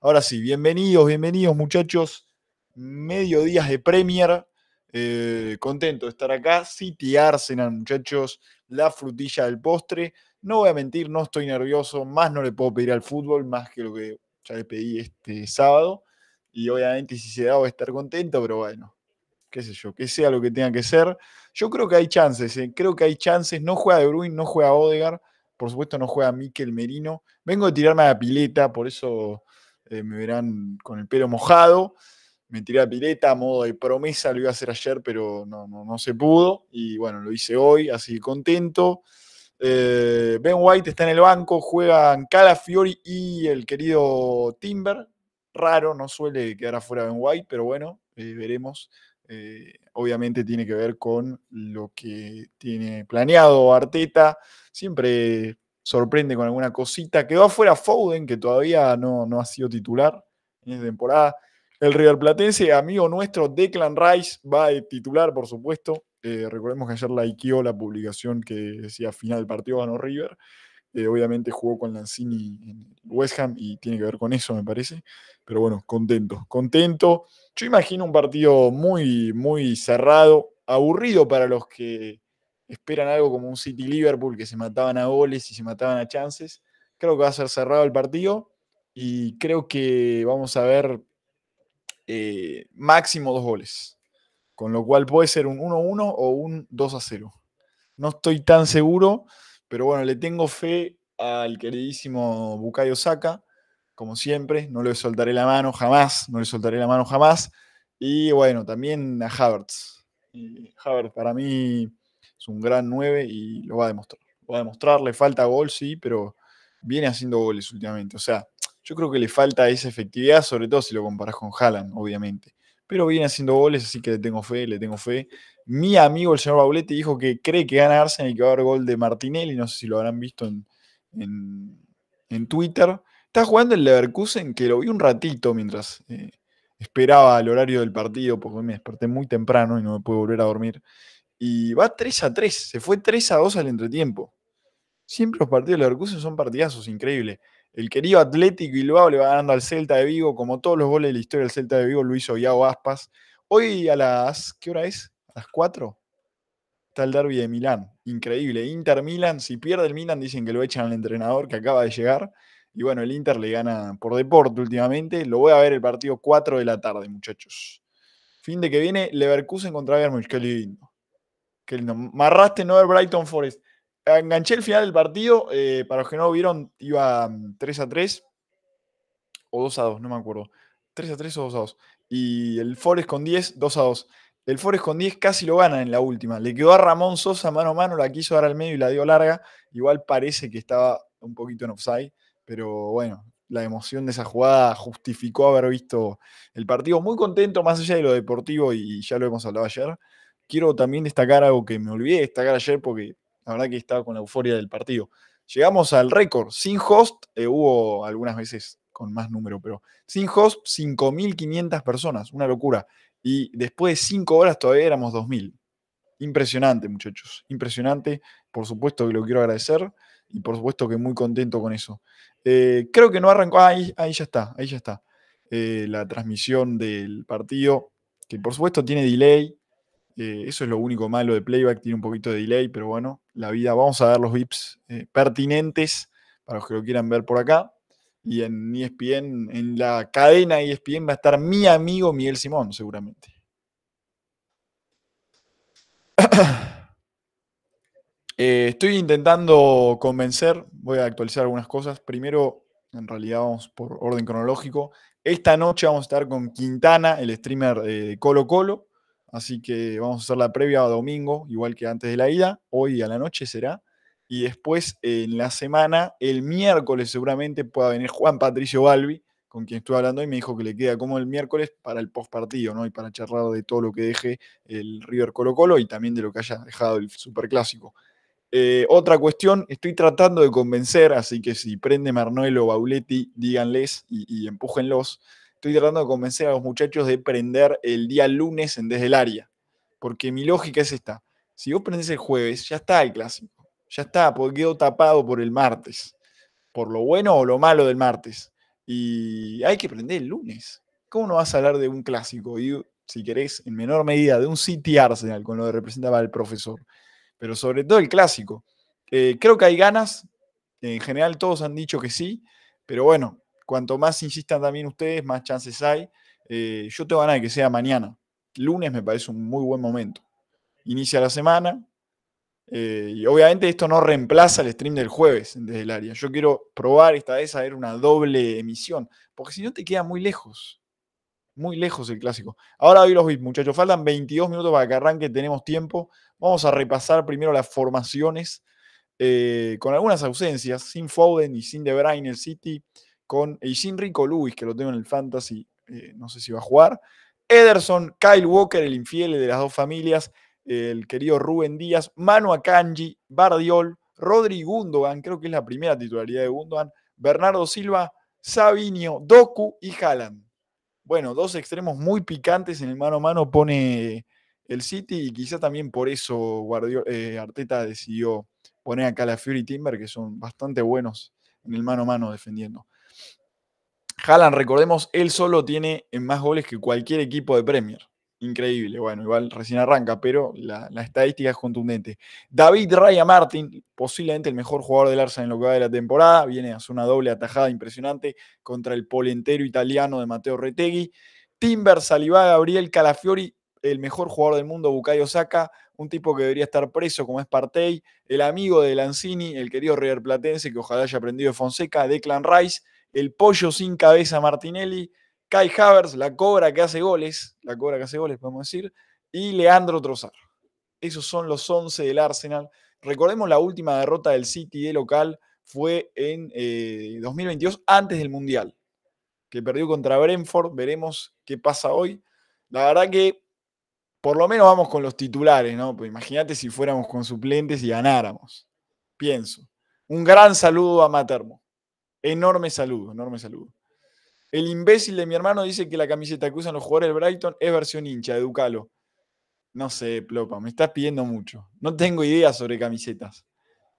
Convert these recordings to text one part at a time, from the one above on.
Ahora sí, bienvenidos, bienvenidos muchachos. Mediodías de Premier. Eh, contento de estar acá. City Arsenal, muchachos. La frutilla del postre. No voy a mentir, no estoy nervioso. Más no le puedo pedir al fútbol, más que lo que ya le pedí este sábado. Y obviamente si se da voy a estar contento, pero bueno, qué sé yo, que sea lo que tenga que ser. Yo creo que hay chances, eh. creo que hay chances. No juega De Bruyne, no juega Odegar. Por supuesto no juega Mikel Merino. Vengo de tirarme a la pileta, por eso eh, me verán con el pelo mojado, me tiré a pileta a modo de promesa, lo iba a hacer ayer, pero no, se pudo, y bueno, lo hice hoy, así contento. Eh, ben White está en el banco, juegan Fiori y el querido Timber. Raro, no suele quedar afuera Ben White, pero bueno, eh, veremos. obviamente tiene que ver con lo que tiene planeado Arteta. Siempre sorprende con alguna cosita. Quedó afuera Foden, que todavía no, ha sido titular en esta temporada. El River Platense, amigo nuestro, Declan Rice, va de titular, por supuesto. Eh, recordemos que ayer likeó la publicación que decía final del partido ganó River. Eh, obviamente jugó con Lanzini en West Ham y tiene que ver con eso, me parece. Pero bueno, contento, contento. Yo imagino un partido muy, muy cerrado, aburrido para los que esperan algo como un City Liverpool que se mataban a goles y se mataban a chances. Creo que va a ser cerrado el partido y creo que vamos a ver eh, máximo dos goles, con lo cual puede ser un 1-1 o un 2-0. No estoy tan seguro, pero bueno, le tengo fe al queridísimo Bukayo Saka, como siempre, no le soltaré la mano jamás, no le soltaré la mano jamás. Y bueno, también a Havertz. Havertz para mí es un gran 9 y lo va a demostrar. va a demostrar, le falta gol, sí, pero viene haciendo goles últimamente. O sea, yo creo que le falta esa efectividad, sobre todo si lo comparas con Haaland, obviamente. Pero viene haciendo goles, así que le tengo fe, le tengo fe. Mi amigo, el señor Bauletti, dijo que cree que gana Arsenal y que va a haber gol de Martinelli. No sé si lo habrán visto en, Twitter. Está jugando el Leverkusen, que lo vi un ratito mientras eh, esperaba el horario del partido, porque me desperté muy temprano y no me pude volver a dormir y va 3 a 3. Se fue 3 a 2 al entretiempo. Siempre los partidos de Leverkusen son partidazos, increíble. El querido Atlético Bilbao le va ganando al Celta de Vigo, como todos los goles de la historia del Celta de Vigo lo hizo Iago Aspas. Hoy a las, ¿qué hora es? ¿A las 4? Está el derby de Milán, increíble. Inter Milán si pierde el Milan dicen que lo echan al entrenador que acaba de llegar. Y bueno, el Inter le gana por deporte últimamente. Lo voy a ver el partido 4 de la tarde, muchachos. Fin de que viene, Leverkusen contra Bayern Qué Qué lindo. Marraste no ver Brighton Forest. Enganché el final del partido. Eh, para los que no lo vieron, iba 3 mm, a 3 o 2 a 2, no me acuerdo. 3 a 3 o 2 a 2. Y el Forest con 10, 2 a 2. El Forest con 10 casi lo gana en la última. Le quedó a Ramón Sosa mano a mano, la quiso dar al medio y la dio larga. Igual parece que estaba un poquito en offside, pero bueno, la emoción de esa jugada justificó haber visto el partido. Muy contento, más allá de lo deportivo, y ya lo hemos hablado ayer quiero también destacar algo que me olvidé de destacar ayer porque la verdad que estaba con la euforia del partido. Llegamos al récord. Sin host, eh, hubo algunas veces con más número, pero sin host, 5.500 personas, una locura. Y después de cinco horas todavía éramos 2.000. Impresionante, muchachos. Impresionante. Por supuesto que lo quiero agradecer y por supuesto que muy contento con eso. Eh, creo que no arrancó. Ah, ahí, ahí ya está, ahí ya está. Eh, la transmisión del partido, que por supuesto tiene delay, eh, eso es lo único malo de playback, tiene un poquito de delay, pero bueno, la vida, vamos a ver los VIPs eh, pertinentes para los que lo quieran ver por acá. Y en ESPN, en la cadena ESPN va a estar mi amigo Miguel Simón, seguramente. Eh, estoy intentando convencer, voy a actualizar algunas cosas. Primero, en realidad vamos por orden cronológico. Esta noche vamos a estar con Quintana, el streamer de Colo Colo. Así que vamos a hacer la previa domingo, igual que antes de la ida. Hoy a la noche será. Y después, en la semana, el miércoles seguramente pueda venir Juan Patricio Balbi, con quien estuve hablando, y me dijo que le queda como el miércoles para el postpartido, ¿no? Y para charlar de todo lo que deje el River Colo Colo y también de lo que haya dejado el Superclásico. Clásico. Eh, otra cuestión, estoy tratando de convencer, así que si prende Marnuelo o Bauletti, díganles y, y empújenlos estoy tratando de convencer a los muchachos de prender el día lunes en, desde el área. Porque mi lógica es esta. Si vos prendés el jueves, ya está el clásico. Ya está, porque quedó tapado por el martes. Por lo bueno o lo malo del martes. Y hay que prender el lunes. ¿Cómo no vas a hablar de un clásico? Y si querés, en menor medida, de un City Arsenal, con lo que representaba el profesor. Pero sobre todo el clásico. Eh, creo que hay ganas. En general todos han dicho que sí. Pero bueno, cuanto más insistan también ustedes, más chances hay. Eh, yo tengo ganas de que sea mañana. Lunes me parece un muy buen momento. Inicia la semana. Eh, y obviamente esto no reemplaza el stream del jueves desde el área. Yo quiero probar esta vez a ver una doble emisión, porque si no te queda muy lejos. Muy lejos el clásico. Ahora hoy los bits, muchachos. Faltan 22 minutos para que arranque, tenemos tiempo. Vamos a repasar primero las formaciones eh, con algunas ausencias, sin Foden y sin De Bruyne el City con y sin Rico Lewis, que lo tengo en el fantasy, eh, no sé si va a jugar. Ederson, Kyle Walker, el infiel de las dos familias, el querido Rubén Díaz, Manu Akanji, Bardiol, Rodri Gundogan, creo que es la primera titularidad de Gundogan, Bernardo Silva, Sabinio, Doku y Haaland. Bueno, dos extremos muy picantes en el mano a mano pone el City y quizá también por eso Guardiola, eh, Arteta decidió poner acá la Fury Timber, que son bastante buenos en el mano a mano defendiendo. Haaland, recordemos, él solo tiene eh, más goles que cualquier equipo de Premier. Increíble, bueno, igual recién arranca, pero la, estadística es contundente. David Raya Martin, posiblemente el mejor jugador del Arsenal en lo que va de la temporada, viene a hacer una doble atajada impresionante contra el polentero italiano de Mateo Retegui. Timber, Salivá, Gabriel Calafiori, el mejor jugador del mundo, Bukayo Saka, un tipo que debería estar preso como es Partey, el amigo de Lanzini, el querido River Platense, que ojalá haya aprendido de Fonseca, Declan Rice, el pollo sin cabeza Martinelli, Kai Havers, la cobra que hace goles, la cobra que hace goles, podemos decir, y Leandro Trozar. Esos son los 11 del Arsenal. Recordemos la última derrota del City de local fue en 2022, eh, antes del Mundial, que perdió contra Brentford. Veremos qué pasa hoy. La verdad que por lo menos vamos con los titulares, ¿no? Pues imagínate si fuéramos con suplentes y ganáramos. Pienso. Un gran saludo a Matermo. Enorme saludo, enorme saludo. El imbécil de mi hermano dice que la camiseta que usan los jugadores del Brighton es versión hincha, educalo. No sé, Plopa, me estás pidiendo mucho. No tengo idea sobre camisetas.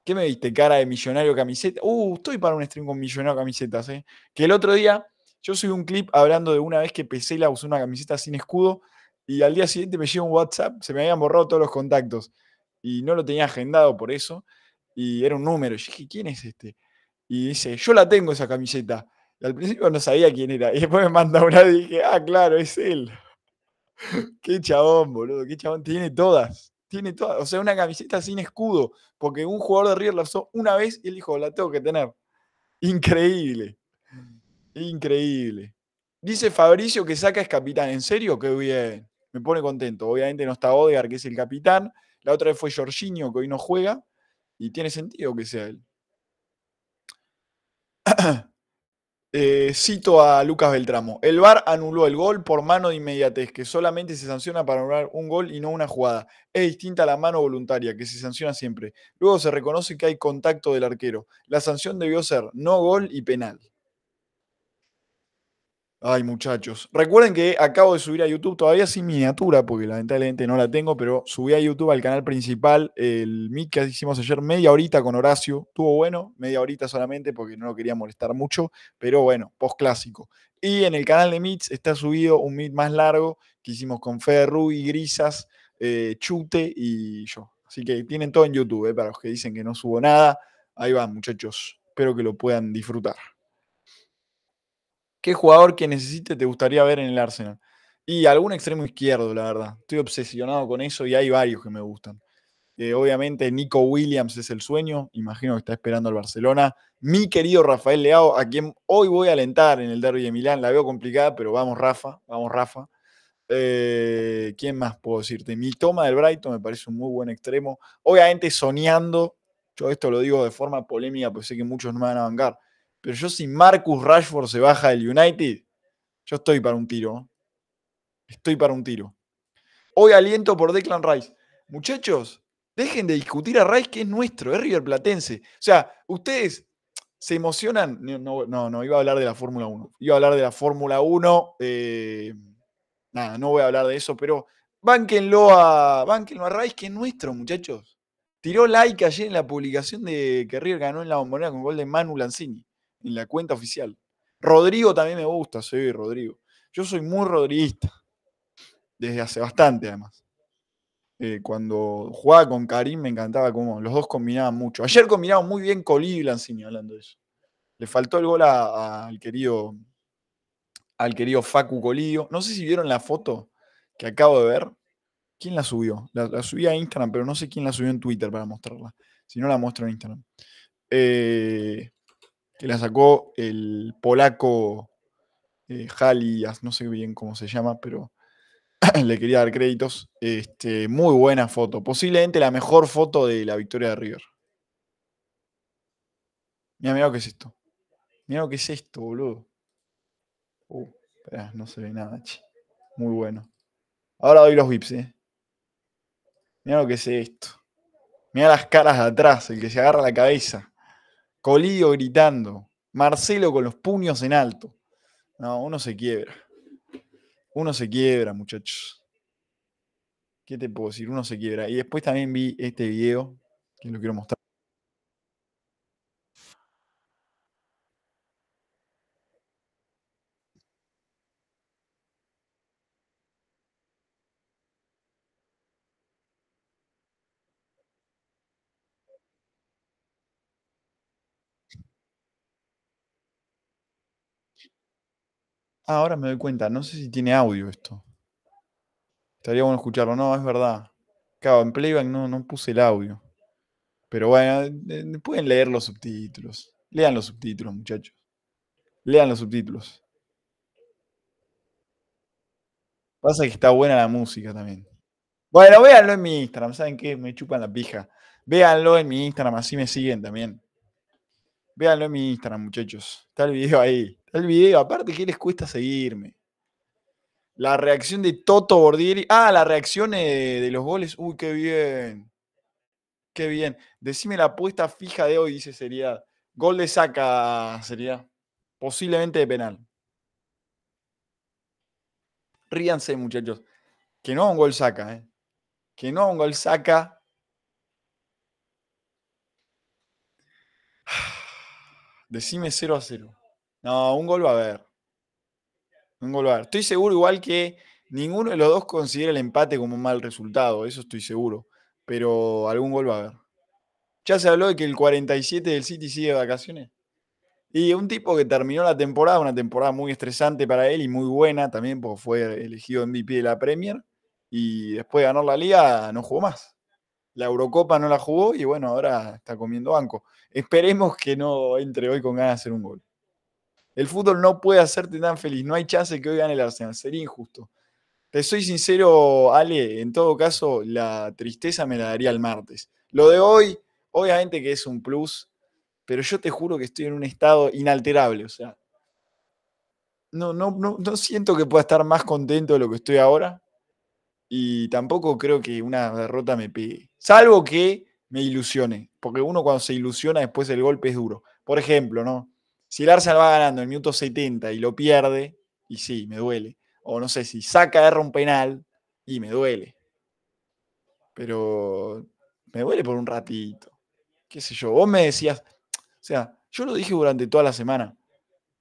¿Qué me viste? Cara de millonario camiseta. Uh, estoy para un stream con millonario camisetas, ¿eh? Que el otro día yo subí un clip hablando de una vez que la usó una camiseta sin escudo y al día siguiente me llegó un WhatsApp, se me habían borrado todos los contactos y no lo tenía agendado por eso y era un número. Y dije, ¿quién es este? y dice, yo la tengo esa camiseta. al principio no sabía quién era. Y después me manda una y dije, ah, claro, es él. qué chabón, boludo, qué chabón. Tiene todas. Tiene todas. O sea, una camiseta sin escudo. Porque un jugador de River la usó una vez y él dijo, la tengo que tener. Increíble. Increíble. Dice Fabricio que saca es capitán. ¿En serio? Qué bien. Me pone contento. Obviamente no está Odegar, que es el capitán. La otra vez fue Jorginho, que hoy no juega. Y tiene sentido que sea él. Eh, cito a Lucas Beltramo. El VAR anuló el gol por mano de inmediatez, que solamente se sanciona para anular un gol y no una jugada. Es distinta a la mano voluntaria, que se sanciona siempre. Luego se reconoce que hay contacto del arquero. La sanción debió ser no gol y penal. Ay, muchachos. Recuerden que acabo de subir a YouTube, todavía sin miniatura, porque lamentablemente no la tengo, pero subí a YouTube al canal principal el meet que hicimos ayer, media horita con Horacio. tuvo bueno, media horita solamente, porque no lo quería molestar mucho, pero bueno, post clásico. Y en el canal de Meets está subido un Meet más largo que hicimos con Fede y Grisas, eh, Chute y yo. Así que tienen todo en YouTube, eh, para los que dicen que no subo nada. Ahí van, muchachos. Espero que lo puedan disfrutar. ¿Qué jugador que necesite te gustaría ver en el Arsenal? Y algún extremo izquierdo, la verdad. Estoy obsesionado con eso y hay varios que me gustan. Eh, obviamente Nico Williams es el sueño, imagino que está esperando al Barcelona. Mi querido Rafael Leao, a quien hoy voy a alentar en el Derby de Milán, la veo complicada, pero vamos Rafa, vamos Rafa. Eh, ¿Quién más puedo decirte? Mi toma del Brighton me parece un muy buen extremo. Obviamente soñando, yo esto lo digo de forma polémica, pues sé que muchos no me van a bancar, pero yo si Marcus Rashford se baja del United, yo estoy para un tiro. Estoy para un tiro. Hoy aliento por Declan Rice. Muchachos, dejen de discutir a Rice que es nuestro, es River Platense. O sea, ustedes se emocionan. No, no, iba a hablar de la Fórmula 1. Iba a hablar de la Fórmula 1. Eh, nada, no voy a hablar de eso, pero bánquenlo a, bánquenlo a Rice, que es nuestro, muchachos. Tiró like ayer en la publicación de que River ganó en la bombonera con gol de Manu Lanzini en la cuenta oficial. Rodrigo también me gusta, soy Rodrigo. Yo soy muy rodriguista, desde hace bastante además. Eh, cuando jugaba con Karim me encantaba cómo los dos combinaban mucho. Ayer combinaban muy bien Colí y Lanzini, hablando de eso. Le faltó el gol al querido al querido Facu Colillo. No sé si vieron la foto que acabo de ver. ¿Quién la subió? La, la, subí a Instagram, pero no sé quién la subió en Twitter para mostrarla. Si no, la muestro en Instagram. Eh, que la sacó el polaco eh, no sé bien cómo se llama, pero le quería dar créditos. Este, muy buena foto, posiblemente la mejor foto de la victoria de River. Mira, mira lo que es esto. Mira lo que es esto, boludo. Uh, no se ve nada, che. Muy bueno. Ahora doy los vips, eh. Mira lo que es esto. Mira las caras de atrás, el que se agarra la cabeza. Colillo gritando, Marcelo con los puños en alto. No, uno se quiebra. Uno se quiebra, muchachos. ¿Qué te puedo decir? Uno se quiebra. Y después también vi este video que lo quiero mostrar. ahora me doy cuenta. No sé si tiene audio esto. Estaría bueno escucharlo. No, es verdad. Claro, en playback no, no puse el audio. Pero bueno, eh, eh, pueden leer los subtítulos. Lean los subtítulos, muchachos. Lean los subtítulos. Pasa que está buena la música también. Bueno, véanlo en mi Instagram. ¿Saben qué? Me chupan la pija. Véanlo en mi Instagram, así me siguen también. Véanlo en mi Instagram, muchachos. Está el video ahí. El video, aparte, que les cuesta seguirme? La reacción de Toto Bordieri. Ah, la reacción eh, de los goles. Uy, qué bien. Qué bien. Decime la apuesta fija de hoy, dice, sería. Gol de saca, sería. Posiblemente de penal. Ríanse, muchachos. Que no un gol saca, ¿eh? Que no un gol saca. Decime 0 a 0. No, un gol va a haber. Un gol va a haber. Estoy seguro igual que ninguno de los dos considera el empate como un mal resultado, eso estoy seguro. Pero algún gol va a haber. Ya se habló de que el 47 del City sigue de vacaciones. Y un tipo que terminó la temporada, una temporada muy estresante para él y muy buena también, porque fue elegido MVP de la Premier. Y después de ganar la liga, no jugó más. La Eurocopa no la jugó y bueno, ahora está comiendo banco. Esperemos que no entre hoy con ganas de hacer un gol. El fútbol no puede hacerte tan feliz. No hay chance que hoy gane el Arsenal. Sería injusto. Te soy sincero, Ale. En todo caso, la tristeza me la daría el martes. Lo de hoy, obviamente que es un plus, pero yo te juro que estoy en un estado inalterable. O sea, no, no, no, no siento que pueda estar más contento de lo que estoy ahora. Y tampoco creo que una derrota me pegue. Salvo que me ilusione. Porque uno cuando se ilusiona después el golpe es duro. Por ejemplo, ¿no? Si el va ganando en el minuto 70 y lo pierde, y sí, me duele. O no sé, si saca, erra un penal y me duele. Pero me duele por un ratito. Qué sé yo, vos me decías, o sea, yo lo dije durante toda la semana.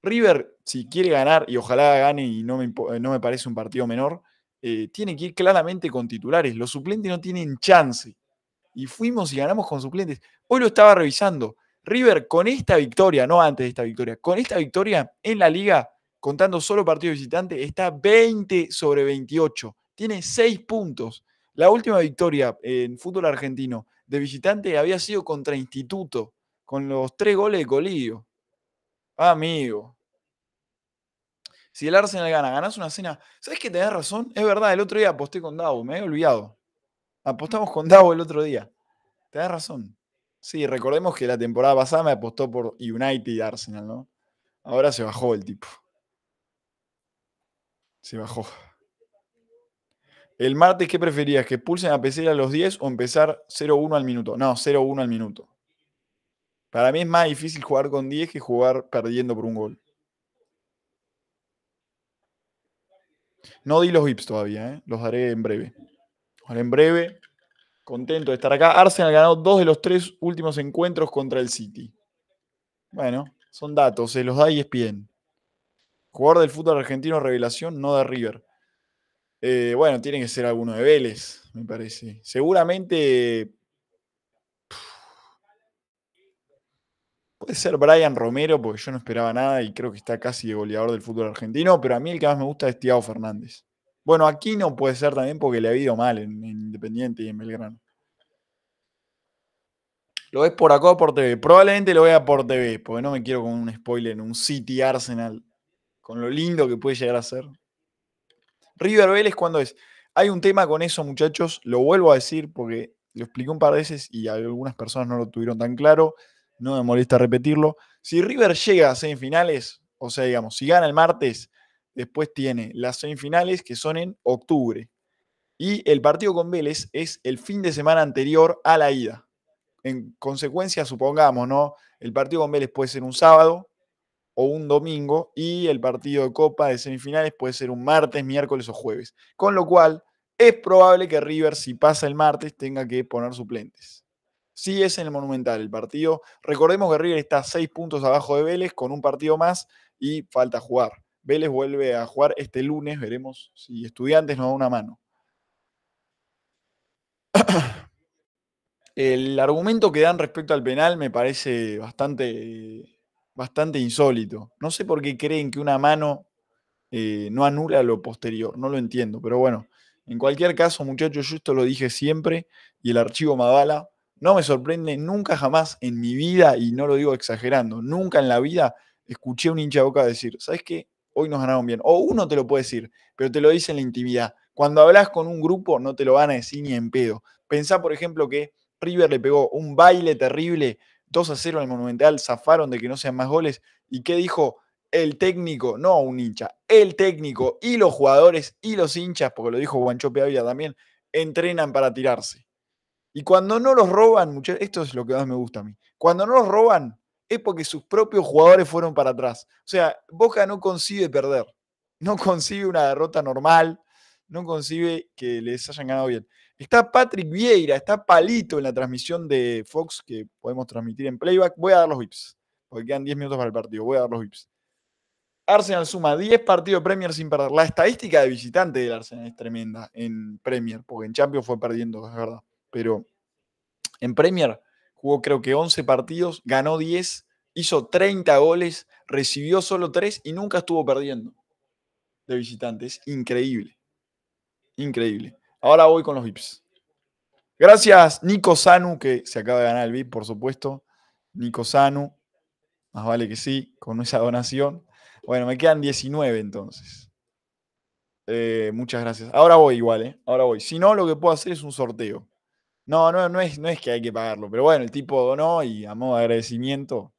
River, si quiere ganar, y ojalá gane y no me, eh, no me parece un partido menor, eh, tiene que ir claramente con titulares. Los suplentes no tienen chance. Y fuimos y ganamos con suplentes. Hoy lo estaba revisando. River con esta victoria, no antes de esta victoria, con esta victoria en la liga, contando solo partido visitante, está 20 sobre 28. Tiene 6 puntos. La última victoria en fútbol argentino de visitante había sido contra Instituto, con los tres goles de Colillo. Amigo. Si el Arsenal gana, ganas una cena. ¿Sabes que tenés razón? Es verdad, el otro día aposté con Davo, me había olvidado. Apostamos con Davo el otro día. Te Tenés razón. Sí, recordemos que la temporada pasada me apostó por United y Arsenal, ¿no? Ahora se bajó el tipo. Se bajó. El martes, ¿qué preferías? ¿Que pulsen a PC a los 10 o empezar 0-1 al minuto? No, 0-1 al minuto. Para mí es más difícil jugar con 10 que jugar perdiendo por un gol. No di los VIPs todavía, ¿eh? los daré en breve. en breve. Contento de estar acá. Arsenal ganó dos de los tres últimos encuentros contra el City. Bueno, son datos, se eh, los da y e es bien. Jugador del fútbol argentino, revelación, no de River. Eh, bueno, tiene que ser alguno de Vélez, me parece. Seguramente. Puede ser Brian Romero, porque yo no esperaba nada y creo que está casi de goleador del fútbol argentino, pero a mí el que más me gusta es Tiago Fernández. Bueno, aquí no puede ser también porque le ha ido mal en, Independiente y en Belgrano. ¿Lo ves por acá o por TV? Probablemente lo vea por TV, porque no me quiero con un spoiler en un City Arsenal, con lo lindo que puede llegar a ser. River Vélez, ¿cuándo es? Hay un tema con eso, muchachos, lo vuelvo a decir porque lo expliqué un par de veces y algunas personas no lo tuvieron tan claro, no me molesta repetirlo. Si River llega a semifinales, o sea, digamos, si gana el martes, Después tiene las semifinales que son en octubre. Y el partido con Vélez es el fin de semana anterior a la ida. En consecuencia, supongamos, ¿no? El partido con Vélez puede ser un sábado o un domingo y el partido de Copa de semifinales puede ser un martes, miércoles o jueves. Con lo cual, es probable que River, si pasa el martes, tenga que poner suplentes. Sí es en el Monumental el partido. Recordemos que River está seis puntos abajo de Vélez con un partido más y falta jugar. Vélez vuelve a jugar este lunes, veremos si estudiantes nos da una mano. El argumento que dan respecto al penal me parece bastante, bastante insólito. No sé por qué creen que una mano eh, no anula lo posterior, no lo entiendo, pero bueno, en cualquier caso, muchachos, yo esto lo dije siempre y el archivo Mavala no me sorprende nunca jamás en mi vida, y no lo digo exagerando, nunca en la vida escuché a un hincha boca decir, ¿sabes qué? hoy nos ganaron bien. O uno te lo puede decir, pero te lo dice en la intimidad. Cuando hablas con un grupo no te lo van a decir ni en pedo. Pensá, por ejemplo, que River le pegó un baile terrible, 2 a 0 en el Monumental, zafaron de que no sean más goles. ¿Y qué dijo el técnico? No un hincha, el técnico y los jugadores y los hinchas, porque lo dijo Juancho Peavia también, entrenan para tirarse. Y cuando no los roban, muchachos, esto es lo que más me gusta a mí. Cuando no los roban, es porque sus propios jugadores fueron para atrás. O sea, Boca no consigue perder, no consigue una derrota normal, no consigue que les hayan ganado bien. Está Patrick Vieira, está Palito en la transmisión de Fox que podemos transmitir en playback. Voy a dar los VIPs, porque quedan 10 minutos para el partido. Voy a dar los VIPs. Arsenal suma 10 partidos Premier sin perder. La estadística de visitante del Arsenal es tremenda en Premier, porque en Champions fue perdiendo, es verdad. Pero en Premier jugó creo que 11 partidos, ganó 10, hizo 30 goles, recibió solo 3 y nunca estuvo perdiendo de visitantes. Increíble. Increíble. Ahora voy con los VIPs. Gracias, Nico Sanu, que se acaba de ganar el VIP, por supuesto. Nico Sanu, más vale que sí, con esa donación. Bueno, me quedan 19 entonces. Eh, muchas gracias. Ahora voy igual, ¿eh? Ahora voy. Si no, lo que puedo hacer es un sorteo. No, no, no es, no es que hay que pagarlo, pero bueno, el tipo donó y a modo de agradecimiento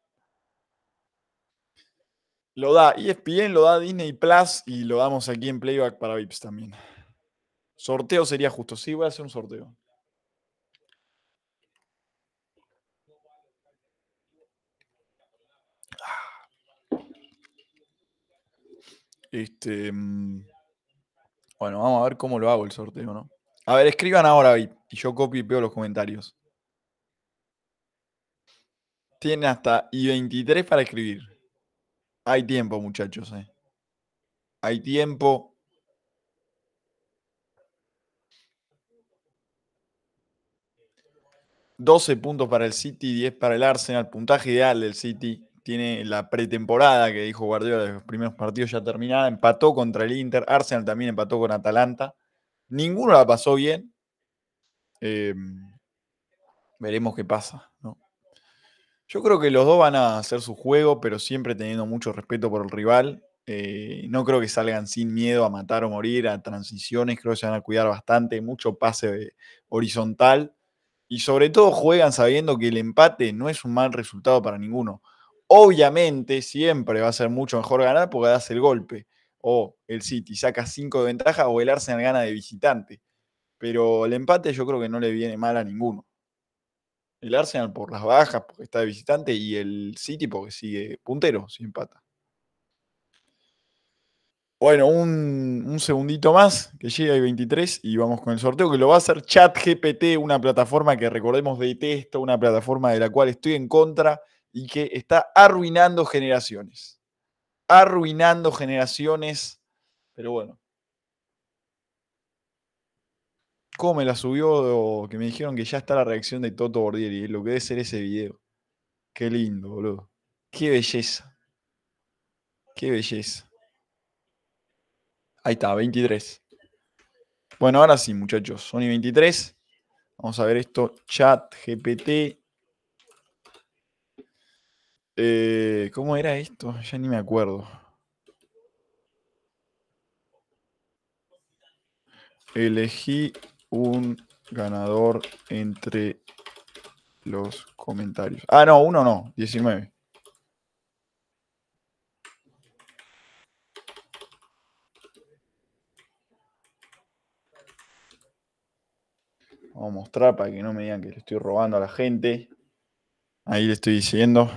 lo da ESPN, lo da Disney Plus y lo damos aquí en Playback para VIPs también. Sorteo sería justo. Sí, voy a hacer un sorteo. Este. Mm, bueno, vamos a ver cómo lo hago el sorteo, ¿no? A ver, escriban ahora y yo copio y pego los comentarios. Tiene hasta y 23 para escribir. Hay tiempo, muchachos. Eh. Hay tiempo. ...12 puntos para el City, 10 para el Arsenal... ...puntaje ideal del City... ...tiene la pretemporada que dijo Guardiola... ...de los primeros partidos ya terminada... ...empató contra el Inter... ...Arsenal también empató con Atalanta... Ninguno la pasó bien. Em, veremos qué pasa. Yo creo que los dos van a hacer su juego, pero siempre teniendo mucho respeto por el rival. Eh, no creo que salgan sin miedo a matar o morir, a transiciones. Creo que se van a cuidar bastante, mucho pase eh, horizontal. Y sobre todo juegan sabiendo que el empate no es un mal resultado para ninguno. Obviamente siempre va a ser mucho mejor ganar porque das el golpe o el City saca 5 de ventaja o el Arsenal gana de visitante. Pero el empate yo creo que no le viene mal a ninguno. El Arsenal por las bajas, porque está de visitante, y el City porque sigue puntero si empata. Bueno, un, segundito más, que llega el 23 y vamos con el sorteo, que lo va a hacer ChatGPT, una plataforma que recordemos detesto, una plataforma de la cual estoy en contra y que está arruinando generaciones arruinando generaciones. Pero bueno. ¿Cómo me la subió? Que me dijeron que ya está la reacción de Toto Bordieri. Lo que debe ser ese video. Qué lindo, boludo. Qué belleza. Qué belleza. Ahí está, 23. Bueno, ahora sí, muchachos. Sony 23. Vamos a ver esto. Chat, GPT. Eh, ¿Cómo era esto? Ya ni me acuerdo. Elegí un ganador entre los comentarios. Ah, no, uno no, 19. Vamos a mostrar para que no me digan que le estoy robando a la gente. Ahí le estoy diciendo.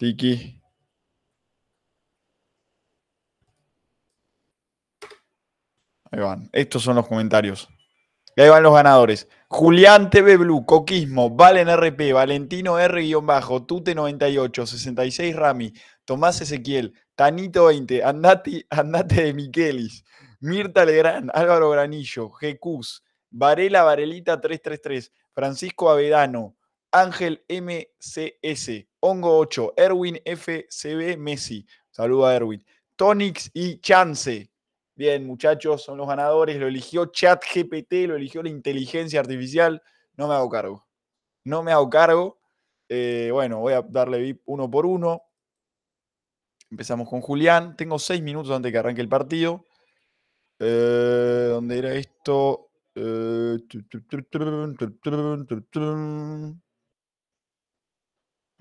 Tiki. Ahí van. Estos son los comentarios. Y ahí van los ganadores. Julián TV Blue, Coquismo, Valen RP, Valentino R-Bajo, Tute98, 66 Rami, Tomás Ezequiel, Tanito20, Andati, Andate de Miquelis, Mirta Legrán, Álvaro Granillo, Gecus, Varela Varelita333, Francisco Avedano, Ángel MCS, Hongo 8, Erwin FCB Messi, saluda a Erwin, Tonix y Chance. Bien, muchachos, son los ganadores, lo eligió ChatGPT, lo eligió la inteligencia artificial, no me hago cargo. No me hago cargo. bueno, voy a darle VIP uno por uno. Empezamos con Julián. Tengo seis minutos antes de que arranque el partido. ¿Dónde era esto?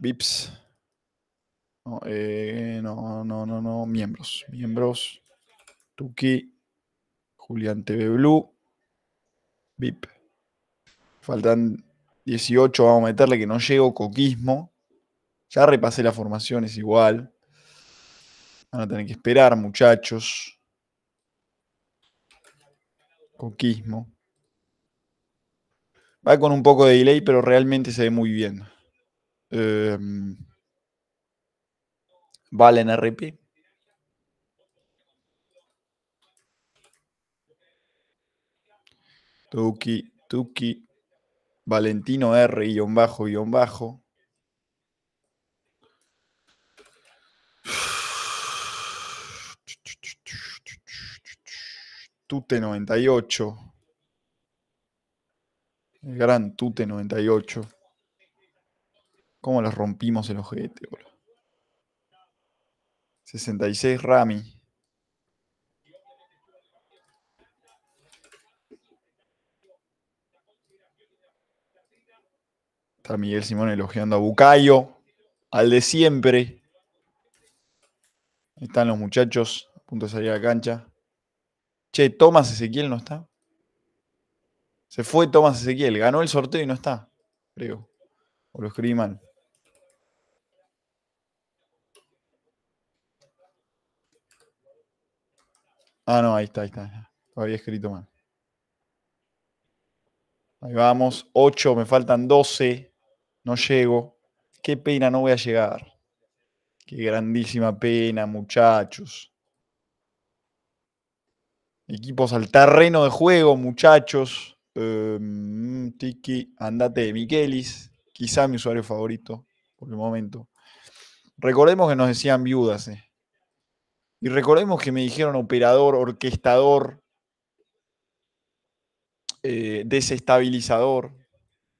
VIPs. Eh, no, no, no, no, miembros. Miembros. Tuqui, Julián TV Blue. VIP. Faltan 18, vamos a meterle que no llego. Coquismo. Ya repasé formación, es igual. Van a tener que esperar, muchachos. Coquismo. Va con un poco de delay, pero realmente se ve muy bien. Ehm, Valen RP. Tuki, Tuki, Valentino R, guión bajo, guión bajo. Tute 98. El gran Tute 98. ¿Cómo los rompimos el ojete, 66 Rami. Está Miguel Simón elogiando a Bucayo, al de siempre. están los muchachos a punto de salir a la cancha. Che, Tomás Ezequiel no está. Se fue Tomás Ezequiel, ganó el sorteo y no está, creo. O lo escribí Ah, no, ahí está, ahí está. Había escrito mal. Ahí vamos, 8, me faltan 12. No llego. Qué pena, no voy a llegar. Qué grandísima pena, muchachos. Equipos al terreno de juego, muchachos. Em, tiki, andate, de Miquelis. Quizá mi usuario favorito por el momento. Recordemos que nos decían viudas. Eh. Y recordemos que me dijeron operador, orquestador, eh, desestabilizador.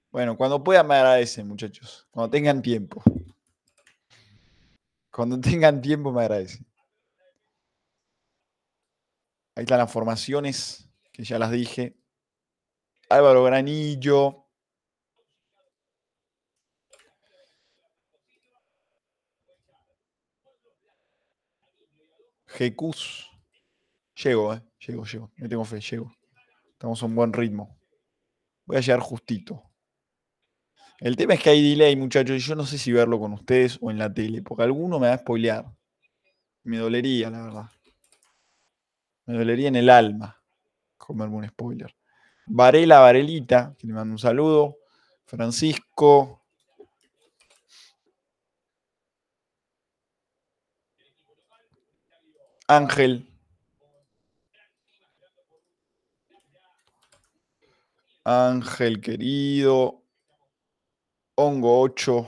Bueno, cuando puedan me agradecen, muchachos. Cuando tengan tiempo. Cuando tengan tiempo me agradecen. Ahí están las formaciones, que ya las dije. Álvaro Granillo, Jecus. Llego, eh. Llego, llego. Me tengo fe, llego. Estamos a un buen ritmo. Voy a llegar justito. El tema es que hay delay, muchachos, y yo no sé si verlo con ustedes o en la tele, porque alguno me va a spoilear. Me dolería, la verdad. Me dolería en el alma comerme un spoiler. Varela, Varelita, que le mando un saludo. Francisco, Ángel. Ángel querido. Hongo 8.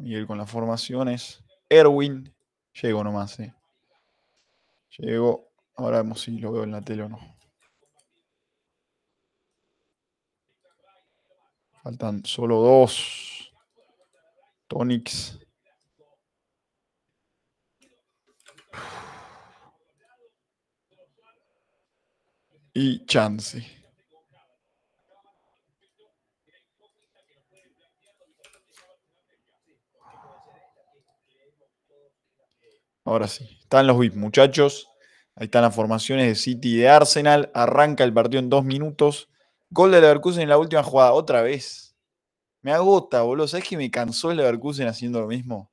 Miguel con las formaciones. Erwin. Llego nomás, eh. Llego. Ahora vemos si lo veo en la tele o no. Faltan solo dos. Tonics. Y Chance. Ahora sí, están los VIP, muchachos. Ahí están las formaciones de City y de Arsenal. Arranca el partido en dos minutos. Gol de Leverkusen en la última jugada, otra vez. Me agota, boludo. ¿Sabes que me cansó el Leverkusen haciendo lo mismo?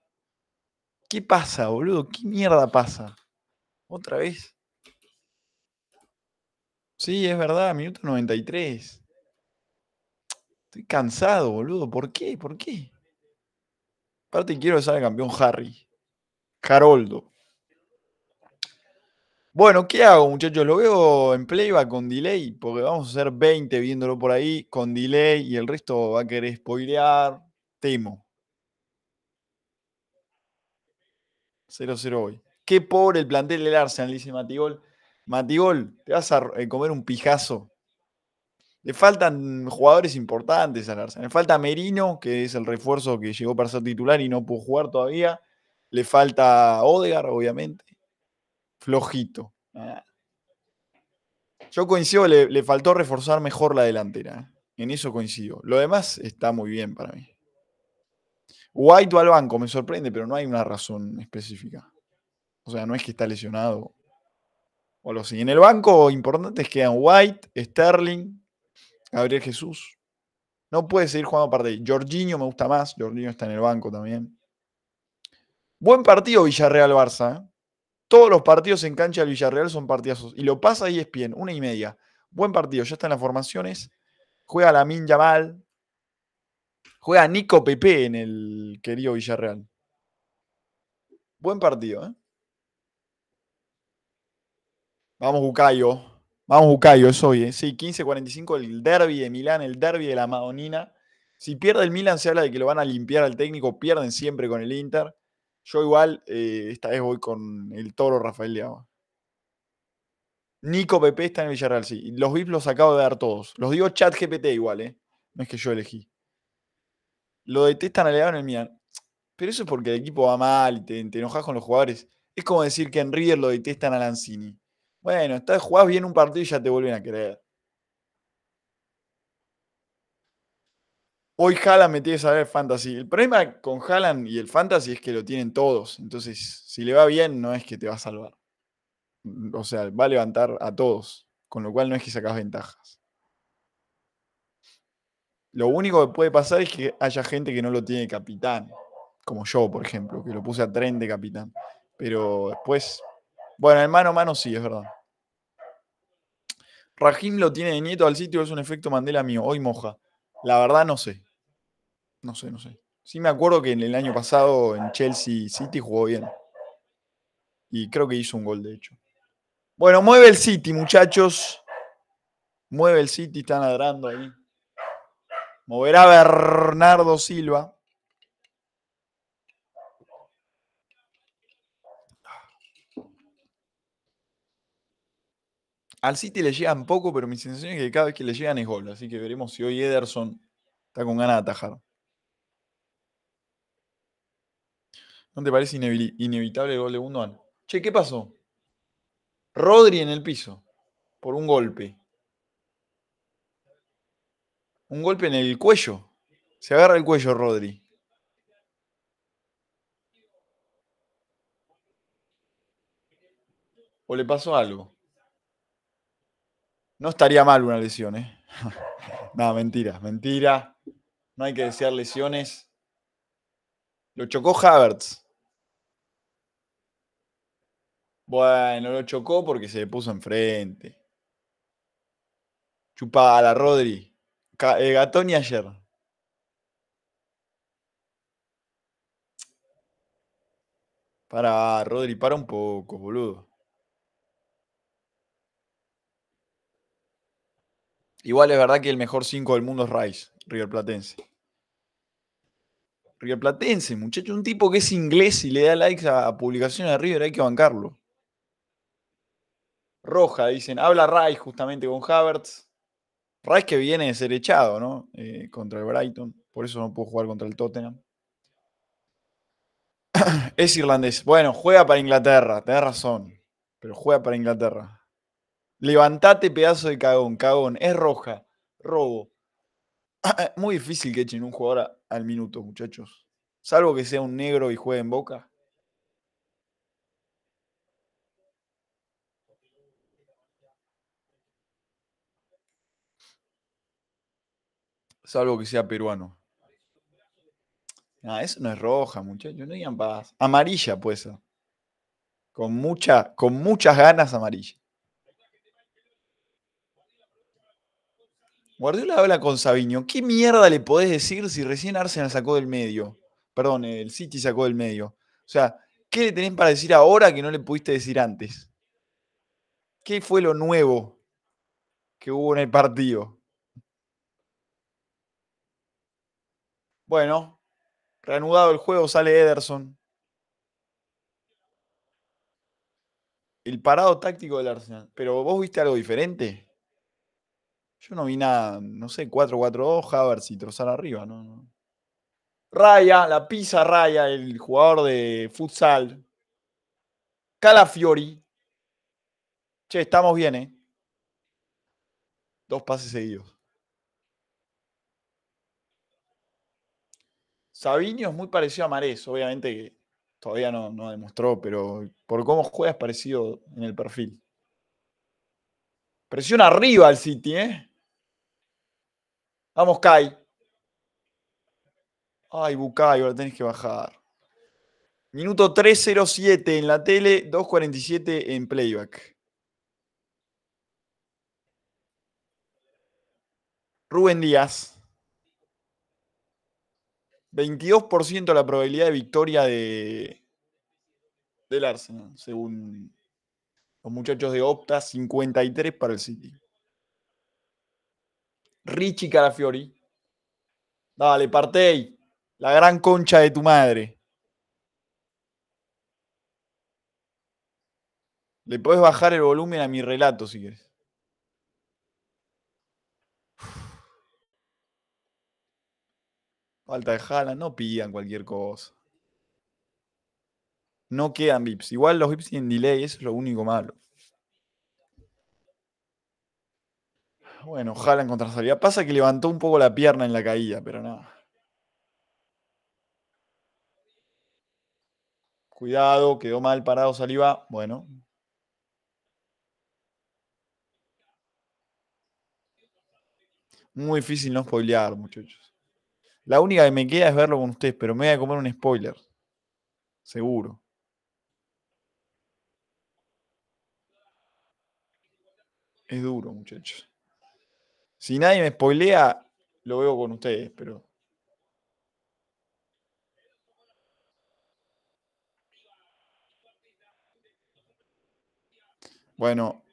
¿Qué pasa, boludo? ¿Qué mierda pasa? Otra vez. Sí, es verdad, minuto 93. Estoy cansado, boludo. ¿Por qué? ¿Por qué? Aparte quiero ser al campeón Harry. Haroldo. Bueno, ¿qué hago, muchachos? Lo veo en playback con delay, porque vamos a hacer 20 viéndolo por ahí con delay y el resto va a querer spoilear. Temo. 0-0 hoy. Qué pobre el plantel del Arsenal, dice Matigol. Matigol, te vas a eh, comer un pijazo. Le faltan jugadores importantes al Arsenal. Le falta Merino, que es el refuerzo que llegó para ser titular y no pudo jugar todavía. Le falta Odegar, obviamente flojito. Ah. Yo coincido, le, faltó reforzar mejor la delantera. En eso coincido. Lo demás está muy bien para mí. White o al banco, me sorprende, pero no hay una razón específica. O sea, no es que está lesionado o lo sé. En el banco importante importantes quedan White, Sterling, Gabriel Jesús. No puede seguir jugando aparte. Jorginho me gusta más. Jorginho está en el banco también. Buen partido Villarreal-Barça. ¿eh? Todos los partidos en cancha del Villarreal son partidazos. Y lo pasa ahí es bien, una y media. Buen partido, ya está en las formaciones. Juega la Yamal. Juega Nico Pepe en el querido Villarreal. Buen partido, ¿eh? Vamos, Bucayo. Vamos, Bucayo, es hoy, ¿eh? Sí, 15-45, el derby de Milán, el derby de la Madonina. Si pierde el Milán se habla de que lo van a limpiar al técnico. Pierden siempre con el Inter. Yo igual, eh, esta vez voy con el toro Rafael Leaba. Nico Pepe está en Villarreal, sí. Los VIP los acabo de dar todos. Los digo chat GPT igual, ¿eh? No es que yo elegí. Lo detestan a Leao en el Milan. Pero eso es porque el equipo va mal y te, enojas con los jugadores. Es como decir que en River lo detestan a Lanzini. Bueno, estás, jugás bien un partido y ya te vuelven a querer. hoy Haaland me tiene que saber el fantasy. El problema con Haaland y el fantasy es que lo tienen todos. Entonces, si le va bien, no es que te va a salvar. O sea, va a levantar a todos. Con lo cual no es que sacas ventajas. Lo único que puede pasar es que haya gente que no lo tiene capitán. Como yo, por ejemplo, que lo puse a tren de capitán. Pero después. Bueno, hermano, mano a mano sí, es verdad. Rajim lo tiene de nieto al sitio, es un efecto Mandela mío. Hoy moja. La verdad no sé. No sé, no sé. Sí me acuerdo que en el año pasado en Chelsea City jugó bien. Y creo que hizo un gol, de hecho. Bueno, mueve el City, muchachos. Mueve el City, están ladrando ahí. Moverá Bernardo Silva. Al City le llegan poco, pero mi sensación es que cada vez que le llegan es gol. Así que veremos si hoy Ederson está con ganas de atajar. ¿No te parece inevitable el gol de Gundogan? Che, ¿qué pasó? Rodri en el piso, por un golpe. Un golpe en el cuello. Se agarra el cuello Rodri. ¿O le pasó algo? No estaría mal una lesión, ¿eh? no, mentira, mentira. No hay que desear lesiones. Lo chocó Havertz. Bueno, lo chocó porque se le puso enfrente. Chupa a la Rodri. Eh, Gatón y ayer. Para, Rodri, para un poco, boludo. Igual es verdad que el mejor 5 del mundo es Rice, River Platense. River Platense, muchacho, un tipo que es inglés y le da likes a publicaciones de River, hay que bancarlo. Roja, dicen. Habla Rice justamente con Havertz. Rice que viene de ser echado, ¿no? Eh, contra el Brighton. Por eso no pudo jugar contra el Tottenham. es irlandés. Bueno, juega para Inglaterra, tenés razón. Pero juega para Inglaterra. Levantate, pedazo de cagón, cagón. Es roja. Robo. Muy difícil que echen un jugador al minuto, muchachos. Salvo que sea un negro y juegue en boca. Salvo que sea peruano. Ah, eso no es roja, muchachos. No digan paz. Amarilla pues Con, mucha, con muchas ganas amarilla. Guardiola habla con Sabiño. ¿Qué mierda le podés decir si recién Arsenal sacó del medio? Perdón, el City sacó del medio. O sea, ¿qué le tenés para decir ahora que no le pudiste decir antes? ¿Qué fue lo nuevo que hubo en el partido? Bueno, reanudado el juego, sale Ederson. El parado táctico del Arsenal. Pero vos viste algo diferente. Yo no vi nada, no sé, 4-4-2, Havertz y Trozar arriba, no, Raya, la pisa Raya, el jugador de futsal. Calafiori. Che, estamos bien, ¿eh? Dos pases seguidos. Sabinio es muy parecido a Mares, obviamente que todavía no, no demostró, pero por cómo juega es parecido en el perfil. Presión arriba al City, ¿eh? Vamos, Kai. Ay, Bucayo, ahora tenés que bajar. Minuto 307 en la tele, 2.47 en playback. Rubén Díaz. 22% la probabilidad de victoria de, del Arsenal, según los muchachos de Opta, 53 para el City. Richie Carafiori. Dale, Partey. La gran concha de tu madre. Le puedes bajar el volumen a mi relato si quieres. Falta de jala no pillan cualquier cosa. No quedan VIPs. Igual los bips tienen delay, eso es lo único malo. Bueno, ojalá contra salida. Pasa que levantó un poco la pierna en la caída, pero nada. Cuidado, quedó mal parado saliva Bueno. Muy difícil no spoilear, muchachos. La única que me queda es verlo con ustedes, pero me voy a comer un spoiler. Seguro. Es duro, muchachos. Si nadie me spoilea, lo veo con ustedes, pero. Bueno,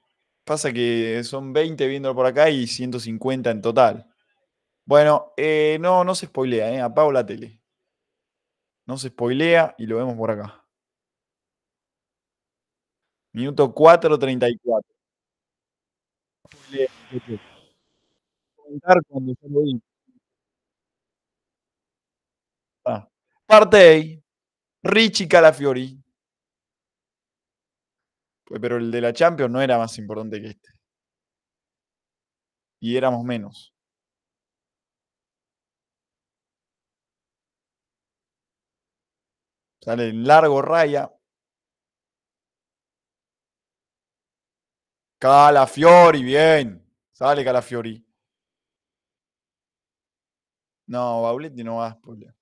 pasa que son 20 viéndolo por acá y 150 en total. Bueno, eh, no, no se spoilea, eh. apago la tele. No se spoilea y lo vemos por acá. Minuto 4.34. Ah. ahí, Richie Calafiori. Pero el de la Champions no era más importante que este. Y éramos menos. Sale en largo raya. Calafiori, bien. Sale Calafiori. No, Bauletti no va a spoiler.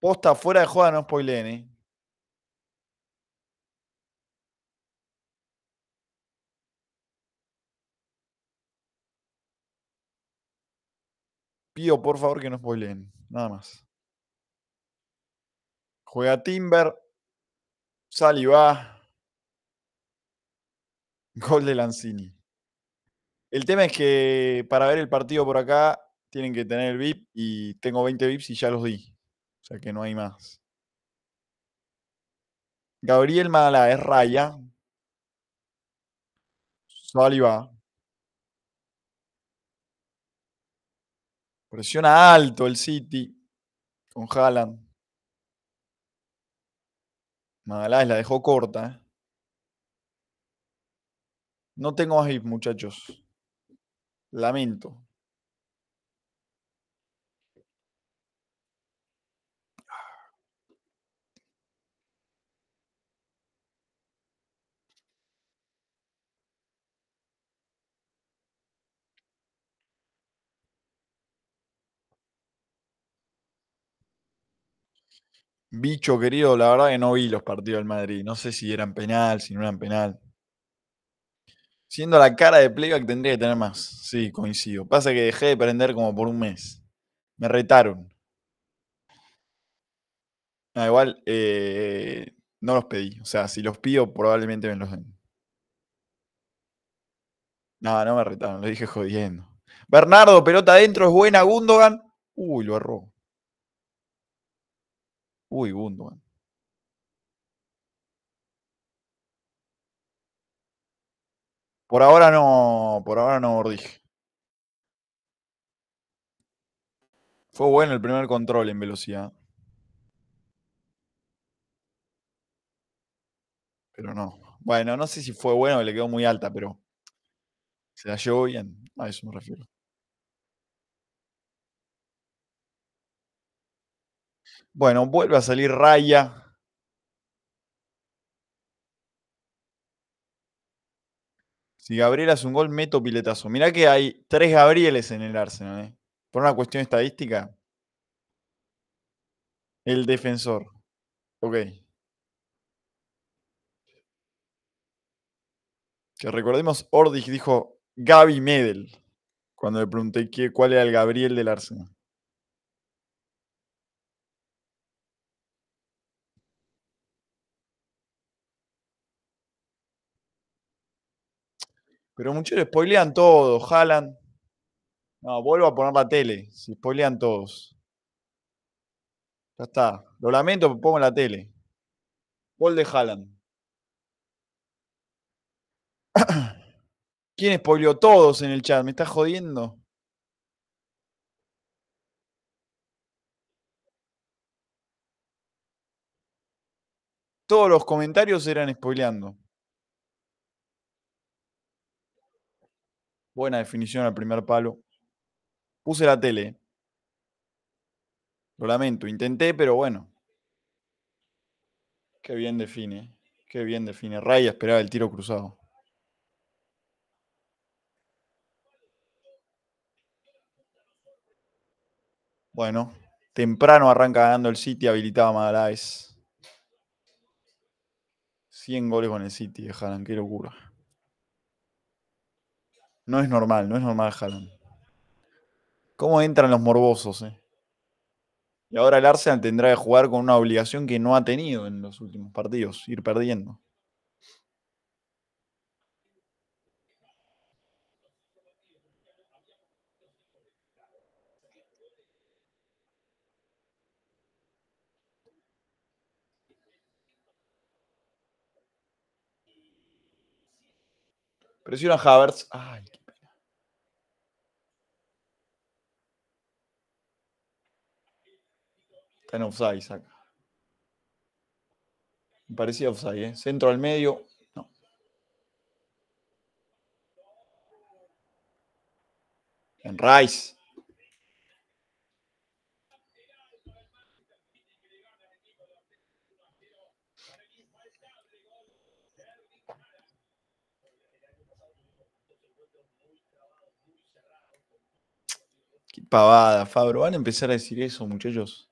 Posta fuera de joda, no spoilen, ¿eh? Pido por favor que no spoilen, nada más. Juega Timber. saliva Gol de Lanzini. El tema es que para ver el partido por acá tienen que tener el VIP y tengo 20 VIPs y ya los di. O sea que no hay más. Gabriel Mala es Raya. saliva Presiona alto el City con Haaland. Magaláes la dejó corta. No tengo ahí, muchachos. Lamento. Bicho querido, la verdad que no vi los partidos del Madrid. No sé si eran penal, si no eran penal. Siendo la cara de playback tendría que tener más. Sí, coincido. Pasa que dejé de prender como por un mes. Me retaron. igual eh, no los pedí. O sea, si los pido, probablemente me los den. No, no me retaron, Le dije jodiendo. Bernardo, pelota adentro, es buena. Gundogan. Uy, lo erró. Uy, bundo. Por ahora no, por ahora no dije. Fue bueno el primer control en velocidad. Pero no. Bueno, no sé si fue bueno, le quedó muy alta, pero se la llevó bien. A eso me refiero. Bueno, vuelve a salir Raya. Si Gabriel hace un gol, meto piletazo. Mirá que hay tres Gabrieles en el Arsenal. Eh. Por una cuestión estadística. El defensor. Ok. Que recordemos, Ordich dijo Gaby Medel cuando le pregunté cuál era el Gabriel del Arsenal. Pero muchos spoilean todo, jalan. No, vuelvo a poner la tele, si spoilean todos. Ya está. Lo lamento, pongo la tele. Gol de Haaland. ¿Quién spoileó todos en el chat? ¿Me está jodiendo? Todos los comentarios eran spoileando. Buena definición al primer palo. Puse la tele. Lo lamento, intenté, pero bueno. Qué bien define. Qué bien define. Raya esperaba el tiro cruzado. Bueno, temprano arranca ganando el City, habilitaba Magaláes. 100 goles con el City, dejaran, qué locura. No es normal, no es normal Haaland. ¿Cómo entran los morbosos? Eh? Y ahora el Arsenal tendrá que jugar con una obligación que no ha tenido en los últimos partidos, ir perdiendo. Presiona Havertz. Ay, qué pena. Está en offside saca. Me parecía offside, ¿eh? Centro al medio. No. En Rice. pavada, Fabro. Van a empezar a decir eso, muchachos.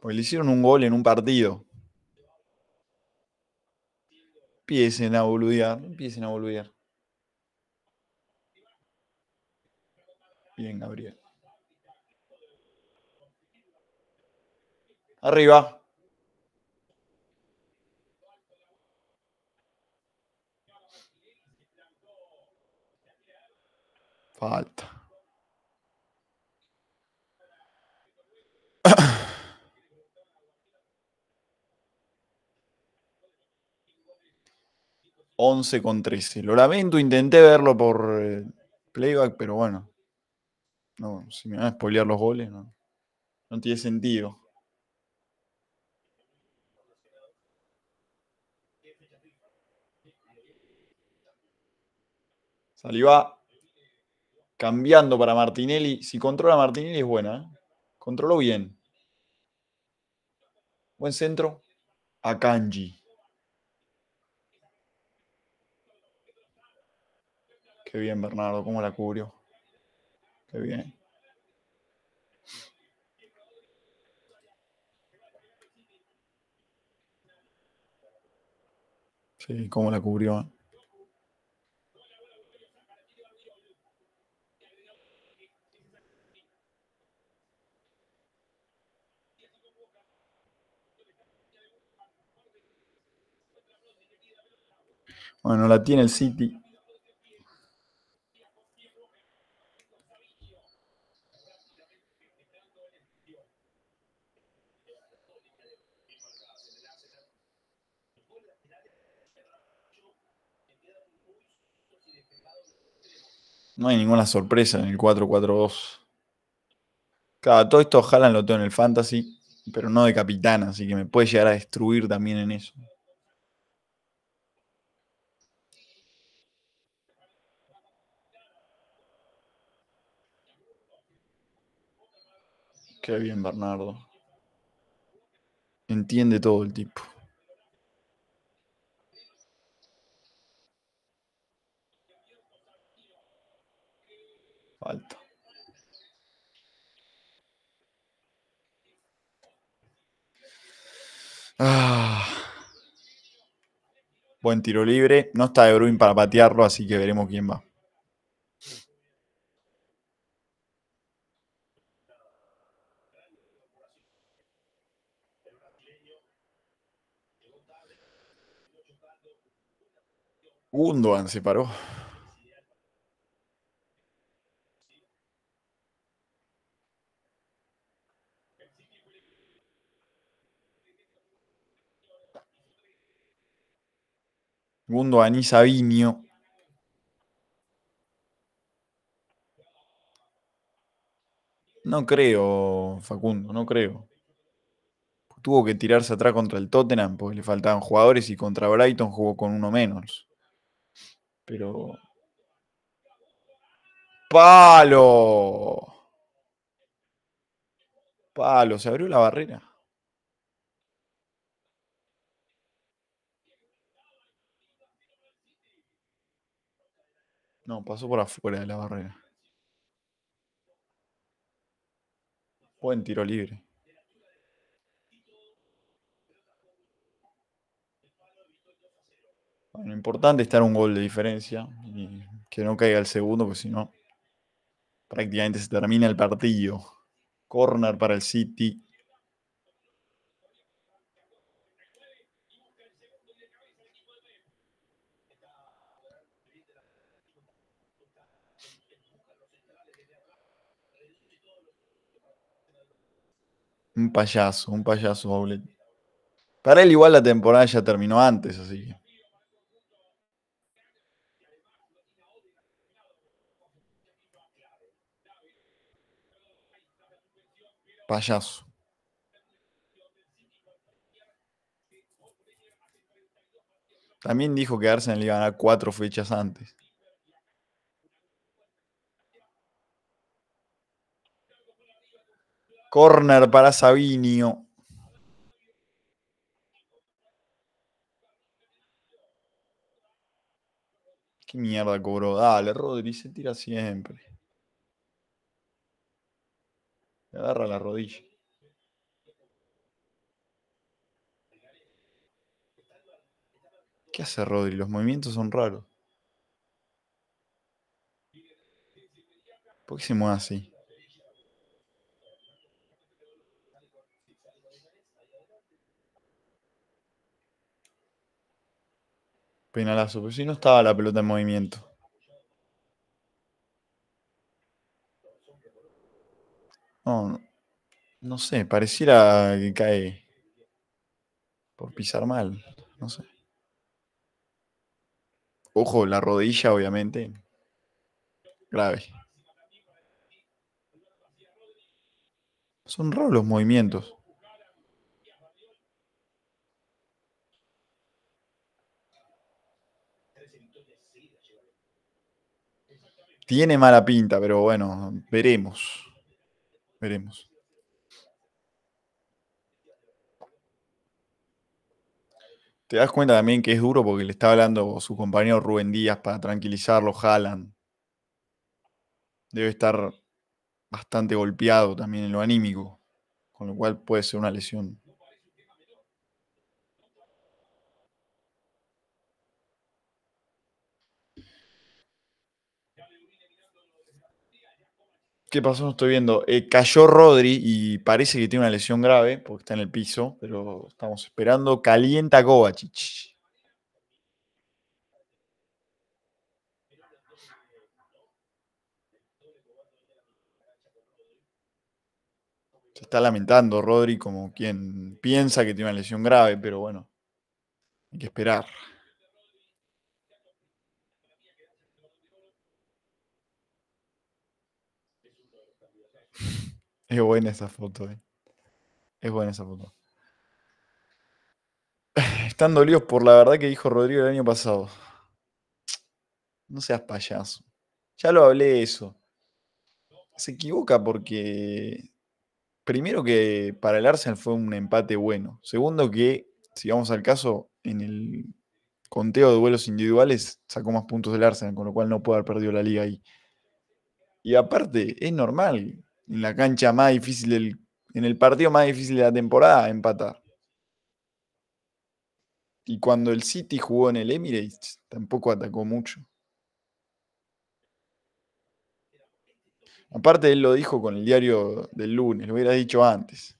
Porque le hicieron un gol en un partido. Empiecen a boludear, empiecen a boludear. Bien, Gabriel. Arriba. Falta. 11 con 13. Lo lamento, intenté verlo por eh, playback, pero bueno. No, si me van a spoilear los goles, no, no tiene sentido. Saliva cambiando para Martinelli. Si controla Martinelli es buena. ¿eh? Controló bien. Buen centro. A Kanji. Qué bien, Bernardo, cómo la cubrió. Qué bien. Sí, cómo la cubrió. Bueno, la tiene el City. No hay ninguna sorpresa en el 4-4-2. Claro, todo esto Ojalá lo tengo en el fantasy, pero no de capitán, así que me puede llegar a destruir también en eso. Qué bien, Bernardo. Entiende todo el tipo. Ah. Buen tiro libre. No está De para patearlo, así que veremos quién va. Gundogan se paró. Segundo, Anís No creo, Facundo, no creo. Tuvo que tirarse atrás contra el Tottenham porque le faltaban jugadores y contra Brighton jugó con uno menos. Pero. ¡Palo! Palo, se abrió la barrera. No, pasó por afuera de la barrera. Buen tiro libre. Bueno, importante estar un gol de diferencia y que no caiga el segundo, porque si no, prácticamente se termina el partido. Corner para el City. Un payaso, un payaso baulet Para él igual la temporada ya terminó antes, así que. Payaso. También dijo que Arsenal iba a ganar cuatro fechas antes. Corner para Sabinio. ¿Qué mierda cobró? Dale, Rodri, se tira siempre. Le agarra la rodilla. ¿Qué hace Rodri? Los movimientos son raros. ¿Por qué se mueve así? Penalazo, pero pues, si no estaba la pelota en movimiento. No, no, sé, pareciera que cae por pisar mal, no sé. Ojo, la rodilla obviamente. Grave. Son raros los movimientos. Tiene mala pinta, pero bueno, veremos. Veremos. Te das cuenta también que es duro porque le está hablando su compañero Rubén Díaz para tranquilizarlo, Jalan. Debe estar bastante golpeado también en lo anímico, con lo cual puede ser una lesión ¿Qué pasó? No estoy viendo. Eh, cayó Rodri y parece que tiene una lesión grave porque está en el piso, pero estamos esperando. Calienta Kovacic. Se está lamentando Rodri como quien piensa que tiene una lesión grave, pero bueno, hay que esperar. Es buena esa foto, eh. Es buena esa foto. Están dolidos por la verdad que dijo Rodrigo el año pasado. No seas payaso. Ya lo hablé eso. Se equivoca porque primero que para el Arsenal fue un empate bueno. Segundo que, si vamos al caso, en el conteo de vuelos individuales sacó más puntos del Arsenal, con lo cual no puede haber perdido la liga ahí. Y aparte, es normal en la cancha más difícil, en el partido más difícil de la temporada, empatar. Y cuando el City jugó en el Emirates, tampoco atacó mucho. Aparte, él lo dijo con el diario del lunes, lo hubiera dicho antes.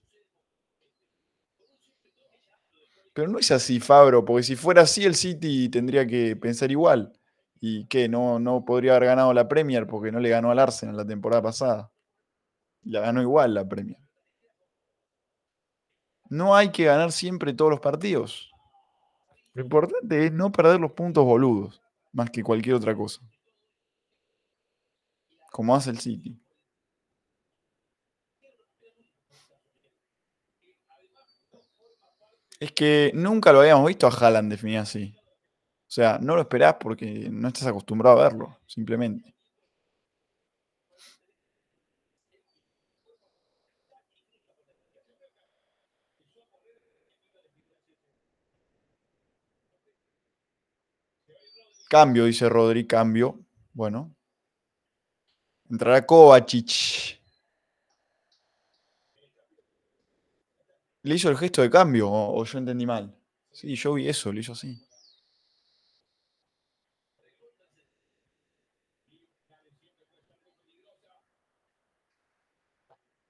Pero no es así, Fabro, porque si fuera así, el City tendría que pensar igual. ¿Y que No, no podría haber ganado la Premier porque no le ganó al Arsenal la temporada pasada la ganó igual la premia. No hay que ganar siempre todos los partidos. Lo importante es no perder los puntos boludos, más que cualquier otra cosa. Como hace el City. Es que nunca lo habíamos visto a Haaland definir así. O sea, no lo esperás porque no estás acostumbrado a verlo, simplemente. Cambio, dice Rodri, cambio. Bueno. Entrará Kovacic. ¿Le hizo el gesto de cambio o, yo entendí mal? Sí, yo vi eso, le hizo así.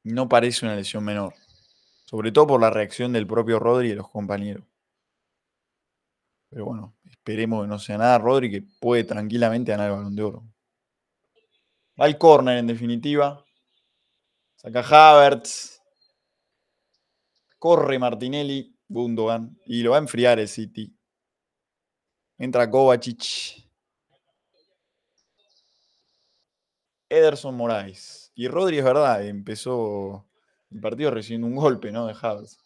no parece una lesión menor, sobre todo por la reacción del propio Rodri y de los compañeros. Pero bueno, esperemos que no sea nada, Rodri, que puede tranquilamente ganar el balón de oro. Va al córner, en definitiva. Saca Havertz. Corre Martinelli, Bundogan Y lo va a enfriar el City. Entra Kovacic. Ederson Moraes. Y Rodri es verdad, empezó el partido recibiendo un golpe, ¿no? De Havertz.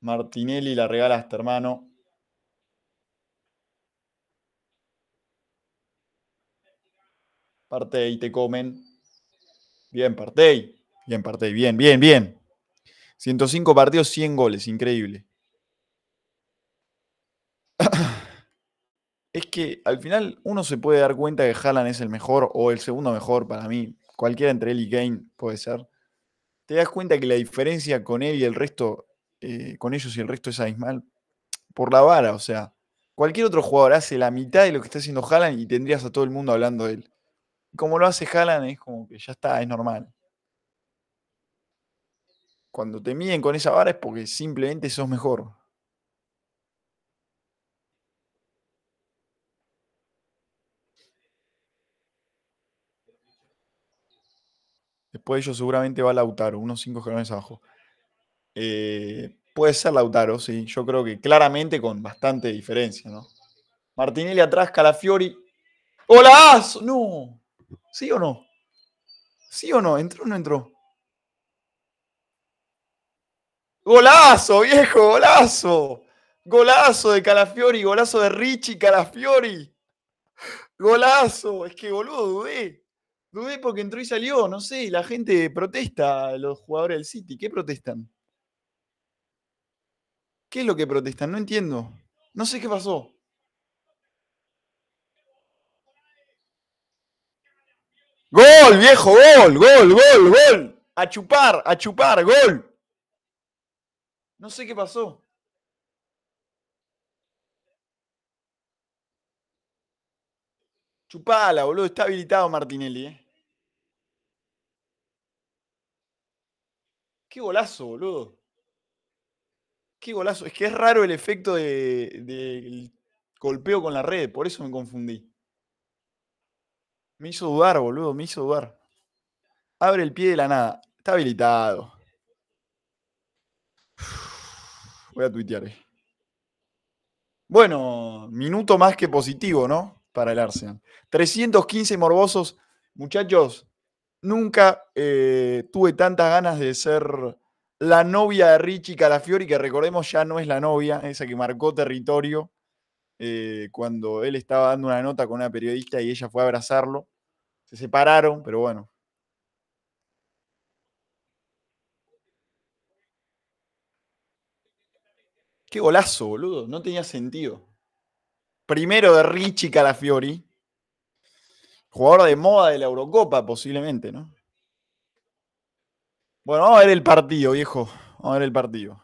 Martinelli la regala hasta este hermano. Partey, te comen. Bien, Partey. Bien, Partey. Bien, bien, bien. 105 partidos, 100 goles. Increíble. Es que al final uno se puede dar cuenta que Haaland es el mejor o el segundo mejor para mí. Cualquiera entre él y Kane puede ser. Te das cuenta que la diferencia con él y el resto, eh, con ellos y el resto es abismal por la vara. O sea, cualquier otro jugador hace la mitad de lo que está haciendo Haaland y tendrías a todo el mundo hablando de él como lo hace Haaland, es como que ya está, es normal. Cuando te miden con esa vara es porque simplemente sos mejor. Después de ellos seguramente va Lautaro, unos 5 escalones abajo. Eh, puede ser Lautaro, sí. Yo creo que claramente con bastante diferencia, ¿no? Martinelli atrás, Calafiori. ¡Hola! ¡No! ¿Sí o no? ¿Sí o no? ¿Entró o no entró? Golazo, viejo, golazo. Golazo de Calafiori, golazo de Richie Calafiori. Golazo. Es que, boludo, dudé. Dudé porque entró y salió. No sé, la gente protesta, los jugadores del City. ¿Qué protestan? ¿Qué es lo que protestan? No entiendo. No sé qué pasó. Gol, viejo, gol, gol, gol, gol. A chupar, a chupar, gol. No sé qué pasó. Chupala, boludo. Está habilitado Martinelli. ¿eh? Qué golazo, boludo. Qué golazo. Es que es raro el efecto del golpeo con la red. Por eso me confundí. Me hizo dudar, boludo, me hizo dudar. Abre el pie de la nada. Está habilitado. Voy a tuitear. Eh. Bueno, minuto más que positivo, ¿no? Para el Arsenal. 315 morbosos. Muchachos, nunca eh, tuve tantas ganas de ser la novia de Richie Calafiori, que recordemos ya no es la novia, esa que marcó territorio eh, cuando él estaba dando una nota con una periodista y ella fue a abrazarlo. Se separaron, pero bueno. Qué golazo, boludo. No tenía sentido. Primero de Richie Calafiori. Jugador de moda de la Eurocopa, posiblemente, ¿no? Bueno, vamos a ver el partido, viejo. Vamos a ver el partido.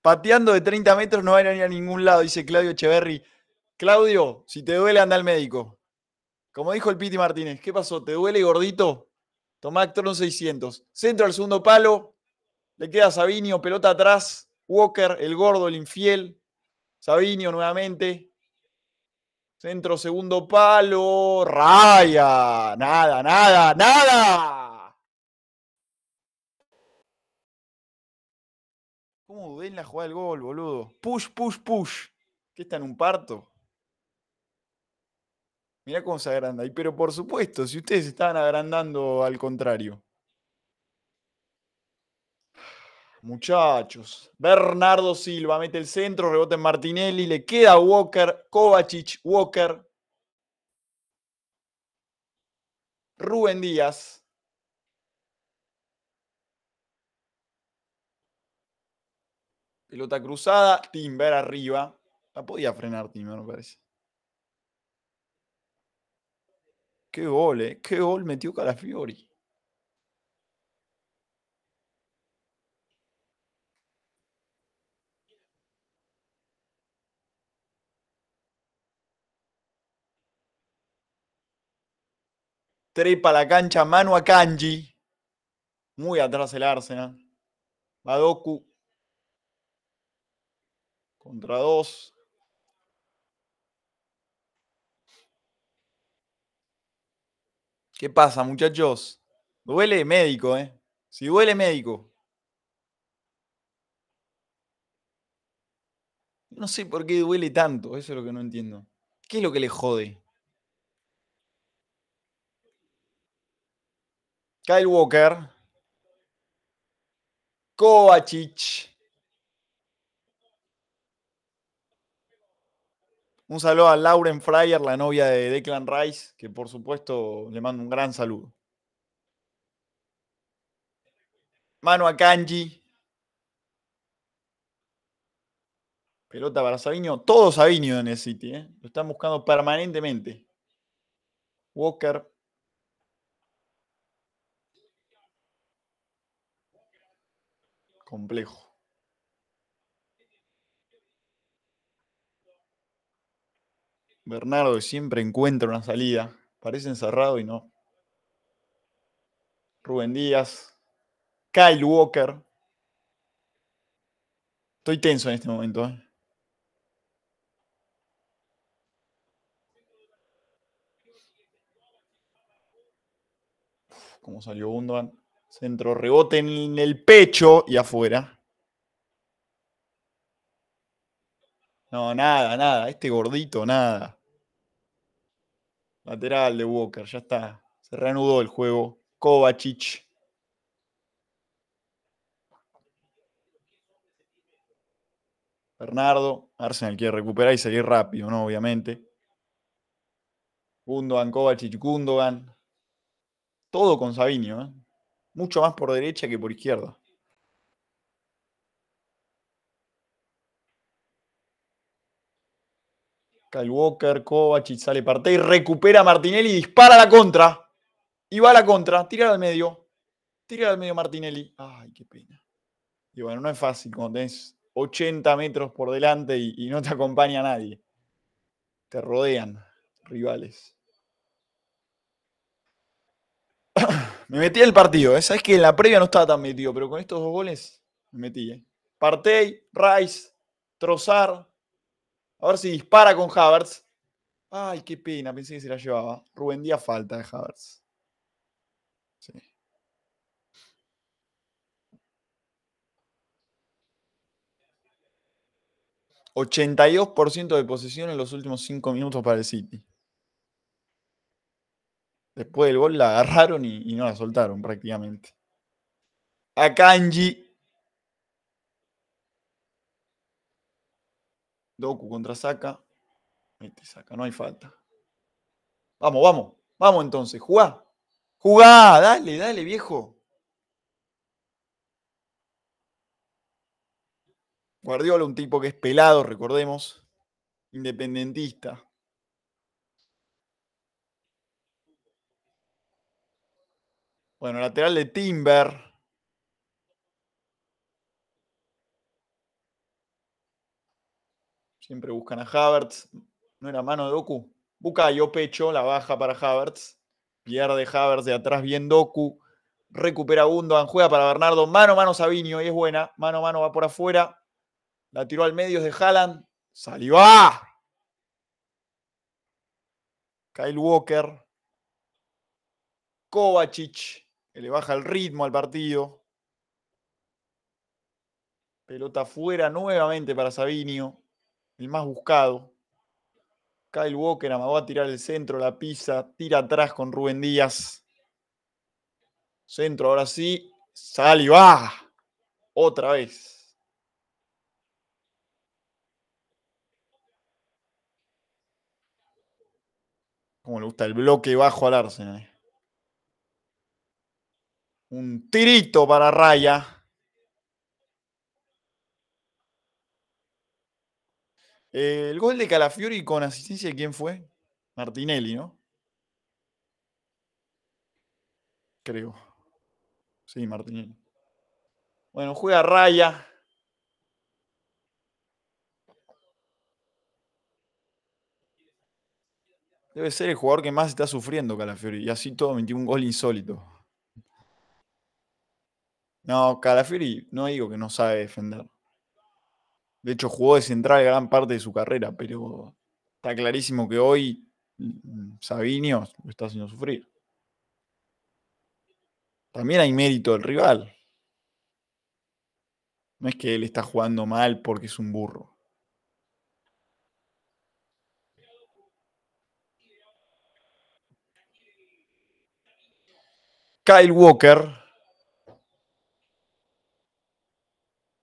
Pateando de 30 metros no va a ir a ningún lado, dice Claudio Echeverri. Claudio, si te duele, anda al médico. Como dijo el Piti Martínez, ¿qué pasó? ¿Te duele gordito? Tomá Actor 600. Centro al segundo palo. Le queda Sabinio, pelota atrás. Walker, el gordo, el infiel. Sabinio nuevamente. Centro, segundo palo. Raya. Nada, nada, nada. ¿Cómo dudé la jugada del gol, boludo? Push, push, push. ¿Qué está en un parto? Mirá cómo se agranda. ahí. pero por supuesto, si ustedes estaban agrandando al contrario. Muchachos, Bernardo Silva mete el centro, rebota en Martinelli, le queda Walker, Kovacic, Walker. Rubén Díaz. Pelota cruzada, Timber arriba. La podía frenar Timber, me parece. Qué gol, eh? Qué gol metió Calafiori. Trepa la cancha mano a Kanji. Muy atrás el Arsenal. Badoku. Contra dos. ¿Qué pasa, muchachos? Duele médico, ¿eh? Si duele médico. No sé por qué duele tanto, eso es lo que no entiendo. ¿Qué es lo que le jode? Kyle Walker. Kovacic. Un saludo a Lauren Fryer, la novia de Declan Rice, que por supuesto le mando un gran saludo. Mano a Kanji. Pelota para Sabiño. Todo Sabiño en el City. ¿eh? Lo están buscando permanentemente. Walker. Complejo. Bernardo siempre encuentra una salida. Parece encerrado y no. Rubén Díaz. Kyle Walker. Estoy tenso en este momento. ¿eh? ¿Cómo salió Gundogan? Centro, rebote en el pecho y afuera. No, nada, nada. Este gordito, nada. Lateral de Walker, ya está. Se reanudó el juego. Kovacic. Bernardo. Arsenal quiere recuperar y seguir rápido, ¿no? Obviamente. Gundogan, Kovacic, Gundogan. Todo con Sabinio, ¿eh? Mucho más por derecha que por izquierda. Kyle Walker, Kovacic, sale y recupera a Martinelli, dispara a la contra. Y va a la contra, tira al medio. Tira al medio Martinelli. Ay, qué pena. Y bueno, no es fácil cuando tenés 80 metros por delante y, no te acompaña nadie. Te rodean rivales. me metí el partido, ¿eh? Sabes que en la previa no estaba tan metido, pero con estos dos goles me metí, ¿eh? Partey, Rice, Trozar, a ver si dispara con Havertz. Ay, qué pena, pensé que se la llevaba. Rubén Díaz falta de Havertz. Sí. ...82% de posesión en los últimos 5 minutos para el City. Después del gol la agarraron y, y no la soltaron prácticamente. A Kanji Doku contra Saca. Mete Saca, no hay falta. Vamos, vamos. Vamos entonces, jugá. Jugá, dale, dale, viejo. Guardiola, un tipo que es pelado, recordemos. Independentista. Bueno, lateral de Timber. Siempre buscan a Havertz. ¿No era mano de Doku? Bucayo Pecho, la baja para Havertz. Pierde Havertz de atrás bien Doku. Recupera Gundogan, juega para Bernardo. Mano a mano Sabinio y es buena. Mano a mano va por afuera. La tiró al medio de Haaland. ¡Ah! Kyle Walker. Kovacic, que le baja el ritmo al partido. Pelota fuera nuevamente para Sabinio el más buscado. Kyle Walker va a tirar el centro, la pisa, tira atrás con Rubén Díaz. Centro, ahora sí, sale y va. Otra vez. Como le gusta el bloque bajo al Arsenal. Un tirito para Raya. Eh, el gol de Calafiori con asistencia de quién fue? Martinelli, ¿no? Creo. Sí, Martinelli. Bueno, juega Raya. Debe ser el jugador que más está sufriendo Calafiori. Y así todo metió un gol insólito. No, Calafiori no digo que no sabe defender. De hecho, jugó de central gran parte de su carrera, pero está clarísimo que hoy mm, mm, Sabinio lo está haciendo sufrir. También hay mérito del rival. No es que él está jugando mal porque es un burro. Kyle Walker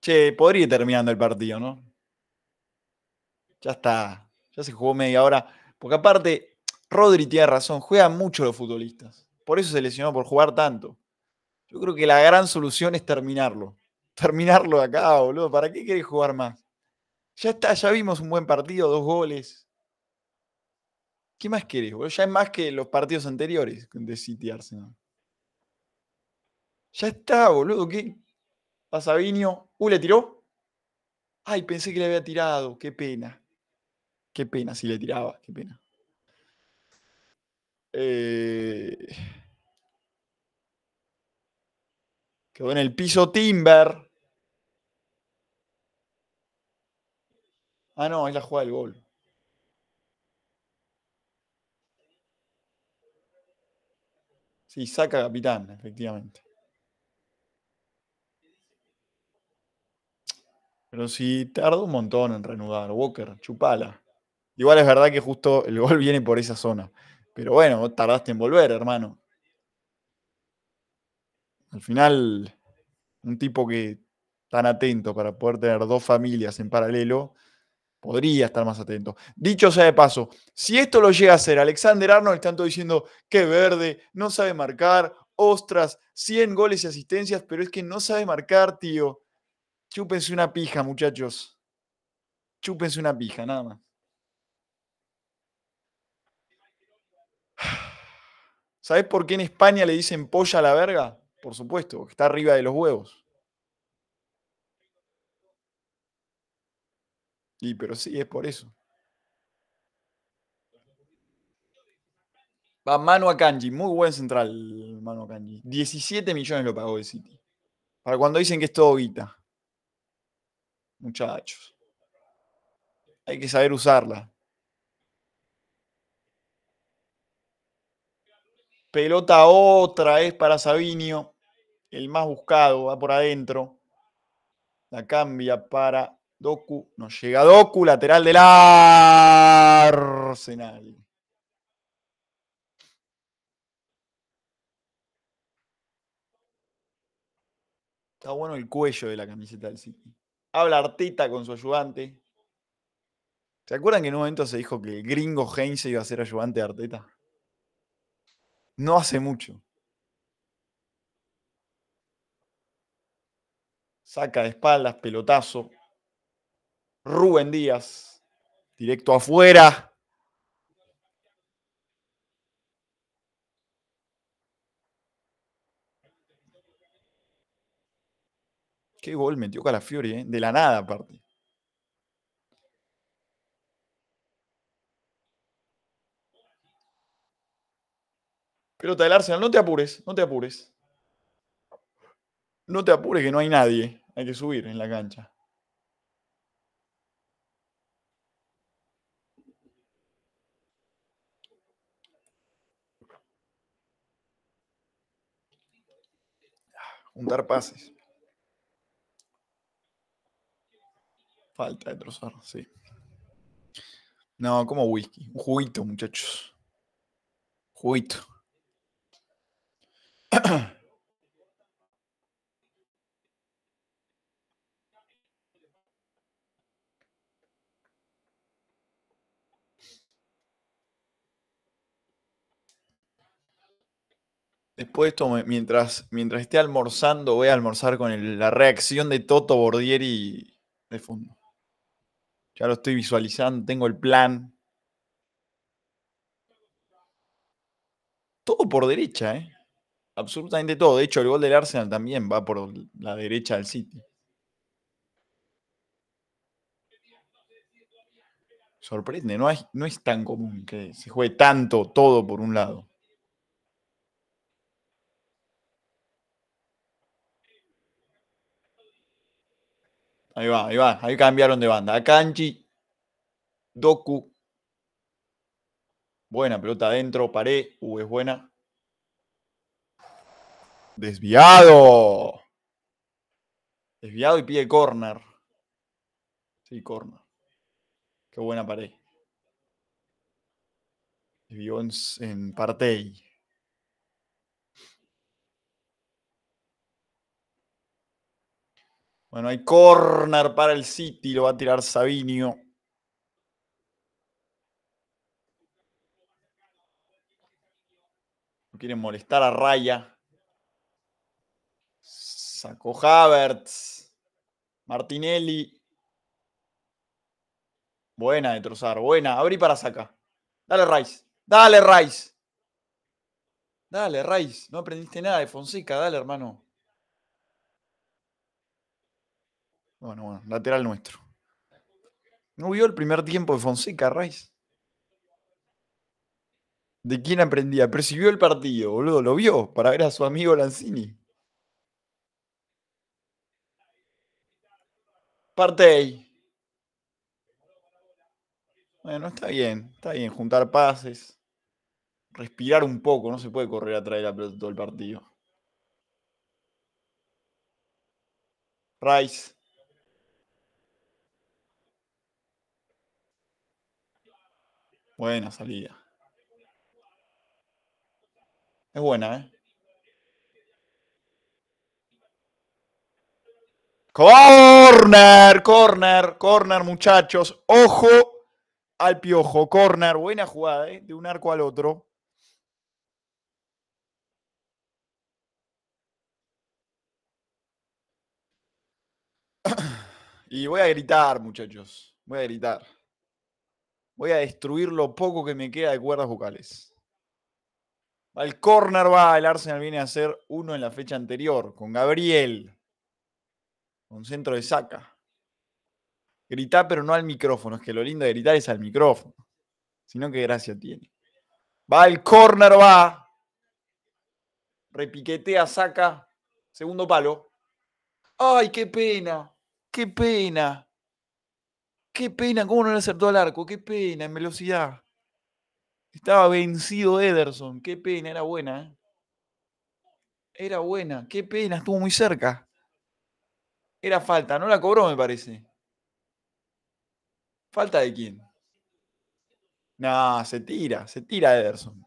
Che, podría ir terminando el partido, ¿no? Ya está. Ya se jugó media hora. Porque aparte, Rodri tiene razón. Juegan mucho los futbolistas. Por eso se lesionó, por jugar tanto. Yo creo que la gran solución es terminarlo. Terminarlo acá, boludo. ¿Para qué querés jugar más? Ya está, ya vimos un buen partido, dos goles. ¿Qué más querés, boludo? Ya es más que los partidos anteriores de City Arsenal. Ya está, boludo. ¿Qué, Sabinio, Uh, le tiró. Ay, pensé que le había tirado. Qué pena. Qué pena si le tiraba. Qué pena. Eh, quedó en el piso Timber. Ah, no, es la jugada del gol. Sí, saca capitán, efectivamente. Pero si tardó un montón en reanudar, Walker, chupala. Igual es verdad que justo el gol viene por esa zona. Pero bueno, tardaste en volver, hermano. Al final, un tipo que tan atento para poder tener dos familias en paralelo, podría estar más atento. Dicho sea de paso, si esto lo llega a hacer Alexander Arnold, están diciendo que verde, no sabe marcar, ostras, 100 goles y asistencias, pero es que no sabe marcar, tío. Chúpense una pija, muchachos. Chúpense una pija, nada más. ¿Sabes por qué en España le dicen polla a la verga? Por supuesto, está arriba de los huevos. Y pero sí, es por eso. Va Manu Akanji, muy buen central Manu Akanji. 17 millones lo pagó el City. Para cuando dicen que es todo guita muchachos. Hay que saber usarla. Pelota otra es para Sabinio, el más buscado, va por adentro. La cambia para Doku. Nos llega Doku, lateral del Arsenal. Está bueno el cuello de la camiseta del City. Habla Arteta con su ayudante. ¿Se acuerdan que en un momento se dijo que el gringo Heinz iba a ser ayudante de Arteta? No hace mucho. Saca de espaldas, pelotazo. Rubén Díaz, directo afuera. Qué gol metió Calafiori, ¿eh? de la nada aparte. Pelota del Arsenal, no te apures, no te apures. No te apures que no hay nadie. Hay que subir en la cancha. Ah, juntar pases. Falta de trozar, sí. No, como whisky. Un juguito, muchachos. Juguito. Después esto, mientras, mientras esté almorzando, voy a almorzar con la reacción de Toto Bordieri de fondo. Ya lo estoy visualizando, tengo el plan. Todo por derecha, ¿eh? Absolutamente todo. De hecho, el gol del Arsenal también va por la derecha del City. Sorprende, no es, no es tan común que se juegue tanto todo por un lado. Ahí va, ahí va, ahí cambiaron de banda. Akanji, Doku. Buena pelota adentro, paré, Uh, es buena. Desviado. Desviado y pide corner. Sí, corner. Qué buena pared. Desvió en, parte Partey. Bueno, hay corner para el City, lo va a tirar Sabinio. No quieren molestar a Raya. Sacó Havertz. Martinelli. Buena de trozar, buena. Abrí para sacar. Dale, Rice. Dale, Rice. Dale, Rice. No aprendiste nada de Fonseca. Dale, hermano. Bueno, bueno, lateral nuestro. ¿No vio el primer tiempo de Fonseca, Raiz? ¿De quién aprendía? Percibió el partido, boludo. Lo vio para ver a su amigo Lanzini. ahí. Bueno, está bien. Está bien juntar pases. Respirar un poco. No se puede correr a traer la todo el partido. Rice. Buena salida. Es buena, ¿eh? Corner, corner, corner, muchachos. Ojo al piojo. Corner, buena jugada, ¿eh? De un arco al otro. Y voy a gritar, muchachos. Voy a gritar. Voy a destruir lo poco que me queda de cuerdas vocales. Va el corner, va. El Arsenal viene a hacer uno en la fecha anterior, con Gabriel. Con centro de saca. Grita, pero no al micrófono. Es que lo lindo de gritar es al micrófono. Sino que gracia tiene. Va el corner, va. Repiquetea, saca. Segundo palo. ¡Ay, qué pena! ¡Qué pena! Qué pena, ¿cómo no le acertó al arco? Qué pena, en velocidad. Estaba vencido Ederson. Qué pena, era buena. ¿eh? Era buena. Qué pena, estuvo muy cerca. Era falta, no la cobró, me parece. ¿Falta de quién? No, se tira, se tira Ederson.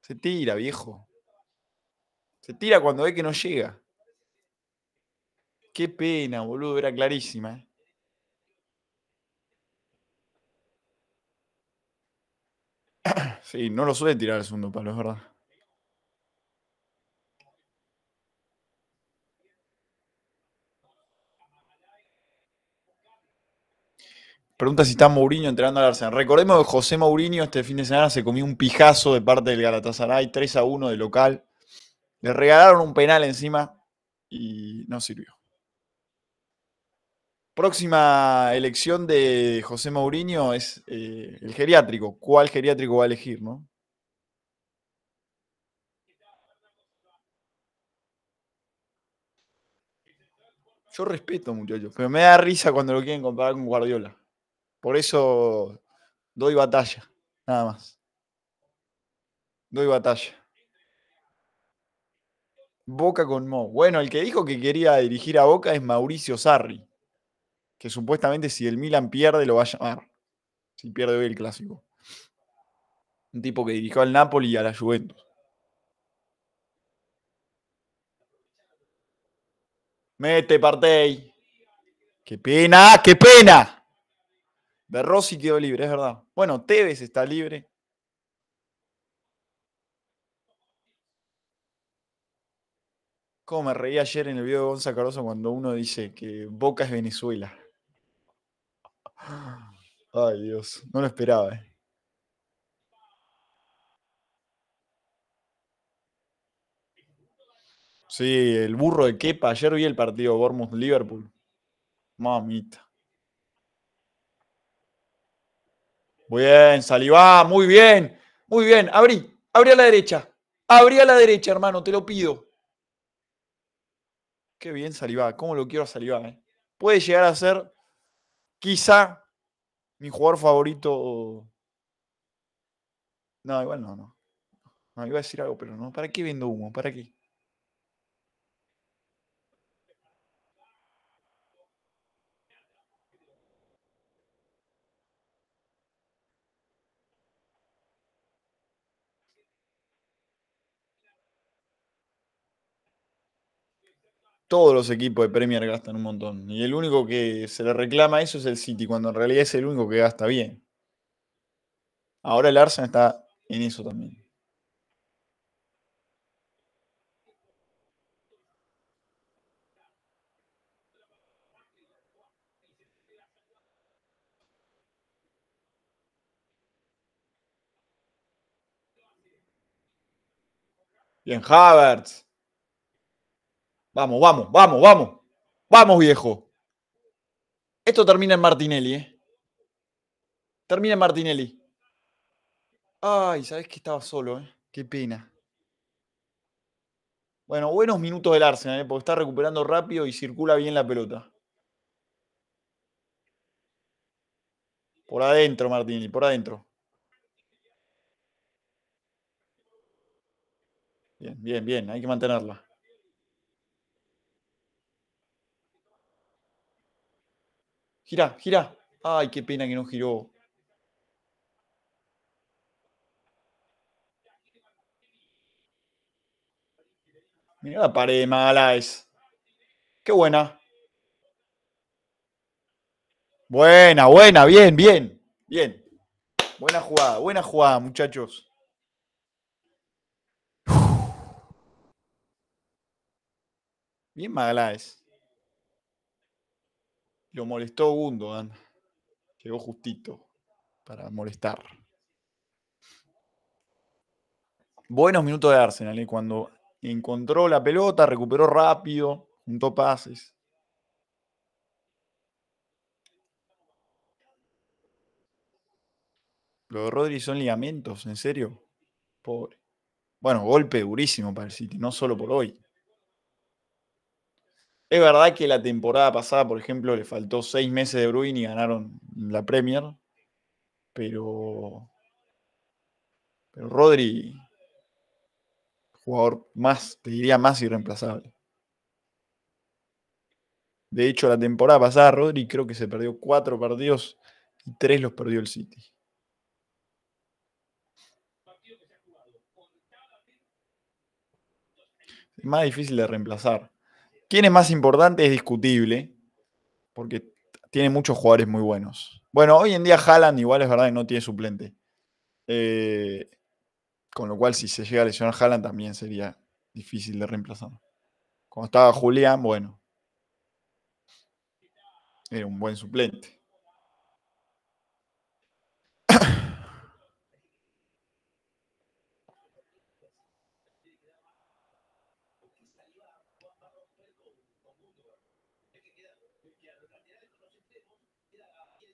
Se tira, viejo. Se tira cuando ve que no llega. Qué pena, boludo, era clarísima. ¿eh? Sí, no lo suelen tirar el segundo palo, es verdad. Pregunta si está Mourinho entrenando al Arsenal. Recordemos que José Mourinho este fin de semana se comió un pijazo de parte del Galatasaray, 3 a 1 de local. Le regalaron un penal encima y no sirvió. Próxima elección de José Mourinho es eh, el geriátrico. ¿Cuál geriátrico va a elegir, no? Yo respeto, muchachos, pero me da risa cuando lo quieren comparar con Guardiola. Por eso doy batalla, nada más. Doy batalla. Boca con Mo. Bueno, el que dijo que quería dirigir a Boca es Mauricio Sarri que supuestamente si el Milan pierde lo va a llamar, si pierde hoy el clásico. Un tipo que dirigió al Napoli y a la Juventus. Mete Partey. ¡Qué pena! ¡Qué pena! De Rossi quedó libre, es verdad. Bueno, Tevez está libre. Como me reí ayer en el video de Gonzalo carlos cuando uno dice que Boca es Venezuela. Ay, Dios, no lo esperaba. Eh. Sí, el burro de Kepa. Ayer vi el partido Bournemouth-Liverpool. Mamita. Muy bien, Salivá, muy bien. Muy bien, abrí, abrí a la derecha. Abrí a la derecha, hermano, te lo pido. Qué bien Salivá, cómo lo quiero a Salivá. Eh. Puede llegar a ser Quizá mi jugador favorito. No, igual no, no. No, iba a decir algo, pero no. ¿Para qué vendo humo? ¿Para qué? Todos los equipos de Premier gastan un montón. Y el único que se le reclama eso es el City, cuando en realidad es el único que gasta bien. Ahora el Arsenal está en eso también. Bien, Havertz. Vamos, vamos, vamos, vamos. Vamos, viejo. Esto termina en Martinelli, ¿eh? Termina en Martinelli. Ay, sabes que estaba solo, ¿eh? Qué pena. Bueno, buenos minutos del Arsenal, eh, porque está recuperando rápido y circula bien la pelota. Por adentro, Martinelli, por adentro. Bien, bien, bien, hay que mantenerla. Gira, gira. Ay, qué pena que no giró. Mira la pared de Qué buena. Buena, buena, bien, bien, bien. Buena jugada, buena jugada, muchachos. Bien Magaláes. Lo molestó Gundogan. Llegó justito para molestar. Buenos minutos de Arsenal, ¿eh? cuando encontró la pelota, recuperó rápido, juntó pases. Los de Rodri son ligamentos, ¿en serio? Pobre. Bueno, golpe durísimo para el City, no solo por hoy. Es verdad que la temporada pasada, por ejemplo, le faltó seis meses de Bruin y ganaron la Premier, pero, pero Rodri, jugador más, te diría más irreemplazable. De hecho, la temporada pasada Rodri creo que se perdió cuatro partidos y tres los perdió el City. Es más difícil de reemplazar. ¿Quién es más importante? Es discutible, porque tiene muchos jugadores muy buenos. Bueno, hoy en día Haaland igual es verdad que no tiene suplente. Eh, con lo cual, si se llega a lesionar Haaland, también sería difícil de reemplazar. Cuando estaba Julián, bueno, era un buen suplente.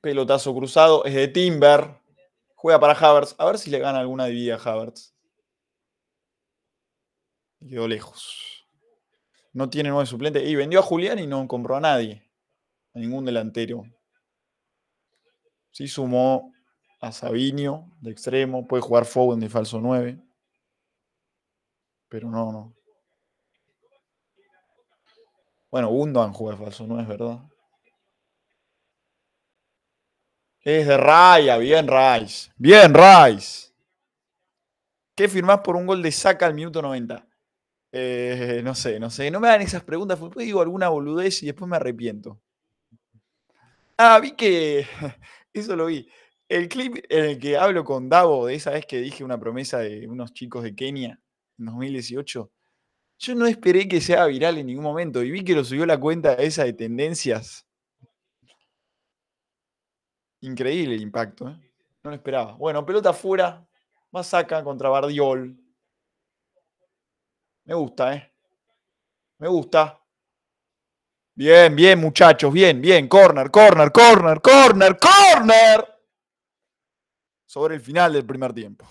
Pelotazo cruzado. Es de Timber. Juega para Havertz. A ver si le gana alguna dividida a Havertz. Quedó lejos. No tiene nueve suplentes. Y vendió a Julián y no compró a nadie. A ningún delantero. Sí sumó a Sabinio de extremo. Puede jugar Foden de falso 9. Pero no, no. Bueno, Gundogan juega falso 9, ¿verdad? Es de raya, bien Rice. Bien Rice. ¿Qué firmás por un gol de saca al minuto 90? Eh, no sé, no sé. No me dan esas preguntas, después digo alguna boludez y después me arrepiento. Ah, vi que. Eso lo vi. El clip en el que hablo con Davo de esa vez que dije una promesa de unos chicos de Kenia en 2018. Yo no esperé que sea viral en ningún momento y vi que lo subió la cuenta esa de tendencias Increíble el impacto, ¿eh? No lo esperaba. Bueno, pelota afuera, Masaca contra Bardiol. Me gusta, ¿eh? Me gusta. Bien, bien, muchachos, bien, bien. Corner, corner, corner, corner, corner. Sobre el final del primer tiempo.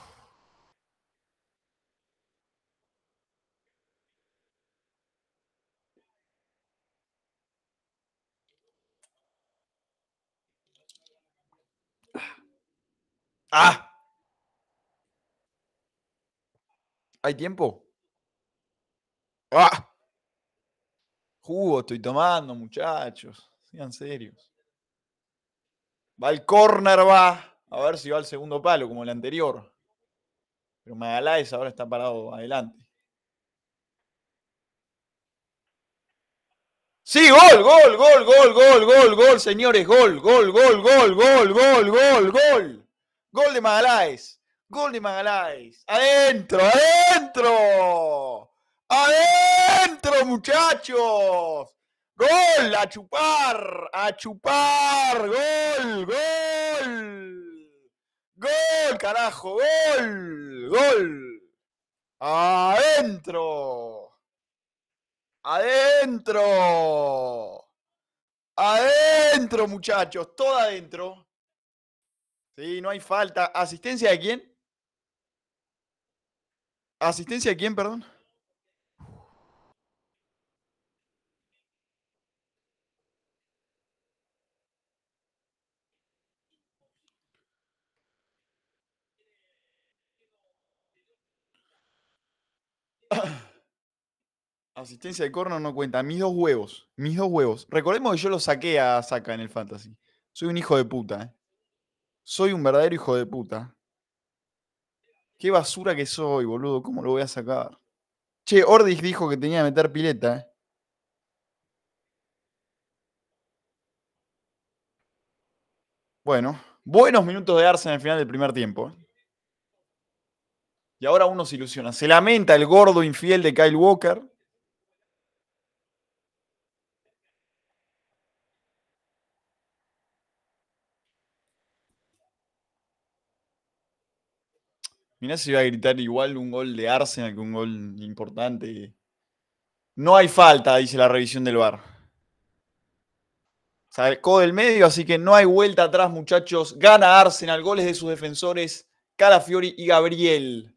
¡Ah! Hay tiempo. ¡Ah! Jugo estoy tomando, muchachos. Sean serios. Va el corner, va. A ver si va al segundo palo, como el anterior. Pero Magaláes ahora está parado adelante. Sí, gol, gol, gol, gol, gol, gol, gol, señores, gol, gol, gol, gol, gol, gol, gol, gol. Gol de Magaláes. Gol de Magaláes. Adentro, adentro. Adentro, muchachos. Gol, a chupar, a chupar. Gol, gol. Gol, carajo, gol, gol. Adentro. Adentro. Adentro, muchachos, todo adentro. Sí, no hay falta. ¿Asistencia de quién? ¿Asistencia de quién, perdón? Asistencia de corno no cuenta. Mis dos huevos. Mis dos huevos. Recordemos que yo los saqué a Saca en el Fantasy. Soy un hijo de puta, ¿eh? Soy un verdadero hijo de puta. Qué basura que soy, boludo. ¿Cómo lo voy a sacar? Che, Ordis dijo que tenía que meter pileta, eh. Bueno, buenos minutos de Arce en el final del primer tiempo. Eh. Y ahora uno se ilusiona. Se lamenta el gordo infiel de Kyle Walker. Mirá si iba a gritar igual un gol de Arsenal que un gol importante. No hay falta, dice la revisión del VAR. Sacó del medio, así que no hay vuelta atrás, muchachos. Gana Arsenal, goles de sus defensores, Calafiori y Gabriel.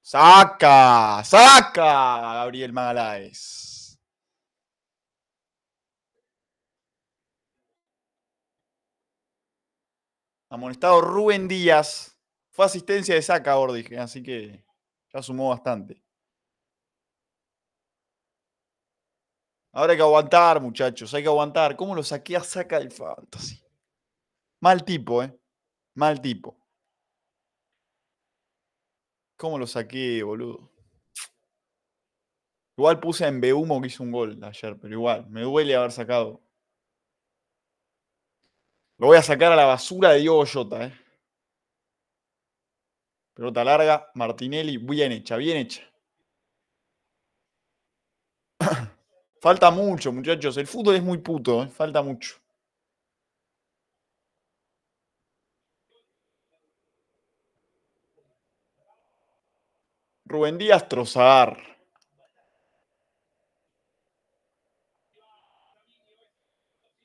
Saca, saca, Gabriel Magaláes. Amonestado Rubén Díaz. Fue asistencia de Saca, dije. así que ya sumó bastante. Ahora hay que aguantar, muchachos, hay que aguantar. ¿Cómo lo saqué a Saca del Fantasy? Mal tipo, ¿eh? Mal tipo. ¿Cómo lo saqué, boludo? Igual puse en humo que hizo un gol ayer, pero igual, me duele haber sacado lo voy a sacar a la basura de Diego ¿eh? Pelota larga, Martinelli, bien hecha, bien hecha. Falta mucho, muchachos. El fútbol es muy puto, eh, falta mucho. Rubén Díaz Trozar.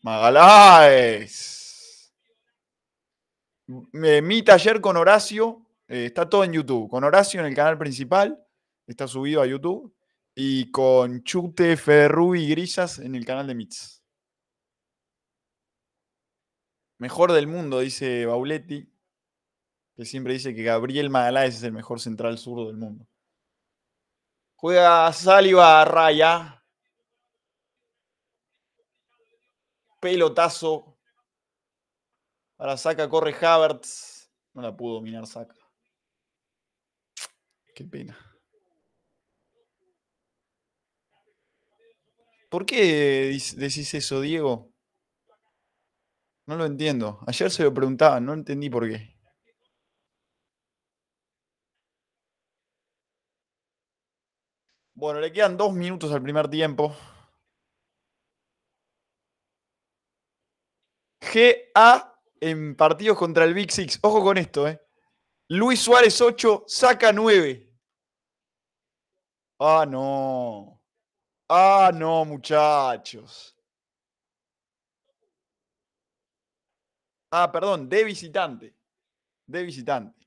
Magaláes mi taller con Horacio eh, está todo en YouTube. Con Horacio en el canal principal, está subido a YouTube. Y con Chute, Ferru y Grisas en el canal de Mits. Mejor del mundo, dice Bauletti, que siempre dice que Gabriel Magaláes es el mejor central zurdo del mundo. Juega Saliva raya. Pelotazo Ahora Saca corre Havertz. No la pudo dominar Saca. Qué pena. ¿Por qué decís eso, Diego? No lo entiendo. Ayer se lo preguntaba, no entendí por qué. Bueno, le quedan dos minutos al primer tiempo. G.A en partidos contra el Big Six. Ojo con esto, ¿eh? Luis Suárez 8, saca 9. Ah, no. Ah, no, muchachos. Ah, perdón, de visitante. De visitante.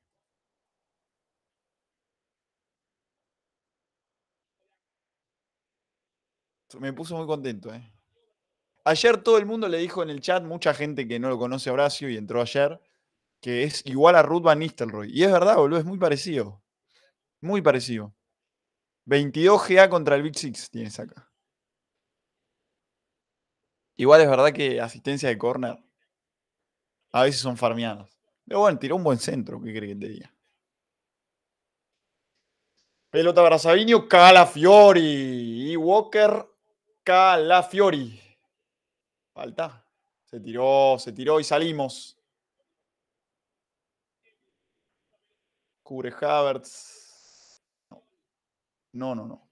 Me puso muy contento, ¿eh? Ayer todo el mundo le dijo en el chat, mucha gente que no lo conoce a Horacio y entró ayer, que es igual a Ruth Van Nistelrooy. Y es verdad, boludo, es muy parecido. Muy parecido. 22 GA contra el Big Six tienes acá. Igual es verdad que asistencia de corner a veces son farmeadas. Pero bueno, tiró un buen centro, ¿qué crees que te diga? Pelota para Sabinio, Calafiori. Y Walker, Calafiori. Falta. Se tiró, se tiró y salimos. Cubre Havertz. no, no. no.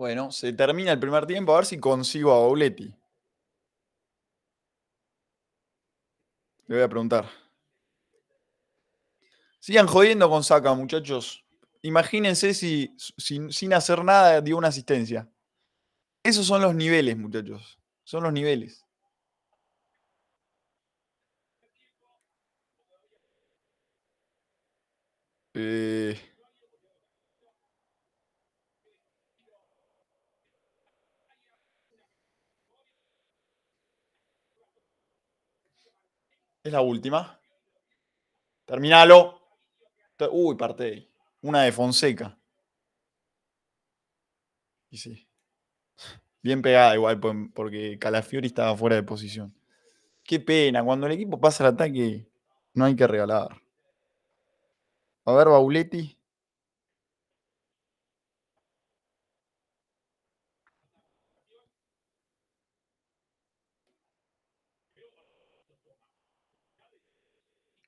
Bueno, se termina el primer tiempo, a ver si consigo a Bauletti. Le voy a preguntar. Sigan jodiendo con Saca, muchachos. Imagínense si, si, sin hacer nada dio una asistencia. Esos son los niveles, muchachos. Son los niveles. Eh... Es la última. Terminalo. Uy, parte Una de Fonseca. Y sí. Bien pegada igual, porque Calafiori estaba fuera de posición. Qué pena, cuando el equipo pasa el ataque, no hay que regalar. A ver, Bauletti.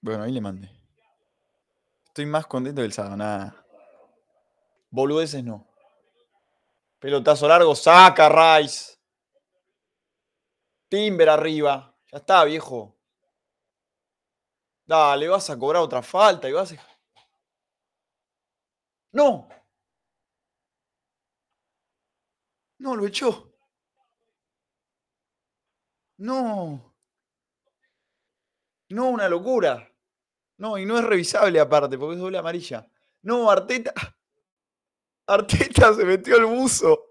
Bueno, ahí le mandé. Estoy más contento que el sábado, nada. Boludeces no. Pelotazo largo, saca Rice. Timber arriba. Ya está, viejo. Dale, vas a cobrar otra falta y vas a... ¡No! No, lo echó. No. No, una locura. No, y no es revisable aparte, porque es doble amarilla. No, Arteta. Arteta se metió el buzo.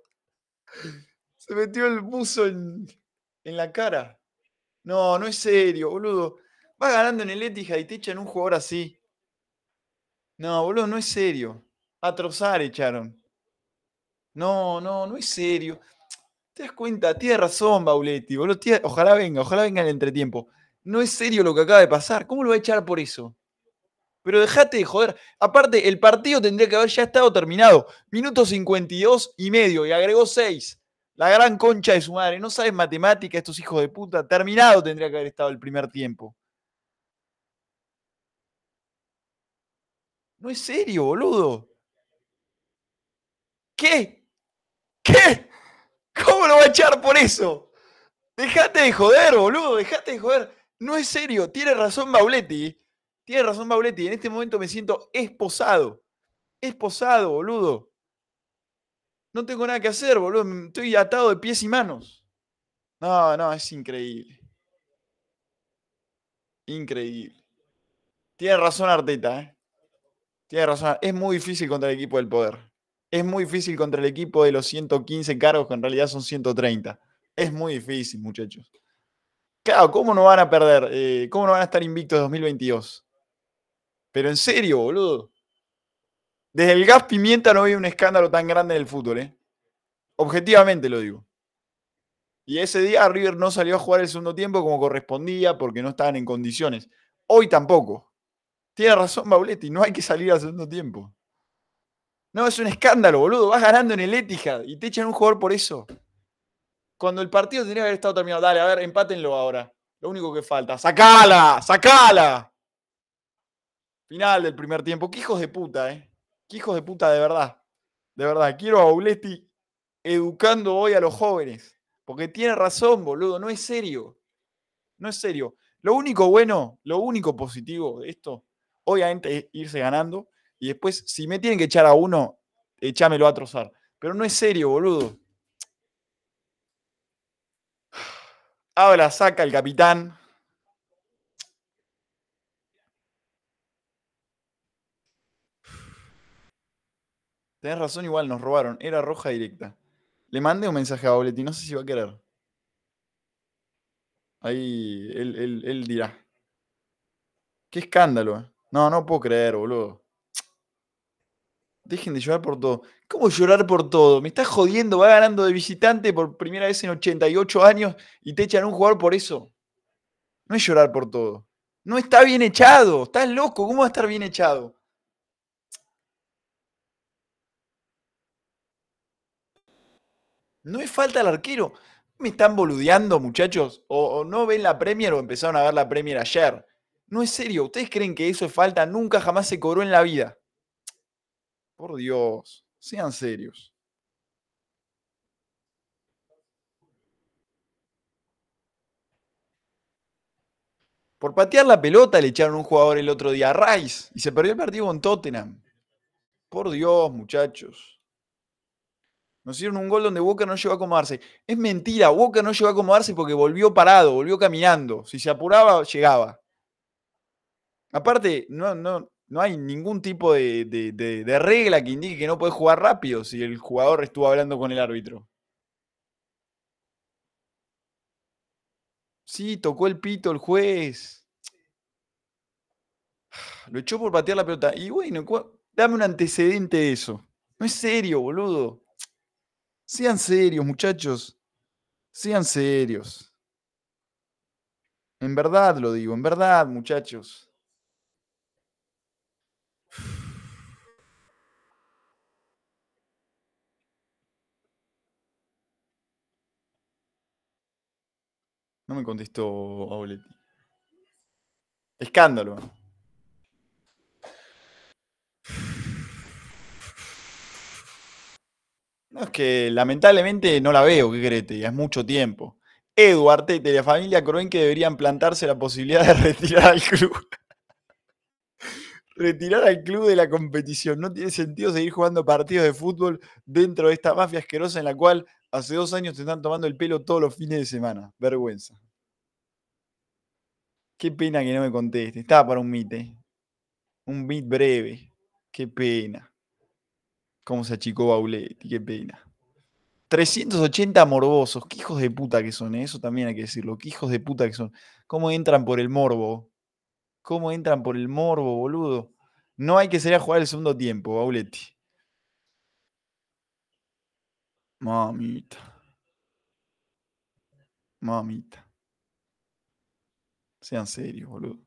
Se metió el buzo en, la cara. No, no es serio, boludo. Vas ganando en el Etihad y te echan un jugador así. No, boludo, no es serio. A Trozar echaron. No, no, no es serio. Te das cuenta, Tienes razón Bauletti, boludo. ojalá venga, ojalá venga en el entretiempo. No es serio lo que acaba de pasar. ¿Cómo lo va a echar por eso? Pero dejate de joder. Aparte, el partido tendría que haber ya estado terminado. Minuto 52 y medio y agregó 6. La gran concha de su madre. No sabes matemática, estos hijos de puta. Terminado tendría que haber estado el primer tiempo. No es serio, boludo. ¿Qué? ¿Qué? ¿Cómo lo va a echar por eso? Dejate de joder, boludo. Dejate de joder. No es serio. Tiene razón Bauletti. Tiene razón Bauletti, en este momento me siento esposado. Esposado, boludo. No tengo nada que hacer, boludo. Estoy atado de pies y manos. No, no, es increíble. Increíble. Tiene razón Arteta, ¿eh? Tiene razón. Es muy difícil contra el equipo del poder. Es muy difícil contra el equipo de los 115 cargos, que en realidad son 130. Es muy difícil, muchachos. Claro, ¿cómo no van a perder? Eh, ¿Cómo no van a estar invictos en 2022? Pero en serio, boludo. Desde el gas pimienta no había un escándalo tan grande en el fútbol, ¿eh? Objetivamente lo digo. Y ese día River no salió a jugar el segundo tiempo como correspondía porque no estaban en condiciones. Hoy tampoco. Tiene razón Bauletti, no hay que salir al segundo tiempo. No, es un escándalo, boludo. Vas ganando en el Etihad y te echan un jugador por eso. Cuando el partido tenía que haber estado terminado. Dale, a ver, empátenlo ahora. Lo único que falta. ¡Sacala! ¡Sacala! Final del primer tiempo. Qué hijos de puta, ¿eh? Qué hijos de puta, de verdad. De verdad. Quiero a auletti, educando hoy a los jóvenes. Porque tiene razón, boludo. No es serio. No es serio. Lo único bueno, lo único positivo de esto, obviamente, es irse ganando. Y después, si me tienen que echar a uno, échamelo a trozar. Pero no es serio, boludo. Ahora saca el capitán. Tenés razón, igual nos robaron. Era roja directa. Le mandé un mensaje a Boletti, no sé si va a querer. Ahí él, dirá. Qué escándalo, eh. No, no puedo creer, boludo. Dejen de llorar por todo. ¿Cómo llorar por todo? Me estás jodiendo, va ganando de visitante por primera vez en 88 años y te echan un jugador por eso. No es llorar por todo. No está bien echado. Estás loco. ¿Cómo va a estar bien echado? No es falta al arquero. ¿Me están boludeando, muchachos? ¿O, ¿O, no ven la Premier o empezaron a ver la Premier ayer? No es serio. ¿Ustedes creen que eso es falta? Nunca jamás se cobró en la vida. Por Dios, sean serios. Por patear la pelota le echaron un jugador el otro día a Rice y se perdió el partido con Tottenham. Por Dios, muchachos. Nos hicieron un gol donde Boca no llegó a acomodarse. Es mentira, Boca no llegó a acomodarse porque volvió parado, volvió caminando. Si se apuraba, llegaba. Aparte, no, no, no hay ningún tipo de, regla que indique que no puede jugar rápido si el jugador estuvo hablando con el árbitro. Sí, tocó el pito el juez. Lo echó por patear la pelota. Y bueno, dame un antecedente de eso. No es serio, boludo. Sean serios, muchachos. Sean serios. En verdad lo digo, en verdad, muchachos. No me contestó Auletti. Escándalo. No, es que lamentablemente no la veo, Grete, ya es mucho tiempo. Eduard Tete y la familia que deberían plantarse la posibilidad de retirar al club. retirar al club de la competición. No tiene sentido seguir jugando partidos de fútbol dentro de esta mafia asquerosa en la cual hace dos años te están tomando el pelo todos los fines de semana. Vergüenza. Qué pena que no me conteste. Estaba para un mite, Un bit breve. Qué pena cómo se achicó Bauletti, qué pena. 380 morbosos, qué hijos de puta que son, ¿eh? eso también hay que decirlo, qué hijos de puta que son. ¿Cómo entran por el morbo? ¿Cómo entran por el morbo, boludo? No hay que salir a jugar el segundo tiempo, Bauletti. Mamita. Mamita. Sean serios, boludo.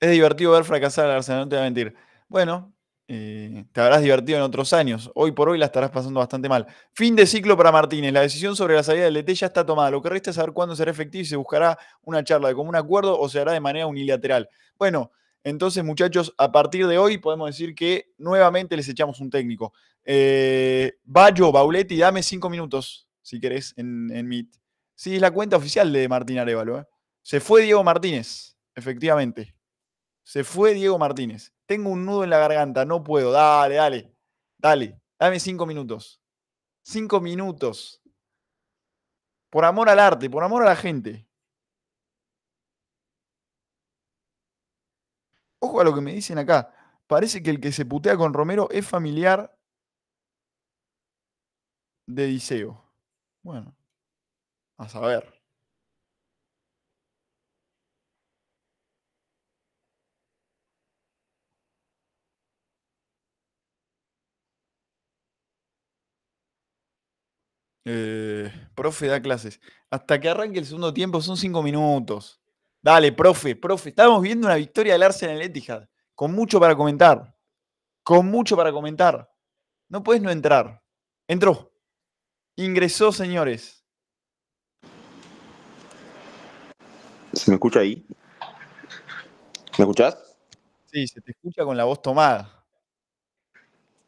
Es divertido ver fracasar al Arsenal, no te voy a mentir. Bueno, eh, te habrás divertido en otros años. Hoy por hoy la estarás pasando bastante mal. Fin de ciclo para Martínez. La decisión sobre la salida del DT e ya está tomada. Lo que resta es saber cuándo será efectivo y se buscará una charla de común acuerdo o se hará de manera unilateral. Bueno, entonces muchachos, a partir de hoy podemos decir que nuevamente les echamos un técnico. Eh, Bayo, Bauletti, dame cinco minutos, si querés, en, en Meet. Sí, es la cuenta oficial de Martín Arevalo. ¿eh? Se fue Diego Martínez, efectivamente. Se fue Diego Martínez. Tengo un nudo en la garganta, no puedo. Dale, dale, dale. Dame cinco minutos. Cinco minutos. Por amor al arte, por amor a la gente. Ojo a lo que me dicen acá. Parece que el que se putea con Romero es familiar de Diceo. Bueno, a saber. Eh, profe da clases. Hasta que arranque el segundo tiempo son cinco minutos. Dale, profe, profe. Estamos viendo una victoria del el Etihad. Con mucho para comentar. Con mucho para comentar. No puedes no entrar. Entró. Ingresó, señores. ¿Se me escucha ahí? ¿Me escuchás? Sí, se te escucha con la voz tomada.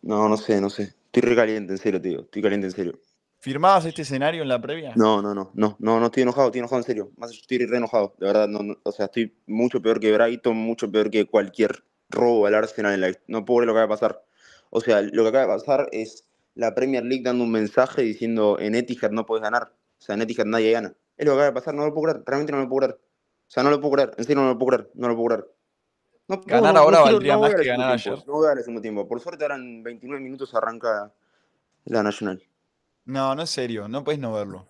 No, no sé, no sé. Estoy recaliente, en serio, tío. Estoy caliente, en serio. ¿Firmabas este escenario en la previa? No, no, no, no, no, no estoy enojado, estoy enojado en serio. Más estoy re enojado, de verdad. No, no, o sea, estoy mucho peor que Brighton, mucho peor que cualquier robo al Arsenal en la No puedo ver lo que acaba de pasar. O sea, lo que acaba de pasar es la Premier League dando un mensaje diciendo en Etihad no puedes ganar. O sea, en Etihad nadie gana. Es lo que acaba de pasar, no lo puedo creer, realmente no lo puedo creer. O sea, no lo puedo creer, en serio no lo puedo creer, no lo puedo creer. ganar ahora valdría más que ganar ayer. No voy a dar el segundo tiempo. Por suerte ahora en 29 minutos arranca la Nacional. No, no es serio, no puedes no verlo.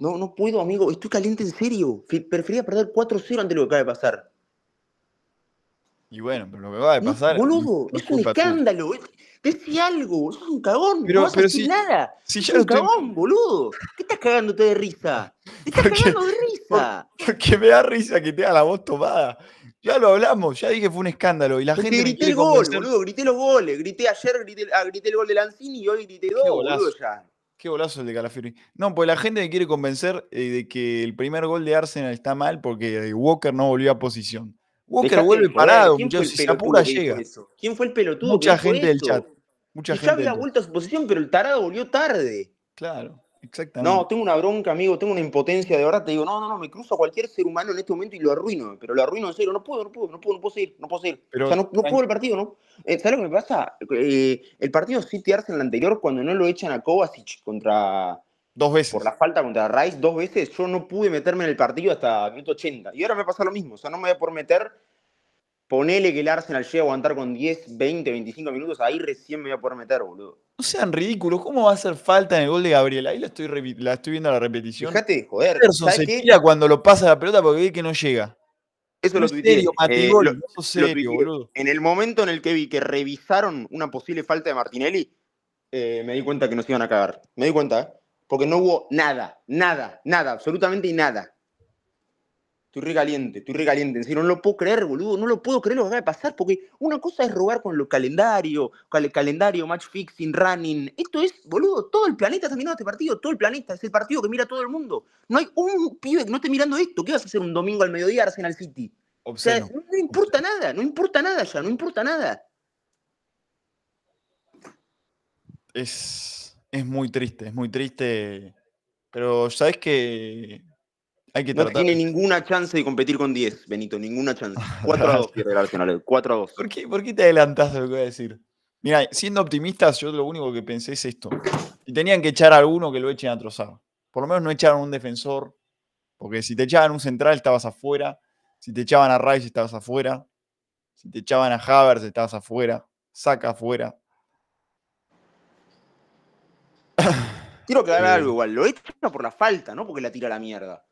No, no puedo, amigo, estoy caliente en serio. Prefería perder 4-0 de lo que acaba de pasar. Y bueno, pero lo que va a pasar. No, boludo, es, un escándalo. Te decí algo, Es un cagón. Pero, no vas pero si, nada. Si un cagón, boludo. ¿Qué estás cagándote de risa? ¿Te estás cagando de risa. Que me da risa que te la voz tomada. Ya lo hablamos, ya dije que fue un escándalo. Y la gente. Grité el gol, boludo, grité los goles. Grité ayer, grité, ah, grité el gol de Lanzini y hoy grité dos, boludo, ya. Qué golazo el de Calafiori. No, pues la gente me quiere convencer eh, de que el primer gol de Arsenal está mal porque eh, Walker no volvió a posición. Walker vuelve parado, muchachos. Si llega. ¿Quién fue el pelotudo? Mucha gente del chat. Mucha gente. Ya había vuelto a su posición, pero el tarado volvió tarde. Claro. No, tengo una bronca, amigo, tengo una impotencia de verdad. Te digo, no, no, no, me cruzo a cualquier ser humano en este momento y lo arruino, pero lo arruino en serio. No puedo, no puedo, no puedo, no puedo seguir, no puedo o sea, no, puedo el partido, ¿no? Eh, ¿Sabes lo que me pasa? Eh, el partido City Arsenal anterior, cuando no lo echan a Kovacic contra. Dos veces. Por la falta contra Rice, dos veces, yo no pude meterme en el partido hasta el minuto 80. Y ahora me pasa lo mismo, o sea, no me voy a meter Ponele que el Arsenal llegue a aguantar con 10, 20, 25 minutos, ahí recién me voy a poder meter, boludo. No sean ridículos, ¿cómo va a hacer falta en el gol de Gabriel? Ahí la estoy, la estoy viendo la repetición. Fíjate, joder. Anderson se cuando lo pasa la pelota porque ve que no llega. Eso lo tuiteé. Eh, lo, serio, boludo. En el momento en el que vi que revisaron una posible falta de Martinelli, eh, me di cuenta que nos iban a cagar. Me di cuenta, ¿eh? Porque no hubo nada, nada, nada, absolutamente nada. Estoy caliente, estoy regaliente. En no lo puedo creer, boludo. No lo puedo creer lo que acaba de pasar. Porque una cosa es robar con los calendarios, el calendario, match fixing, running. Esto es, boludo, todo el planeta está mirando este partido. Todo el planeta. Es el partido que mira todo el mundo. No hay un pibe que no esté mirando esto. ¿Qué vas a hacer un domingo al mediodía Arsenal City? O sea, no, importa nada. No importa nada ya. No importa nada. Es, es muy triste, es muy triste. Pero sabes que no tiene ninguna chance de competir con 10, Benito, ninguna chance. 4 ah, a 2 ¿Por qué, te adelantaste a lo que voy a decir? Mira, siendo optimistas, yo lo único que pensé es esto. Si tenían que echar a alguno, que lo echen a trozar. Por lo menos no echaron un defensor, porque si te echaban un central estabas afuera, si te echaban a Rice estabas afuera, si te echaban a Havers estabas afuera, saca afuera. Quiero que eh. haga algo igual, lo echan por la falta, no porque la tira a la mierda.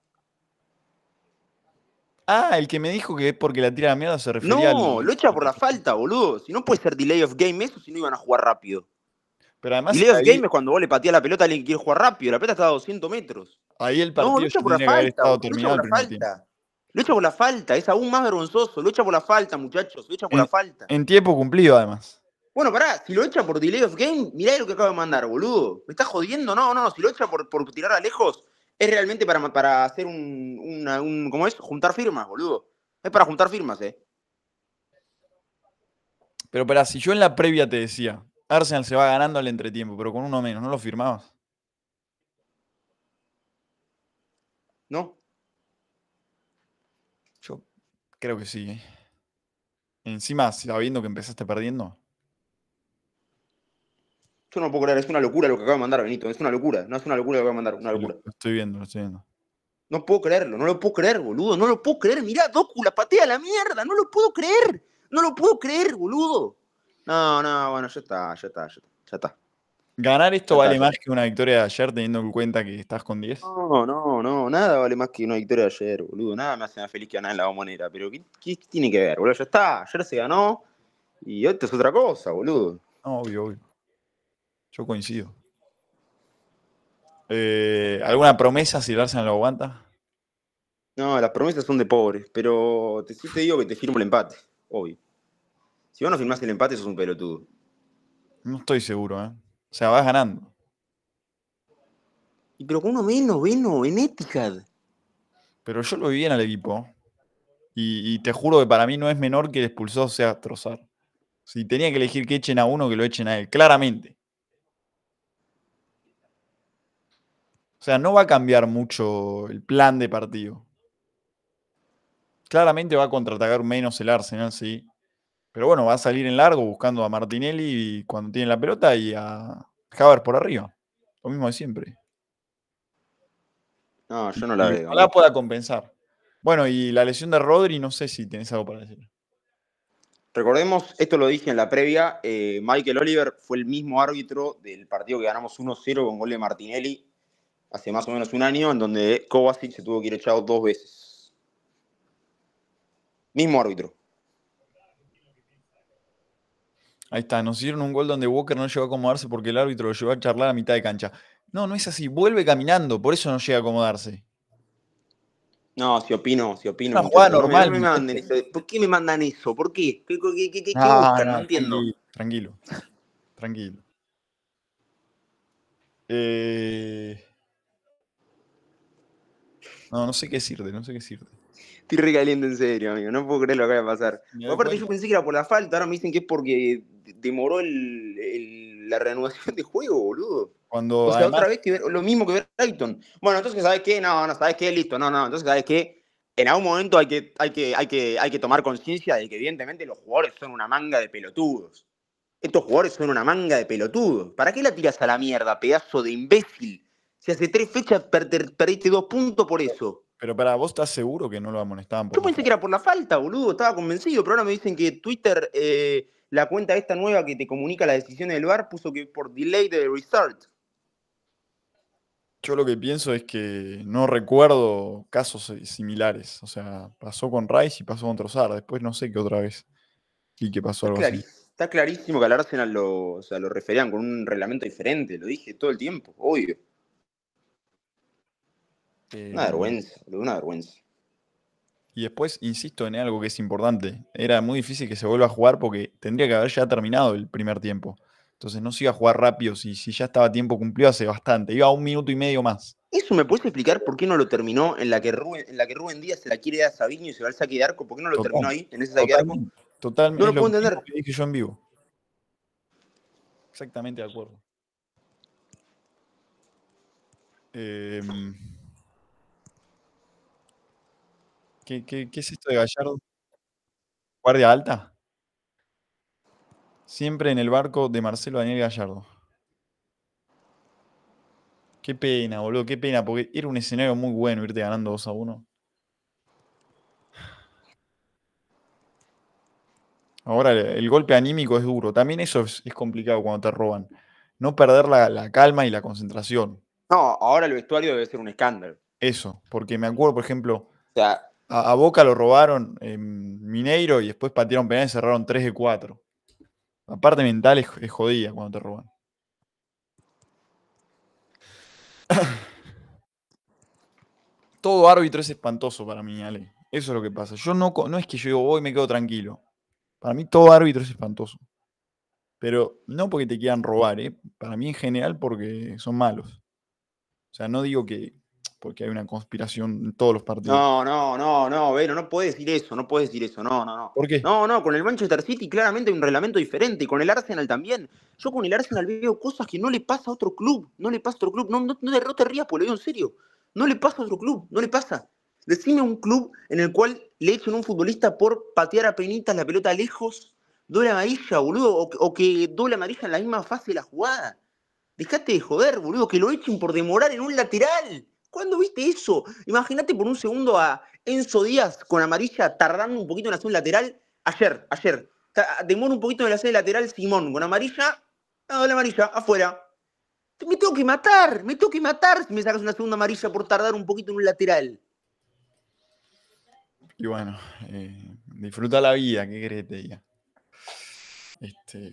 Ah, el que me dijo que es porque la tira a la mierda se refería No, lo echa por la falta, boludo. Si no puede ser delay of game eso, si no iban a jugar rápido. Pero además. Delay of game es cuando vos le pateás la pelota a alguien que quiere jugar rápido. La pelota está a 200 metros. Ahí el partido no, lo echa por la falta. Lo echa por la falta. Lo echa por la falta. Es aún más vergonzoso. Lo echa por la falta, muchachos. Lo echa por la falta. En tiempo cumplido, además. Bueno, pará, si lo echa por delay of game, mirá lo que acabo de mandar, boludo. ¿Me estás jodiendo? No, no, si lo echa por, por tirar a lejos, es realmente para, para hacer un, ¿Cómo es? Juntar firmas, boludo. Es para juntar firmas, eh. Pero para si yo en la previa te decía, Arsenal se va ganando al entretiempo, pero con uno menos, ¿no lo firmabas? ¿No? Yo creo que sí. ¿eh? Encima, viendo que empezaste perdiendo no puedo creer, es una locura lo que acaba de mandar Benito, es una locura, no es una locura lo que acaba de mandar, una locura. estoy viendo, lo estoy viendo. No puedo creerlo, no lo puedo creer, boludo, no lo puedo creer. Mirá, Doku, la patea la mierda, no lo puedo creer, no lo puedo creer, boludo. No, no, bueno, ya está, ya está, ya está. ¿Ganar esto vale más que una victoria de ayer teniendo en cuenta que estás con 10? No, no, no, nada vale más que una victoria de ayer, boludo. Nada me hace más feliz que ganar en la manera pero ¿qué, tiene que ver, boludo? Ya está, ayer se ganó y esto es otra cosa, boludo. Obvio, obvio. Yo coincido. Eh, ¿Alguna promesa si el lo aguanta? No, las promesas son de pobres, pero te, digo que te firmo el empate, hoy Si vos no firmás el empate, sos un pelotudo. No estoy seguro, ¿eh? O sea, vas ganando. Y pero con uno menos, Veno, en Etihad. Pero yo lo vi bien al equipo. Y, y, te juro que para mí no es menor que el expulsado sea trozar. Si tenía que elegir que echen a uno, que lo echen a él, claramente. O sea, no va a cambiar mucho el plan de partido. Claramente va a contraatacar menos el Arsenal, sí. Pero bueno, va a salir en largo buscando a Martinelli cuando tiene la pelota y a Javier por arriba. Lo mismo de siempre. No, yo no la veo. la pueda compensar. Bueno, y la lesión de Rodri, no sé si tenés algo para decir. Recordemos, esto lo dije en la previa, eh, Michael Oliver fue el mismo árbitro del partido que ganamos 1-0 con gol de Martinelli hace más o menos un año, en donde Kovacic se tuvo que ir echado dos veces. Mismo árbitro. Ahí está, nos dieron un gol donde Walker no llegó a acomodarse porque el árbitro lo llevó a charlar a mitad de cancha. No, no es así, vuelve caminando, por eso no llega a acomodarse. No, si opino, si opino. normal. ¿Por qué me mandan eso? ¿Por qué? ¿Qué, buscan? No, entiendo. Tranquilo, tranquilo. tranquilo. Eh... No, no sé qué decirte, no sé qué decirte. Estoy recaliente en serio, amigo. No puedo creer lo que va a pasar. Aparte, yo pensé que era por la falta. Ahora me dicen que es porque demoró la renovación de juego, boludo. Cuando o sea, otra vez que ver, lo mismo que ver Bueno, entonces, ¿sabes qué? No, no, ¿sabes qué? Listo, no, no. Entonces, ¿sabes qué? En algún momento hay que, hay que, hay que, hay que tomar conciencia de que, evidentemente, los jugadores son una manga de pelotudos. Estos jugadores son una manga de pelotudos. ¿Para qué la tiras a la mierda, pedazo de imbécil? Si hace tres fechas perdiste dos puntos por eso. Pero para vos estás seguro que no lo amonestaban. Por Yo pensé que era por la falta, boludo. Estaba convencido, pero ahora me dicen que Twitter, eh, la cuenta esta nueva que te comunica las decisiones del VAR, puso que por delay de restart. Yo lo que pienso es que no recuerdo casos similares. O sea, pasó con Rice y pasó con Trozar. Después no sé qué otra vez. Y qué pasó está algo Está clarísimo que al Arsenal lo, lo referían con un reglamento diferente. Lo dije todo el tiempo, obvio. Eh, una vergüenza, una vergüenza. Y después, insisto en algo que es importante, era muy difícil que se vuelva a jugar porque tendría que haber ya terminado el primer tiempo. Entonces no se iba a jugar rápido, si, si ya estaba tiempo cumplido hace bastante, iba a un minuto y medio más. ¿Eso me puedes explicar por qué no lo terminó en la que Rubén, en la que Rubén Díaz se la quiere a Sabiño y se va al saque de arco? ¿Por qué no lo terminó ahí, en ese saque de arco? Totalmente. No lo, entender. Que dije yo en vivo. Exactamente de acuerdo. Eh, ¿Qué, es esto de Gallardo? ¿Guardia alta? Siempre en el barco de Marcelo Daniel Gallardo. Qué pena, boludo, qué pena, porque era un escenario muy bueno irte ganando 2 a 1. Ahora el, golpe anímico es duro. También eso es, complicado cuando te roban. No perder la, calma y la concentración. No, ahora el vestuario debe ser un escándalo. Eso, porque me acuerdo, por ejemplo. A, Boca lo robaron en Mineiro y después patearon penales y cerraron 3 de 4. La parte mental es, jodida cuando te roban. Todo árbitro es espantoso para mí, Ale. Eso es lo que pasa. Yo no, no es que yo voy y me quedo tranquilo. Para mí todo árbitro es espantoso. Pero no porque te quieran robar, ¿eh? Para mí en general porque son malos. O sea, no digo que, porque hay una conspiración en todos los partidos. No, no, no, no, Vero, no puedes decir eso, no puedes decir eso, no, no, no. ¿Por qué? No, no, con el Manchester City claramente hay un reglamento diferente, y con el Arsenal también. Yo con el Arsenal veo cosas que no le pasa a otro club, no le pasa a otro club, no, no, no te rías, por lo digo en serio. No le pasa a otro club, no le pasa. Decime un club en el cual le echen a un futbolista por patear a penitas la pelota lejos, doble amarilla, boludo, o, que doble amarilla en la misma fase de la jugada. Dejate de joder, boludo, que lo echen por demorar en un lateral. ¿Cuándo viste eso? Imagínate por un segundo a Enzo Díaz con amarilla tardando un poquito en hacer un lateral. Ayer, ayer. Demora un poquito en hacer el lateral Simón con amarilla. Ah, la amarilla, afuera. Me tengo que matar, me tengo que matar si me sacas una segunda amarilla por tardar un poquito en un lateral. Y bueno, eh, disfruta la vida, ¿qué querés que te diga?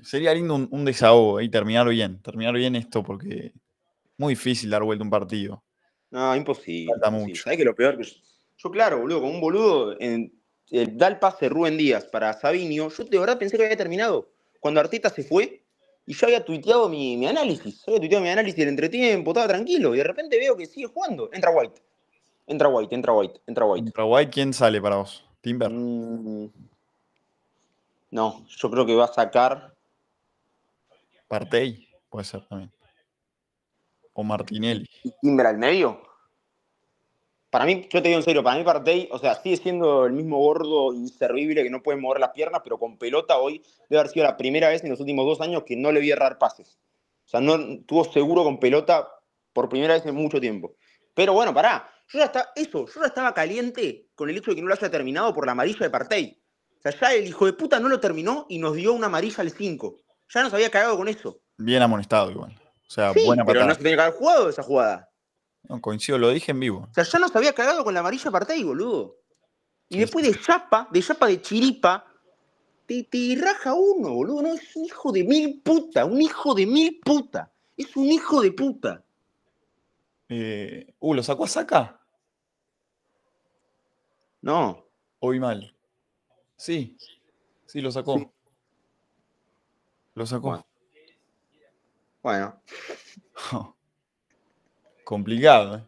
sería lindo un, desahogo y terminar bien, terminar bien esto porque es muy difícil dar vuelta un partido. No, imposible. ¿Sabes que lo peor yo, claro, boludo, con un boludo, en, eh, da el pase Rubén Díaz para Sabinio. Yo de verdad pensé que había terminado. Cuando Arteta se fue, y yo había tuiteado mi, análisis. Yo había tuiteado mi análisis del entretiempo, estaba tranquilo. Y de repente veo que sigue jugando. Entra White. Entra White, entra White, entra White. Entra White, ¿quién sale para vos? Timber. Mm. no, yo creo que va a sacar. Partey, puede ser también o Martinelli. Y Timber al medio. Para mí, yo te digo en serio, para mí Partey, o sea, sigue siendo el mismo gordo inservible que no puede mover las piernas, pero con pelota hoy debe haber sido la primera vez en los últimos dos años que no le vi errar pases. O sea, no tuvo seguro con pelota por primera vez en mucho tiempo. Pero bueno, pará, yo ya estaba, eso, yo ya estaba caliente con el hecho de que no lo haya terminado por la amarilla de Partey. O sea, ya el hijo de puta no lo terminó y nos dio una amarilla al 5. Ya nos había cagado con eso. Bien amonestado igual. O sea, sí, buena patada. Pero no se tenía que haber jugado esa jugada. No, coincido, lo dije en vivo. O sea, ya se había cagado con la amarilla y boludo. Y después de chapa, de chapa de chiripa, te, te raja uno, boludo. No, es un hijo de mil puta, un hijo de mil puta. Es un hijo de puta. Eh, uh, ¿lo sacó a saca? No. Hoy mal. Sí, sí, lo sacó. Lo sacó. Bueno. Complicado.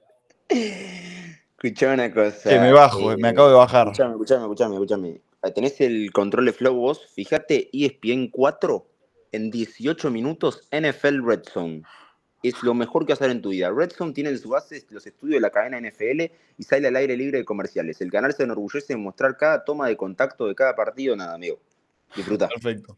¿eh? Escuchame una cosa. Que me bajo, eh, me eh, acabo de bajar. Escuchame, escuchame, escuchame, escuchame. Ah, Tenés el control de Flow vos. Fíjate, ESPN 4 en 18 minutos, NFL Red Zone. Es lo mejor que vas a hacer en tu vida. Red Zone tiene en su base los estudios de la cadena NFL y sale al aire libre de comerciales. El canal se enorgullece en mostrar cada toma de contacto de cada partido. Nada, amigo. Disfruta. Perfecto.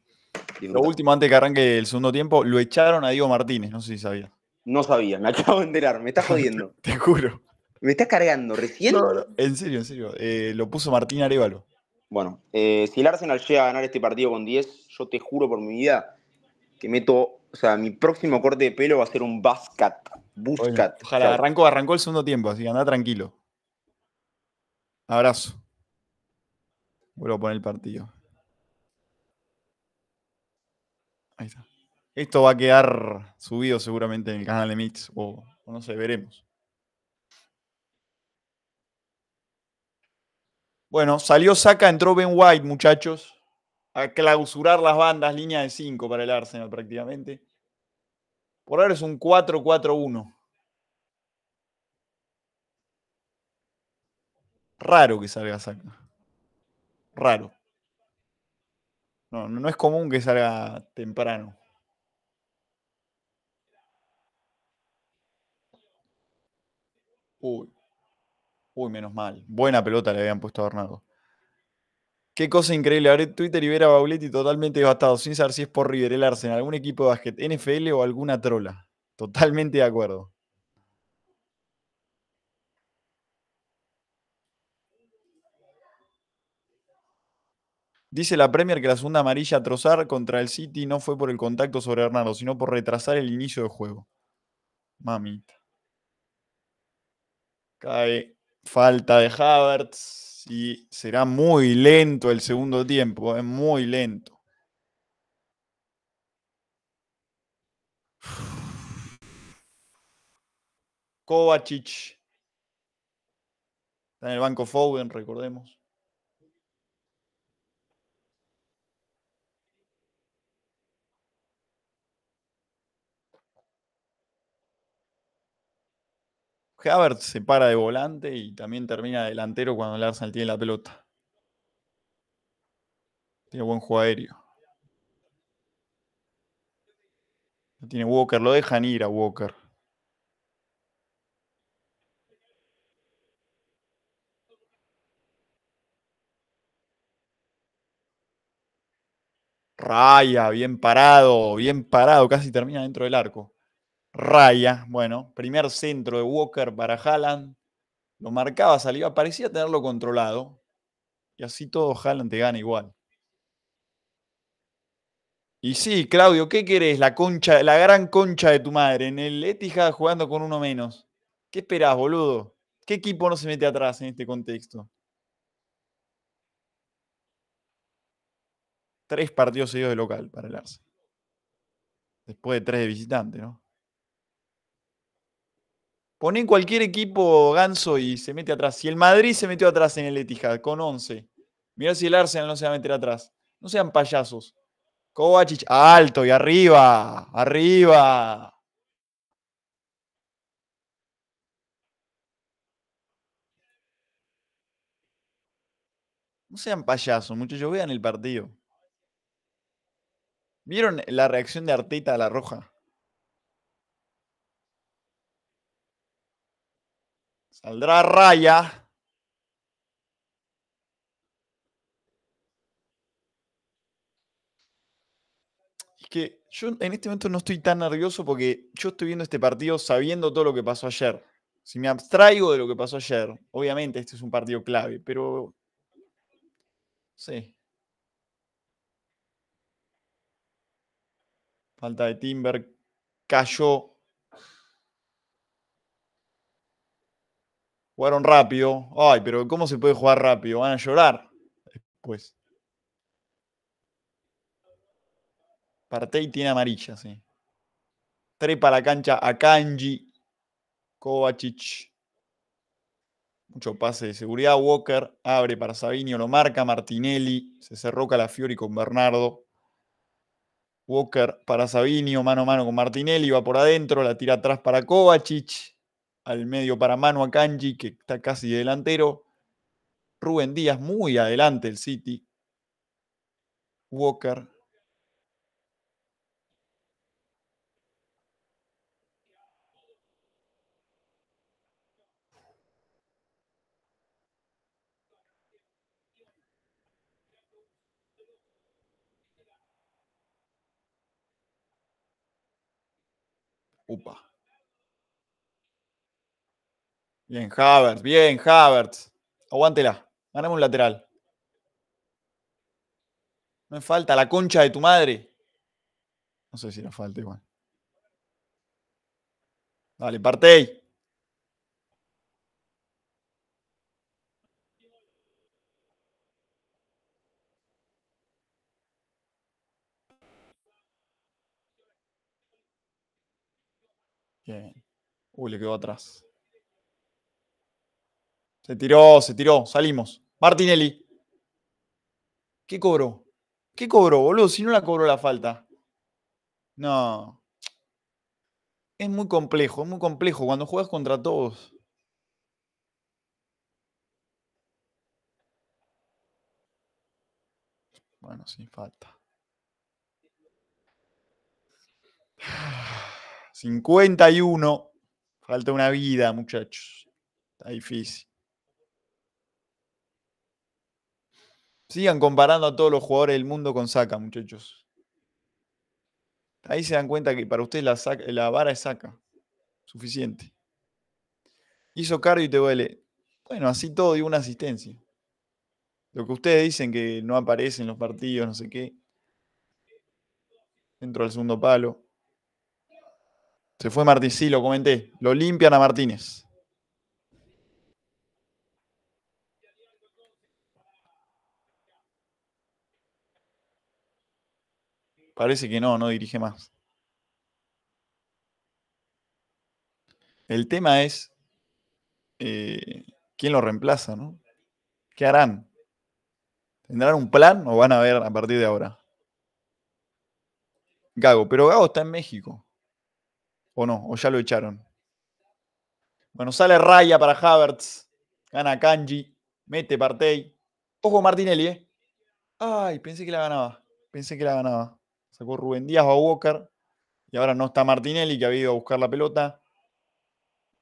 Lo último, antes que arranque el segundo tiempo, lo echaron a Diego Martínez, no sé si sabía. No sabía, me acabo de enterar, me está jodiendo. Te juro. Me está cargando, recién. en serio, en serio. Eh, lo puso Martín Arevalo. Bueno, eh, si el Arsenal llega a ganar este partido con 10, yo te juro por mi vida que meto. O sea, mi próximo corte de pelo va a ser un bascat. Buscat. ojalá, arrancó, el segundo tiempo, así que anda tranquilo. Abrazo. Vuelvo a poner el partido. Esto va a quedar subido seguramente en el canal de Mix o, no sé, veremos. Bueno, salió Saca, entró Ben White, muchachos, a clausurar las bandas, línea de 5 para el Arsenal prácticamente. Por ahora es un 4-4-1. Raro que salga Saca. Raro. No, es común que salga temprano. Uy. menos mal. Buena pelota le habían puesto a Bernardo. Qué cosa increíble. ver Twitter y ver Bauletti totalmente devastado, sin saber si es por River, el Arsenal, algún equipo de básquet, NFL o alguna trola. Totalmente de acuerdo. Dice la Premier que la segunda amarilla a trozar contra el City no fue por el contacto sobre Hernando, sino por retrasar el inicio de juego. Mamita. Cae falta de Havertz y será muy lento el segundo tiempo, es eh, muy lento. Kovacic. Está en el banco Foden, recordemos. Havertz se para de volante y también termina delantero cuando el tiene la pelota. Tiene buen juego aéreo. tiene Walker, lo dejan ir a Walker. Raya, bien parado, bien parado, casi termina dentro del arco. Raya, bueno, primer centro de Walker para Haaland. Lo marcaba, salía, parecía tenerlo controlado. Y así todo Haaland te gana igual. Y sí, Claudio, ¿qué querés? La concha, la gran concha de tu madre. En el Etihad jugando con uno menos. ¿Qué esperás, boludo? ¿Qué equipo no se mete atrás en este contexto? Tres partidos seguidos de local para el Arce. Después de tres de visitante, ¿no? Ponen cualquier equipo ganso y se mete atrás. Si el Madrid se metió atrás en el Etihad con 11, mirá si el Arsenal no se va a meter atrás. No sean payasos. Kovacic, alto y arriba, arriba. No sean payasos, muchachos, vean el partido. ¿Vieron la reacción de Arteta a la roja? Saldrá raya. Es que yo en este momento no estoy tan nervioso porque yo estoy viendo este partido sabiendo todo lo que pasó ayer. Si me abstraigo de lo que pasó ayer, obviamente este es un partido clave, pero... Sí. Falta de Timber. Cayó Jugaron rápido. Ay, pero ¿cómo se puede jugar rápido? Van a llorar después. Partey tiene amarilla, sí. Trepa la cancha a Kanji. Kovacic. Mucho pase de seguridad. Walker abre para Sabinio, lo marca Martinelli. Se cerró Calafiori con Bernardo. Walker para Sabinio, mano a mano con Martinelli. Va por adentro, la tira atrás para Kovacic al medio para mano a Kanji, que está casi delantero. Rubén Díaz muy adelante el City. Walker. Upa. Bien, Havertz, bien, Havertz. Aguántela, ganamos un lateral. No me falta, la concha de tu madre. No sé si le falta igual. Dale, partey. Bien. Uy, le quedó atrás. Se tiró, se tiró, salimos. Martinelli. ¿Qué cobró? ¿Qué cobró, boludo? Si no la cobró la falta. No. Es muy complejo, es muy complejo cuando juegas contra todos. Bueno, sin falta. 51. Falta una vida, muchachos. Está difícil. Sigan comparando a todos los jugadores del mundo con Saca, muchachos. Ahí se dan cuenta que para ustedes la, vara es Saca. Suficiente. Hizo cardio y te duele. Bueno, así todo y una asistencia. Lo que ustedes dicen que no aparece en los partidos, no sé qué. Dentro del segundo palo. Se fue Martí, sí, lo comenté. Lo limpian a Martínez. Parece que no, no dirige más. El tema es eh, quién lo reemplaza, ¿no? ¿Qué harán? ¿Tendrán un plan o van a ver a partir de ahora? Gago, pero Gago está en México. ¿O no? ¿O ya lo echaron? Bueno, sale Raya para Havertz. Gana Kanji. Mete Partey. Ojo Martinelli, ¿eh? Ay, pensé que la ganaba. Pensé que la ganaba. Sacó Rubén Díaz a Walker. Y ahora no está Martinelli, que había ido a buscar la pelota.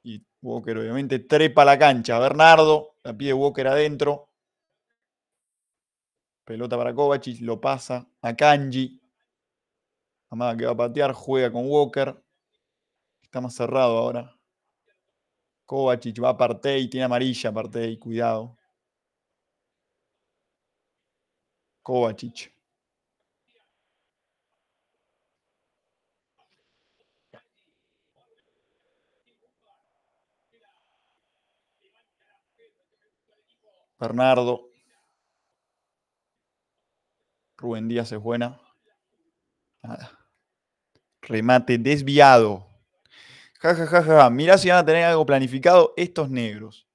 Y Walker obviamente trepa la cancha. Bernardo, la pide Walker adentro. Pelota para Kovacic, lo pasa a Kanji. Amada que va a patear, juega con Walker. Está más cerrado ahora. Kovacic va a Partey, tiene amarilla Partey, cuidado. Kovacic. Bernardo. Rubén Díaz es buena. Remate desviado. Ja, ja, ja, ja. Mirá si van a tener algo planificado estos negros.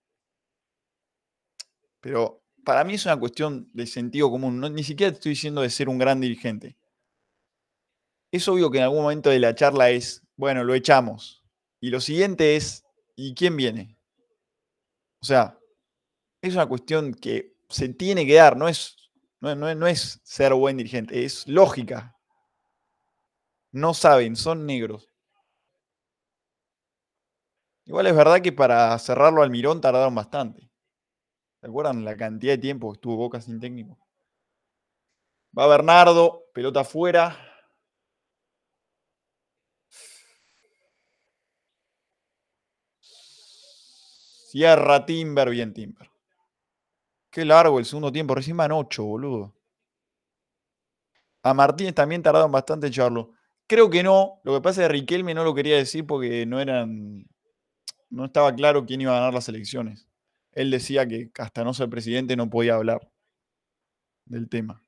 Pero para mí es una cuestión de sentido común. ni siquiera te estoy diciendo de ser un gran dirigente. Es obvio que en algún momento de la charla es, bueno, lo echamos. Y lo siguiente es, ¿y quién viene? O sea, es una cuestión que se tiene que dar, no es, no, es ser buen dirigente, es lógica. No saben, son negros. Igual es verdad que para cerrarlo al Mirón tardaron bastante. ¿Se acuerdan la cantidad de tiempo que estuvo Boca sin técnico? Va Bernardo, pelota afuera. Cierra Timber, bien Timber. Qué largo el segundo tiempo, recién van ocho, boludo. A Martínez también tardaron bastante Charlo. Creo que no. Lo que pasa es que Riquelme no lo quería decir porque no eran. No estaba claro quién iba a ganar las elecciones. Él decía que hasta no ser presidente no podía hablar del tema.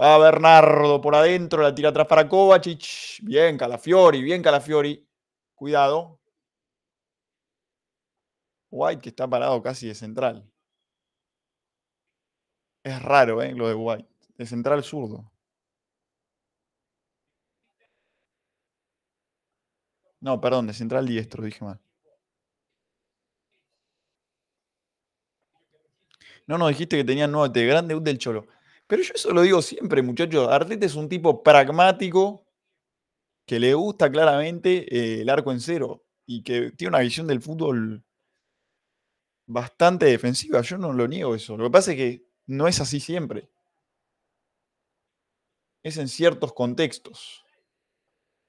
Va Bernardo por adentro, la tira atrás para Kovacic. Bien, Calafiori, bien Calafiori. Cuidado. White que está parado casi de central. Es raro, ¿eh? Lo de White. De central zurdo. No, perdón, de central diestro, dije mal. No, no, dijiste que tenía nueve, de grande, del Cholo. Pero yo eso lo digo siempre, muchachos. Arteta es un tipo pragmático que le gusta claramente eh, el arco en cero y que tiene una visión del fútbol bastante defensiva. Yo no lo niego eso. Lo que pasa es que no es así siempre. Es en ciertos contextos.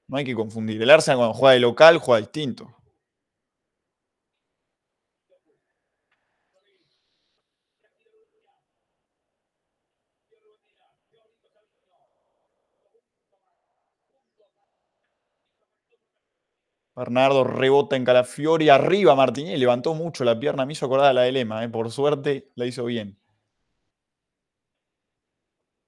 No hay que confundir. El Arsenal cuando juega de local juega distinto. Bernardo rebota en Calafiori, arriba Martínez, levantó mucho la pierna, me hizo acordar la de Lema, eh. por suerte la hizo bien.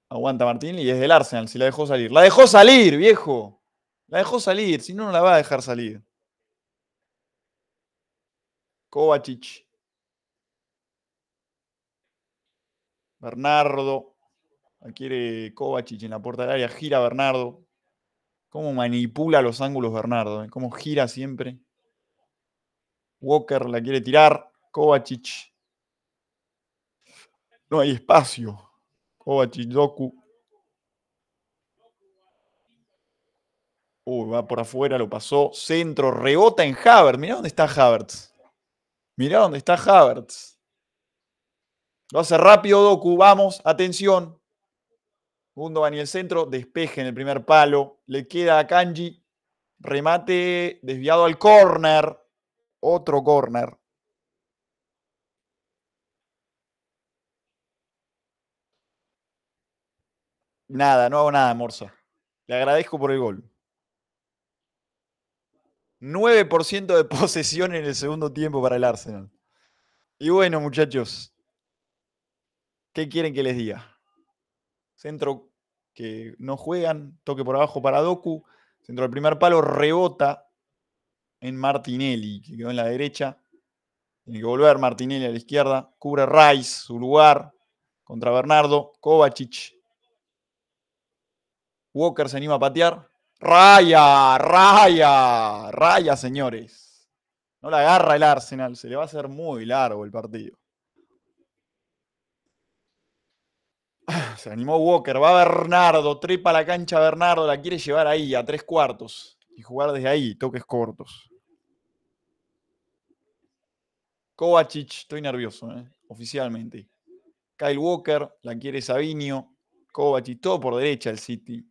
Aguanta Martín y es del Arsenal, si la dejó salir. La dejó salir, viejo. La dejó salir, si no, no la va a dejar salir. Kovacic. Bernardo. quiere Kovacic en la puerta del área. Gira Bernardo. Cómo manipula los ángulos Bernardo. Eh. Cómo gira siempre. Walker la quiere tirar. Kovacic. No hay espacio o Uy, va por afuera, lo pasó. Centro, rebota en Havertz. mira dónde está Havertz. mira dónde está Havertz. Lo hace rápido Doku, vamos, atención. va y el centro, despeje en el primer palo. Le queda a Kanji. Remate desviado al córner. Otro córner. Nada, no hago nada, Morza. Le agradezco por el gol. 9% de posesión en el segundo tiempo para el Arsenal. Y bueno, muchachos, ¿qué quieren que les diga? Centro que no juegan, toque por abajo para Doku, centro del primer palo, rebota en Martinelli, que quedó en la derecha. Tiene que volver Martinelli a la izquierda, cubre Rice, su lugar, contra Bernardo, Kovacic, Walker se anima a patear. Raya, raya, raya, señores. No la agarra el Arsenal, se le va a hacer muy largo el partido. Se animó Walker, va Bernardo, trepa la cancha Bernardo, la quiere llevar ahí a tres cuartos y jugar desde ahí, toques cortos. Kovacic, estoy nervioso, eh, oficialmente. Kyle Walker, la quiere Sabinio, Kovacic, todo por derecha el City.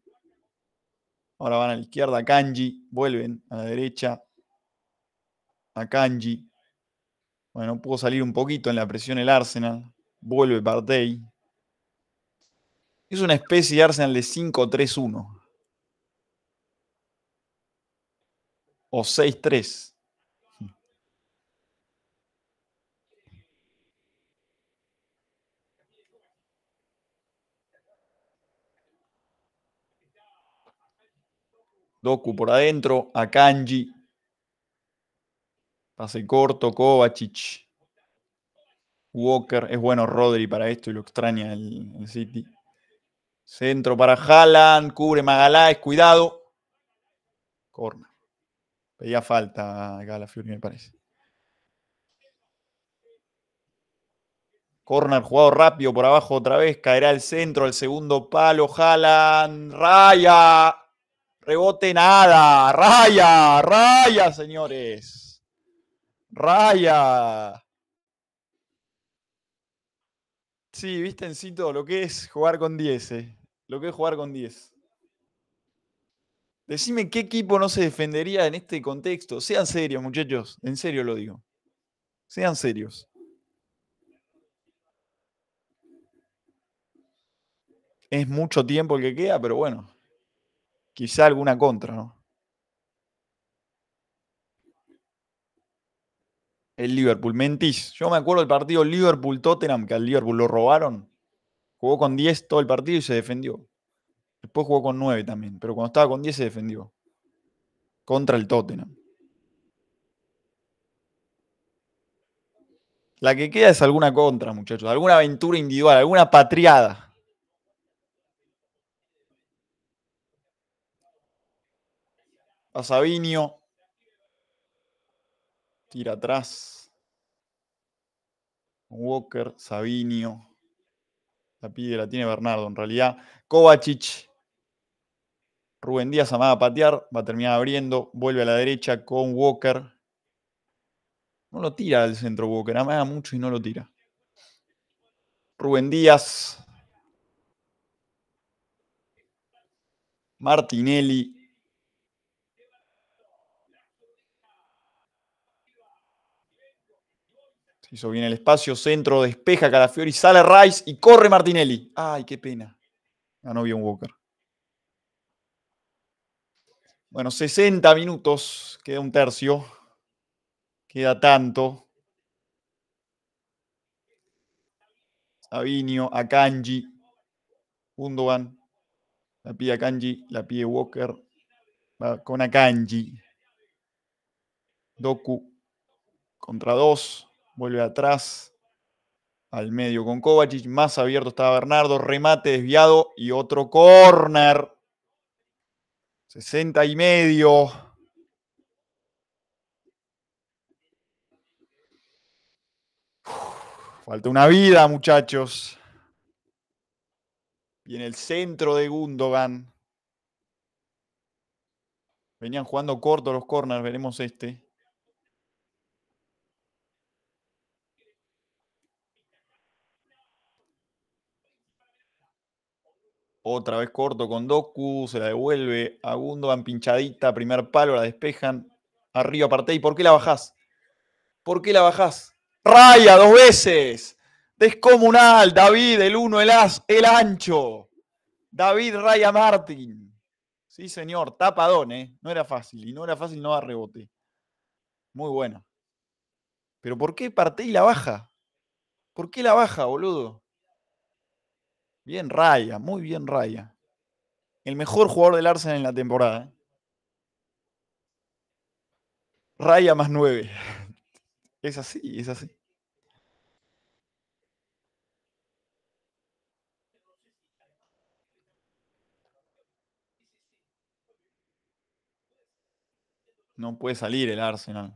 Ahora van a la izquierda, a Kanji, vuelven a la derecha, a Kanji. Bueno, pudo salir un poquito en la presión el Arsenal. Vuelve Partey. Es una especie de Arsenal de 5-3-1. O 6-3. Doku por adentro, Akanji. Pase corto, Kovacic. Walker, es bueno Rodri para esto y lo extraña el, City. Centro para Haaland, cubre Magaláes, cuidado. Corner. Pedía falta acá la me parece. Corner jugado rápido por abajo otra vez. Caerá el centro, al segundo palo. Haaland. Raya. Rebote nada. Raya, raya, señores. Raya. Sí, viste, lo que es jugar con 10, eh. Lo que es jugar con 10. Decime qué equipo no se defendería en este contexto. Sean serios, muchachos. En serio lo digo. Sean serios. Es mucho tiempo el que queda, pero bueno, quizá alguna contra, ¿no? El Liverpool, mentís. Yo me acuerdo del partido Liverpool-Tottenham, que al Liverpool lo robaron. Jugó con 10 todo el partido y se defendió. Después jugó con 9 también, pero cuando estaba con 10 se defendió. Contra el Tottenham. La que queda es alguna contra, muchachos. Alguna aventura individual, alguna patriada. a Sabinio. Tira atrás. Walker, Sabinio. La pide, la tiene Bernardo en realidad. Kovacic. Rubén Díaz amaba patear. Va a terminar abriendo. Vuelve a la derecha con Walker. No lo tira del centro Walker. Amaga mucho y no lo tira. Rubén Díaz. Martinelli. Hizo bien el espacio, centro, despeja Calafiori, sale Rice y corre Martinelli. Ay, qué pena. Ganó un Walker. Bueno, 60 minutos, queda un tercio, queda tanto. Sabinio, Akanji, Gundogan, la pide Akanji, la pide Walker, va con Akanji. Doku contra dos. Vuelve atrás al medio con Kovacic. Más abierto estaba Bernardo. Remate desviado y otro corner. 60 y medio. Falta una vida, muchachos. Y en el centro de Gundogan. Venían jugando corto los corners, veremos este. Otra vez corto con Doku, se la devuelve Agundo, van pinchadita, primer palo, la despejan. Arriba Partey, ¿por qué la bajás? ¿Por qué la bajás? Raya dos veces. Descomunal, David, el uno, el as, el ancho. David Raya Martín. Sí, señor, tapadón, ¿eh? No era fácil, y no era fácil no dar rebote. Muy buena. Pero ¿por qué Partey la baja? ¿Por qué la baja, boludo? Bien Raya, muy bien Raya. El mejor jugador del Arsenal en la temporada. ¿eh? Raya más nueve, Es así, es así. No puede salir el Arsenal.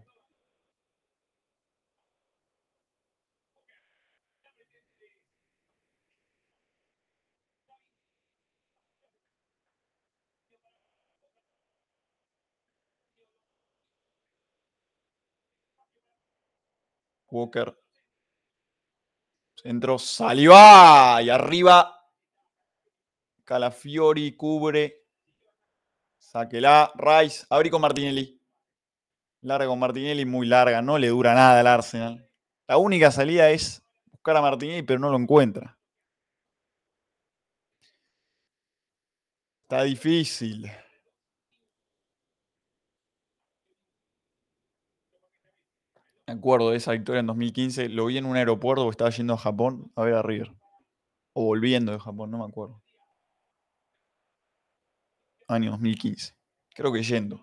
Walker. Centro, salió. Ah, y arriba. Calafiori cubre. Sáquela. Rice. Abrí con Martinelli. Larga con Martinelli, muy larga. No le dura nada al Arsenal. La única salida es buscar a Martinelli, pero no lo encuentra. Está difícil. Me acuerdo de esa victoria en 2015. Lo vi en un aeropuerto estaba yendo a Japón a ver a River. O volviendo de Japón, no me acuerdo. Año 2015. Creo que yendo.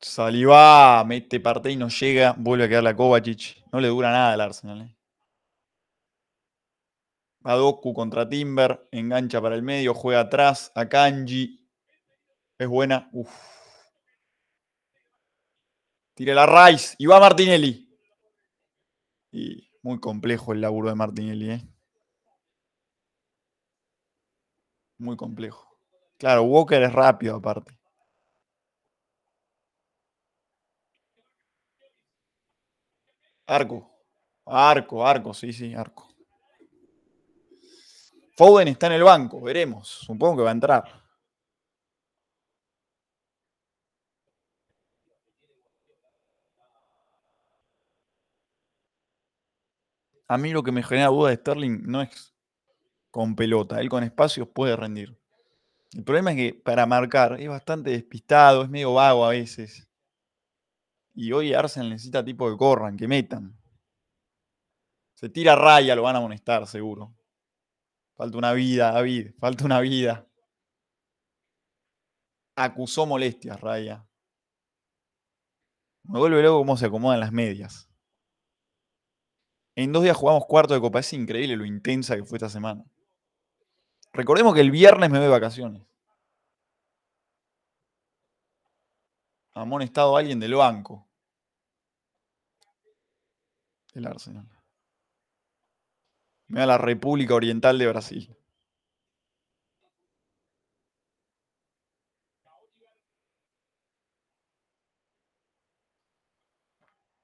Saliva, mete parte y no llega, vuelve a quedar la Kovacic. No le dura nada al Arsenal. ¿eh? Adoku contra Timber, engancha para el medio, juega atrás a Kanji, es buena. Uf. Tire la Rice. Y va Martinelli. Y muy complejo el laburo de Martinelli, ¿eh? Muy complejo. Claro, Walker es rápido aparte. Arco. Arco, arco, sí, sí, arco. Foden está en el banco, veremos. Supongo que va a entrar. A mí lo que me genera duda de Sterling no es con pelota, él con espacios puede rendir. El problema es que para marcar es bastante despistado, es medio vago a veces. Y hoy Arsenal necesita tipo que corran, que metan. Se tira raya, lo van a amonestar seguro. Falta una vida, David, falta una vida. Acusó molestias, Raya. Me vuelve luego cómo se acomodan las medias. En dos días jugamos cuarto de copa. Es increíble lo intensa que fue esta semana. Recordemos que el viernes me ve de vacaciones. Amonestado a alguien del banco. El Arsenal. Me a la República Oriental de Brasil.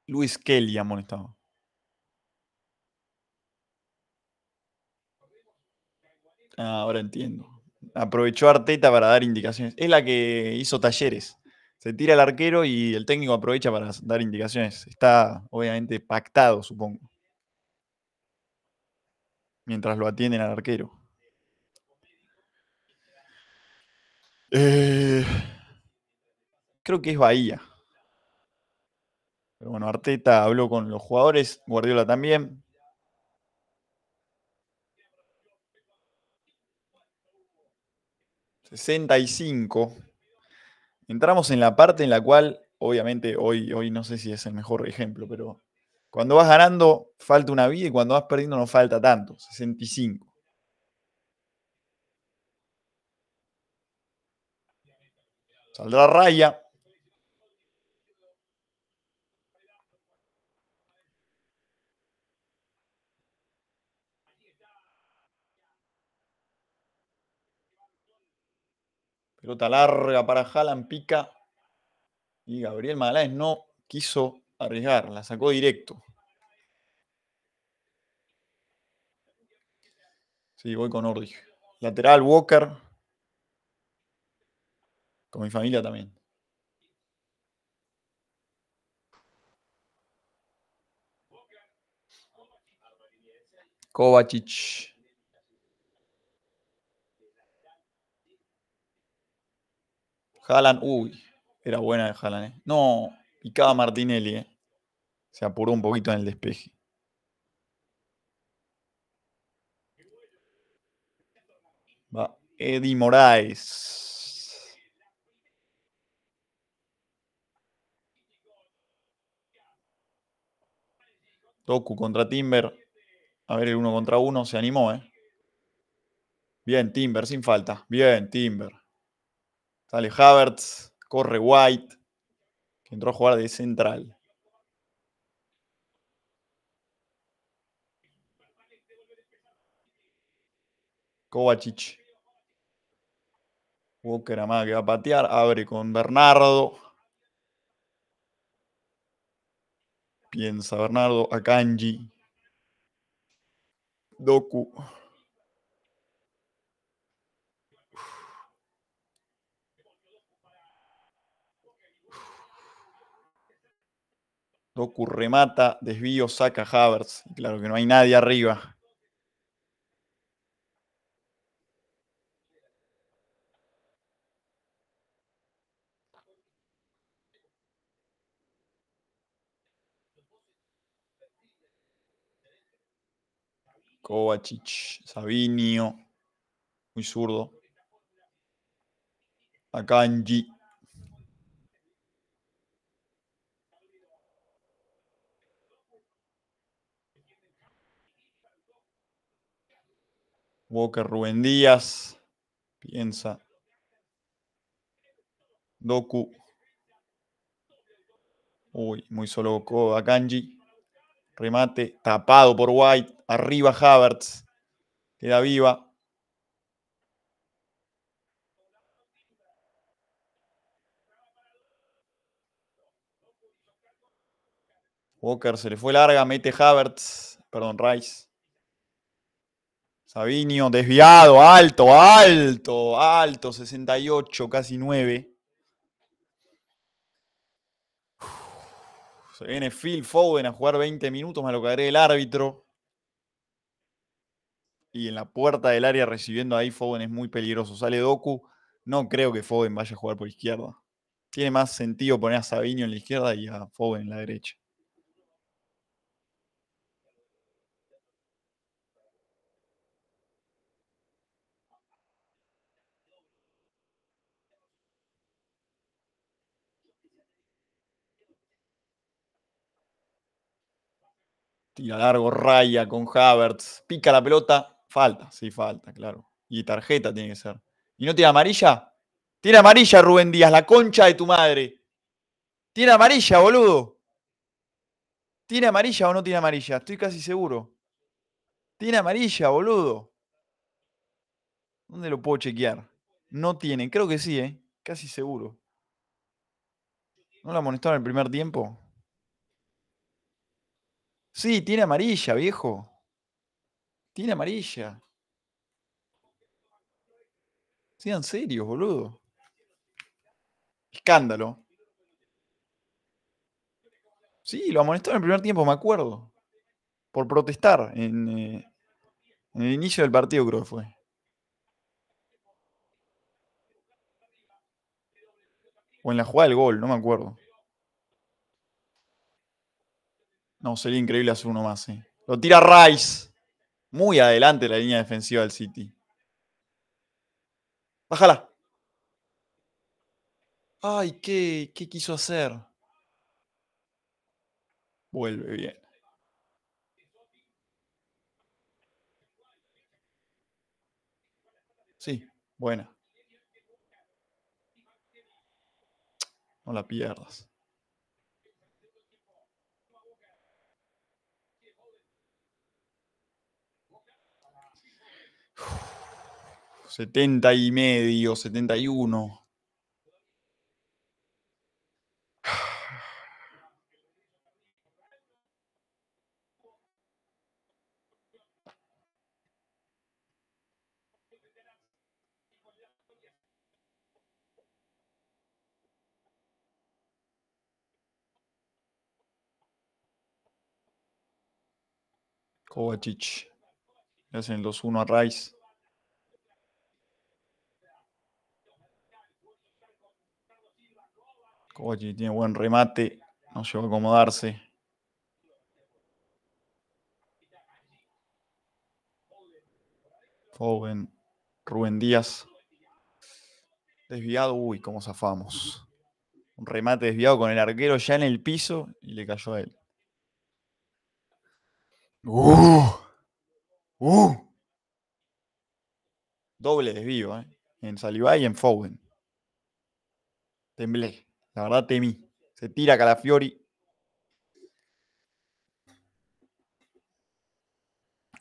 Luis Kelly amonestado. Ah, ahora entiendo. Aprovechó Arteta para dar indicaciones. Es la que hizo talleres. Se tira el arquero y el técnico aprovecha para dar indicaciones. Está obviamente pactado, supongo. Mientras lo atienden al arquero. Eh, creo que es Bahía. Pero bueno, Arteta habló con los jugadores, Guardiola también. 65. Entramos en la parte en la cual, obviamente, hoy, hoy no sé si es el mejor ejemplo, pero cuando vas ganando falta una vida y cuando vas perdiendo no falta tanto, 65. Saldrá raya, Pelota larga para Haaland, pica. Y Gabriel malaes no quiso arriesgar, la sacó directo. Sí, voy con Ordi. Lateral, Walker. Con mi familia también. Kovacic. Jalan, uy, era buena de Halan, ¿eh? No, picaba Martinelli, ¿eh? Se apuró un poquito en el despeje. Va Eddie Moraes. Toku contra Timber. A ver, el uno contra uno. Se animó, ¿eh? Bien, Timber, sin falta. Bien, Timber. Sale Havertz, corre White, que entró a jugar de central. Kovacic. Walker Amada que va a patear. Abre con Bernardo. Piensa Bernardo. Akanji. Doku. Doku remata, desvío, saca Havertz. Claro que no hay nadie arriba. Kovacic, Sabinio, muy zurdo. Akanji. Walker Rubén Díaz. Piensa. Doku. Uy, muy solo a Kanji. Remate tapado por White. Arriba Havertz. Queda viva. Walker se le fue larga, mete Havertz, perdón, Rice. Sabinio, desviado, alto, alto, alto, 68, casi 9. Se viene Phil Foden a jugar 20 minutos, más lo que el árbitro. Y en la puerta del área recibiendo ahí, Foden es muy peligroso. Sale Doku. No creo que Foden vaya a jugar por izquierda. Tiene más sentido poner a Sabinio en la izquierda y a Foden en la derecha. tira largo, raya con Havertz, pica la pelota, falta, sí, falta, claro. Y tarjeta tiene que ser. ¿Y no tiene amarilla? Tiene amarilla Rubén Díaz, la concha de tu madre. Tiene amarilla, boludo. ¿Tiene amarilla o no tiene amarilla? Estoy casi seguro. Tiene amarilla, boludo. ¿Dónde lo puedo chequear? No tiene, creo que sí, ¿eh? Casi seguro. ¿No la en el primer tiempo? Sí, tiene amarilla, viejo. Tiene amarilla. Sean serios, boludo. Escándalo. Sí, lo amonestó en el primer tiempo, me acuerdo. Por protestar en, eh, en el inicio del partido, creo que fue. O en la jugada del gol, no me acuerdo. No, sería increíble hacer uno más. ¿eh? Lo tira Rice. Muy adelante la línea defensiva del City. Bájala. Ay, ¿qué, qué quiso hacer? Vuelve bien. Sí, buena. No la pierdas. 70 y medio, 71. Kovacic. Le hacen los 1 a Rice. Kovacic tiene buen remate, no llegó a acomodarse. Foden, Rubén Díaz. Desviado, uy, cómo zafamos. Un remate desviado con el arquero ya en el piso y le cayó a él. ¡Uh! ¡Uh! Doble desvío, ¿eh? En Salibá y en Foden. Temblé. La verdad temí. Se tira Calafiori.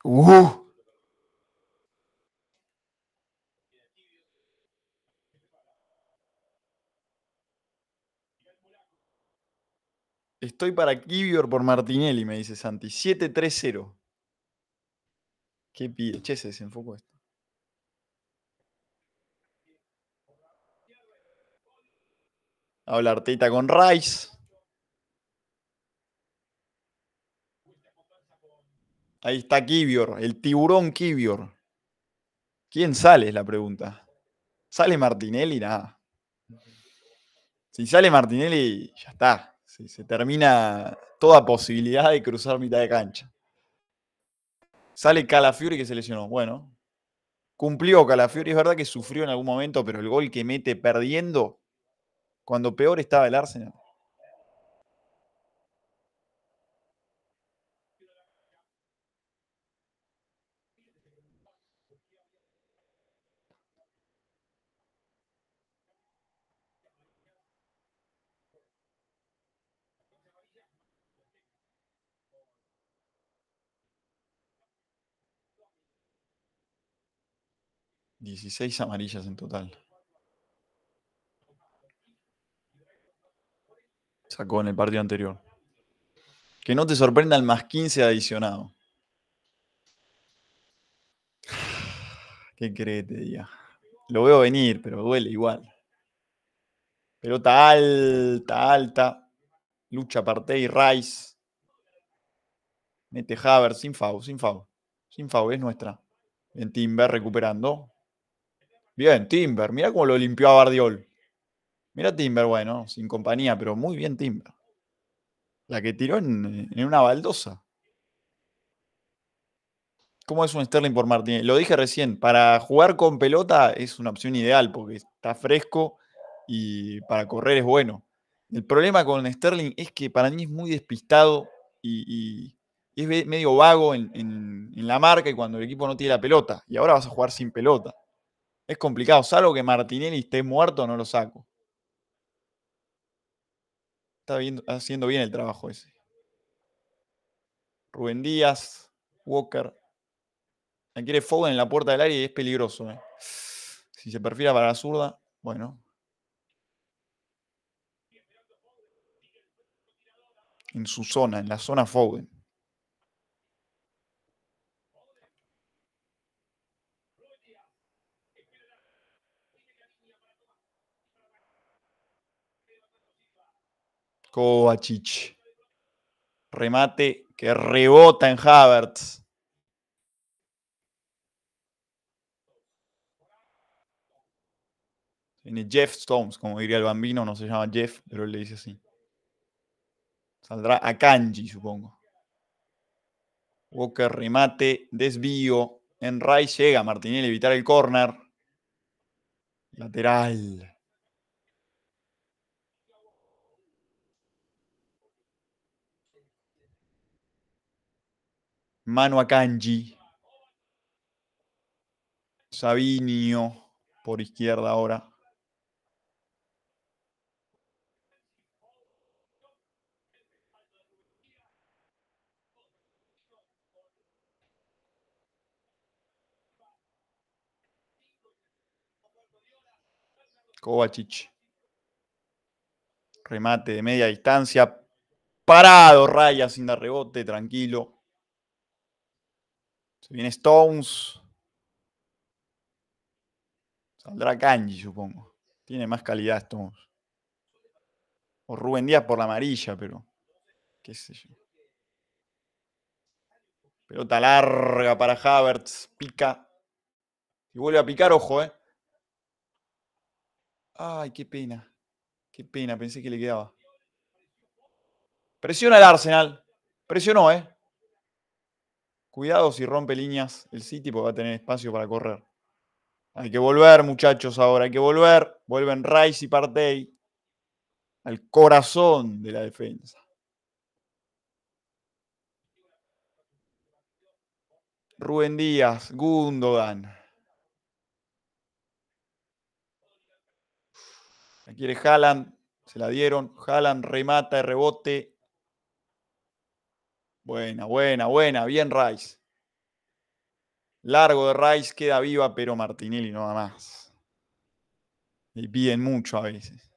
Uh. Estoy para Kibior por Martinelli, me dice Santi. 7-3-0. Qué pieche se desenfocó esto. Habla Arteta con Rice. Ahí está Kivior, el tiburón Kibior. ¿Quién sale? Es la pregunta. ¿Sale Martinelli? Nada. Si sale Martinelli, ya está. se termina toda posibilidad de cruzar mitad de cancha. Sale Calafiori que se lesionó. Bueno, cumplió Calafiori. Es verdad que sufrió en algún momento, pero el gol que mete perdiendo cuando peor estaba el Arsenal. Dieciséis amarillas en total. sacó en el partido anterior. Que no te sorprenda el más 15 adicionado. ¿Qué crees, te Lo veo venir, pero duele igual. Pelota alta, alta. Lucha parte y Rice. Mete Haver, sin FAU, sin FAU. Sin FAU, es nuestra. En Timber recuperando. Bien, Timber. Mira cómo lo limpió a Bardiol. Mira Timber, bueno, sin compañía, pero muy bien Timber. La que tiró en, una baldosa. ¿Cómo es un Sterling por Martínez? Lo dije recién, para jugar con pelota es una opción ideal porque está fresco y para correr es bueno. El problema con Sterling es que para mí es muy despistado y, es medio vago en, en, la marca y cuando el equipo no tiene la pelota. Y ahora vas a jugar sin pelota. Es complicado, salvo que Martinelli esté muerto, no lo saco está haciendo bien el trabajo ese. Rubén Díaz, Walker. hay Foden en la puerta del área y es peligroso. Eh. Si se perfila para la zurda, bueno. En su zona, en la zona Foden. Kovacic. Remate que rebota en Havertz. Tiene Jeff Stones, como diría el bambino, no se llama Jeff, pero él le dice así. Saldrá a Kanji, supongo. Walker remate, desvío. En Ray llega Martinelli evitar el corner. Lateral. Mano Akanji, Sabinio por izquierda ahora. Kovacic. Remate de media distancia. Parado, raya sin dar rebote, tranquilo. Se viene Stones. Saldrá Kanji, supongo. Tiene más calidad Stones. O Rubén Díaz por la amarilla, pero. qué sé yo. Pelota larga para Havertz. Pica. Y vuelve a picar, ojo, eh. Ay, qué pena. Qué pena, pensé que le quedaba. Presiona el Arsenal. Presionó, ¿eh? Cuidado si rompe líneas el City porque va a tener espacio para correr. Hay que volver, muchachos, ahora hay que volver. Vuelven Rice y Partey al corazón de la defensa. Rubén Díaz, Gundogan. Aquí quiere Haaland, se la dieron. Haaland remata de rebote. Buena, buena, buena. Bien, Rice. Largo de Rice, queda viva, pero Martinelli no más. Y piden mucho a veces.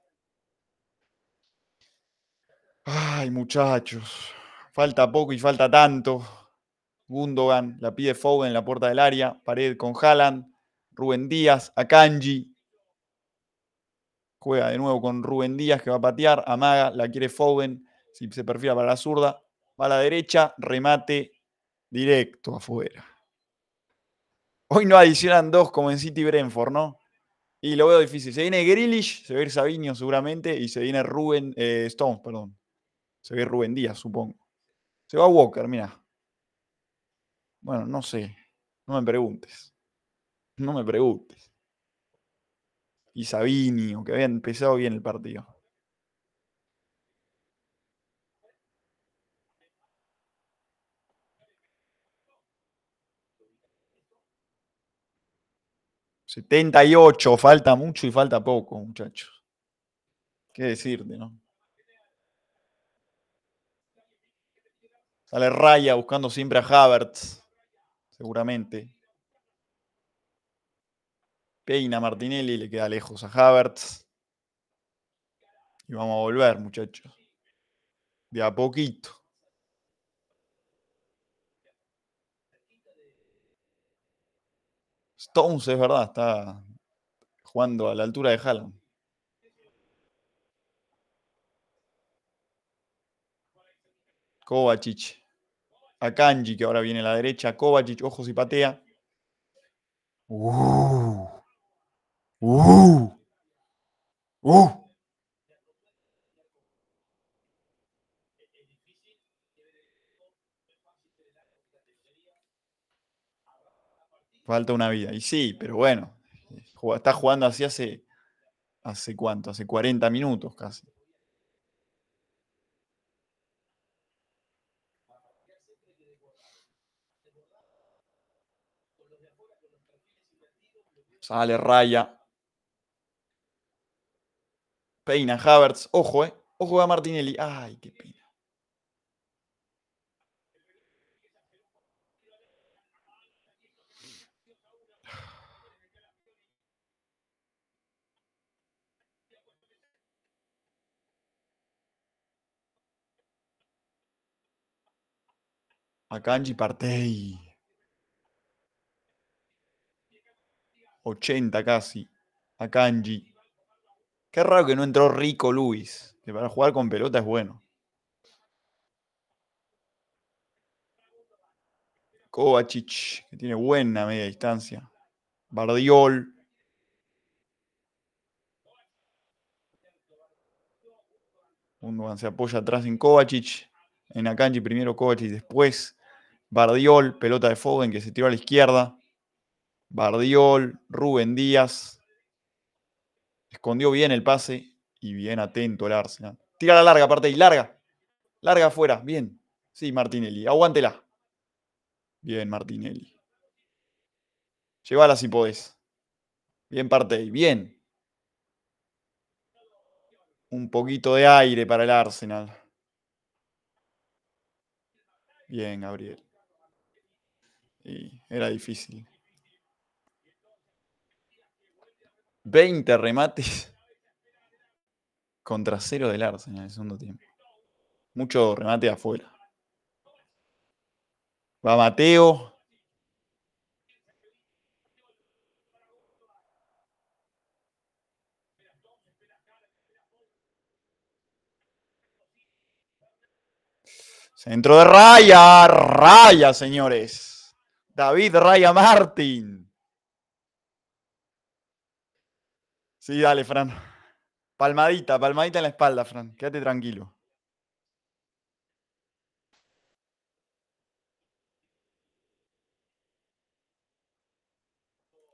Ay, muchachos. Falta poco y falta tanto. Gundogan la pide Foden en la puerta del área. Pared con Haaland. Rubén Díaz, Akanji. Juega de nuevo con Rubén Díaz que va a patear. Amaga, la quiere Foden. Si se perfila para la zurda va a la derecha, remate directo afuera. Hoy no adicionan dos como en City Brentford, ¿no? Y lo veo difícil. Se viene Grillish, se ve Sabiño seguramente, y se viene Rubén eh, Stones, perdón. Se ve Rubén Díaz, supongo. Se va Walker, mira. Bueno, no sé. No me preguntes. No me preguntes. Y Sabini, que había empezado bien el partido. 78, falta mucho y falta poco, muchachos. ¿Qué decirte, no? Sale Raya buscando siempre a Havertz, seguramente. Peina Martinelli, le queda lejos a Havertz. Y vamos a volver, muchachos. De a poquito. Stones, es verdad, está jugando a la altura de Haaland. Kovacic. A que ahora viene a la derecha. Kovacic, ojos y patea. Uh, uh, uh. Falta una vida. Y sí, pero bueno, está jugando así hace, hace cuánto, hace 40 minutos casi. Sale Raya. Peina Havertz. Ojo, eh. Ojo a Martinelli. Ay, qué pena. Akanji parte Partey. 80 casi. Akanji. Qué raro que no entró Rico Luis, que para jugar con pelota es bueno. Kovacic, que tiene buena media distancia. Bardiol. Gundogan se apoya atrás en Kovacic. En Akanji primero, Kovacic después. Bardiol, pelota de en que se tiró a la izquierda. Bardiol, Rubén Díaz. Escondió bien el pase y bien atento el Arsenal. Tira la larga, parte y larga. Larga afuera, bien. Sí, Martinelli, aguántela. Bien, Martinelli. Llévala si podés. Bien, Partey, bien. Un poquito de aire para el Arsenal. Bien, Gabriel era difícil. 20 remates contra cero del Arsenal en el segundo tiempo. Mucho remate afuera. Va Mateo. Centro de raya, raya, señores. David Raya Martín. Sí, dale, Fran. Palmadita, palmadita en la espalda, Fran. Quédate tranquilo.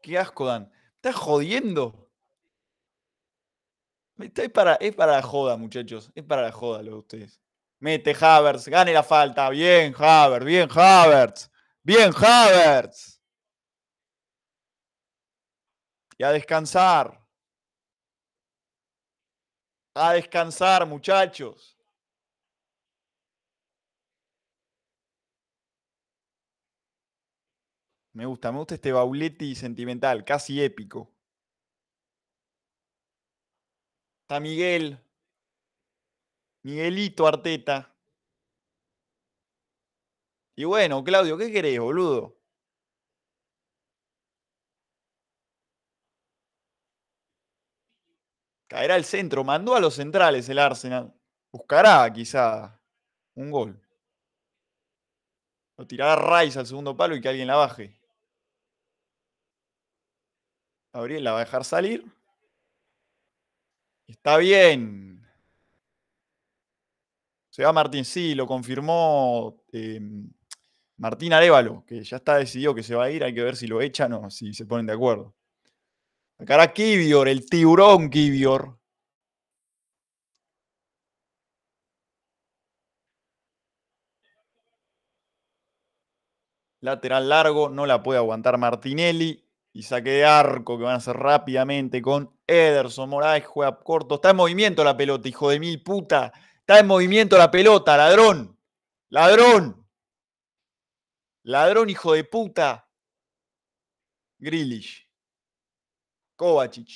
Qué asco, Dan. Estás jodiendo. Es para, es para la joda, muchachos. Es para la joda lo de ustedes. Mete Havertz, gane la falta. Bien, Havertz, bien, Havertz. Bien, Havertz. Y a descansar. A descansar, muchachos. Me gusta, me gusta este Bauletti sentimental, casi épico. Está Miguel. Miguelito Arteta. Y bueno, Claudio, ¿qué querés, boludo? Caerá el centro, mandó a los centrales el Arsenal. Buscará quizá un gol. Lo tirará Rice al segundo palo y que alguien la baje. Gabriel la va a dejar salir. Está bien. Se va Martín, sí, lo confirmó. Em, Martín Arevalo, que ya está decidido que se va a ir, hay que ver si lo echan o si se ponen de acuerdo. Acá era Kivior, el tiburón Kivior. Lateral largo, no la puede aguantar Martinelli. Y saque de arco que van a hacer rápidamente con Ederson Moraes. Juega corto. Está en movimiento la pelota, hijo de mil puta. Está en movimiento la pelota, ladrón. Ladrón. Ladrón, hijo de puta. Grilish. Kovacic.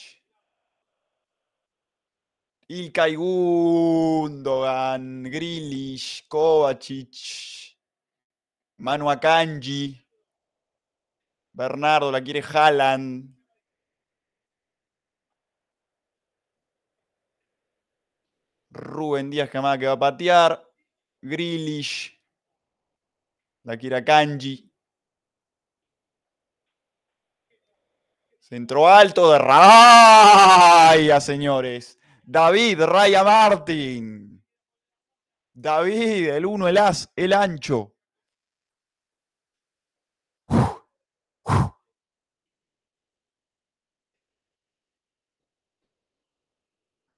Ilkay Gundogan, Grilish, Kovacic, Manu Akanji, Bernardo la quiere jalan. Rubén Díaz más que va a patear. Grilish kira Kanji. Centro alto de Raya, señores. David Raya Martín. David, el uno, el as, el ancho.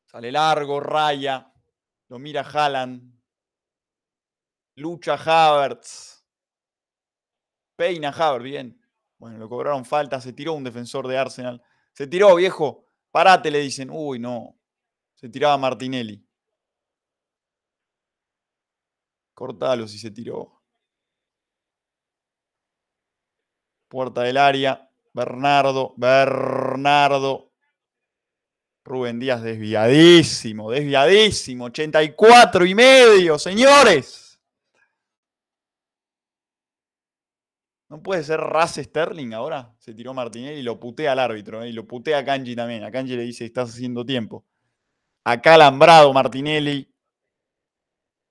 Sale largo, raya. Lo mira Haaland. Lucha Havertz. Peina Haber, bien. Bueno, lo cobraron falta, se tiró un defensor de Arsenal. Se tiró, viejo. Parate, le dicen. Uy, no. Se tiraba Martinelli. Cortalo si se tiró. Puerta del área. Bernardo, Bernardo. Rubén Díaz desviadísimo, desviadísimo. 84 y medio, señores. No puede ser Raz Sterling ahora. Se tiró Martinelli y lo putea al árbitro. ¿eh? Y lo putea a Kanji también. A Kanji le dice, estás haciendo tiempo. Acá alambrado Martinelli.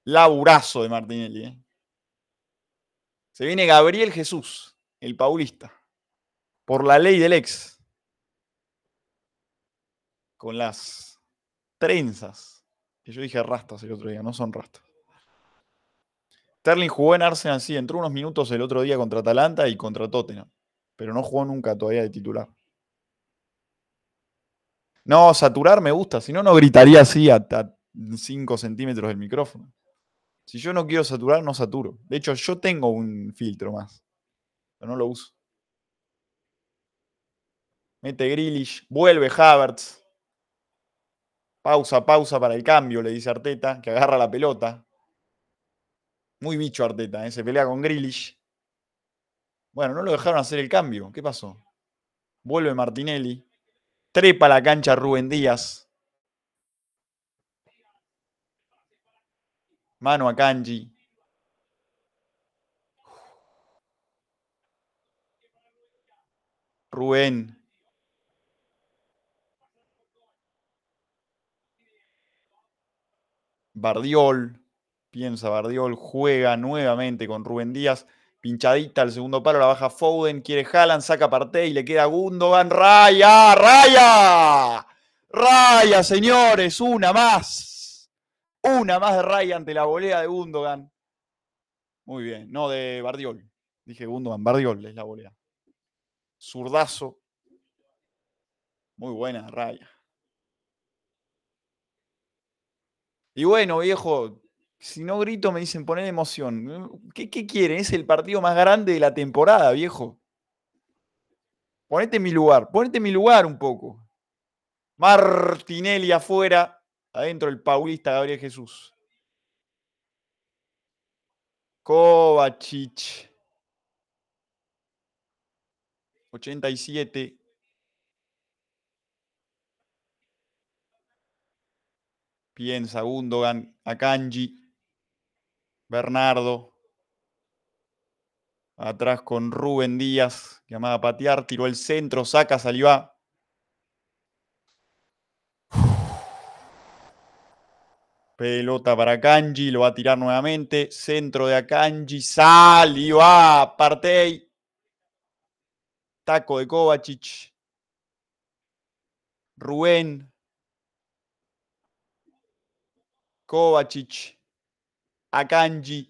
Laburazo de Martinelli. ¿eh? Se viene Gabriel Jesús, el paulista. Por la ley del ex. Con las trenzas. Que yo dije rastas el otro día, no son rastas. Sterling jugó en Arsenal, sí, entró unos minutos el otro día contra Atalanta y contra Tottenham, pero no jugó nunca todavía de titular. No, saturar me gusta, si no, no gritaría así a 5 centímetros del micrófono. Si yo no quiero saturar, no saturo. De hecho, yo tengo un filtro más, pero no lo uso. Mete Grillish, vuelve Havertz. Pausa, pausa para el cambio, le dice Arteta, que agarra la pelota. Muy bicho Arteta, ¿eh? se pelea con Grillish. Bueno, no lo dejaron hacer el cambio. ¿Qué pasó? Vuelve Martinelli. Trepa la cancha Rubén Díaz. Mano a Kanji. Rubén. Bardiol piensa Bardiol, juega nuevamente con Rubén Díaz, pinchadita al segundo palo, la baja Foden, quiere Haaland, saca parte y le queda Gundogan, raya, raya, raya, señores, una más, una más de raya ante la volea de Gundogan. Muy bien, no de Bardiol, dije Gundogan, Bardiol es la volea. Zurdazo, muy buena raya. Y bueno, viejo, si no grito, me dicen poner emoción. ¿Qué, ¿Qué quieren? Es el partido más grande de la temporada, viejo. Ponete en mi lugar, ponete en mi lugar un poco. Martinelli afuera, adentro el paulista Gabriel Jesús. Kovacic. 87. Piensa Gundogan, Akanji. Bernardo. Atrás con Rubén Díaz, llamada a patear, tiró el centro, saca, salió Pelota para Kanji, lo va a tirar nuevamente. Centro de Akanji, salió a Partey. Taco de Kovacic. Rubén. Kovacic a Kanji.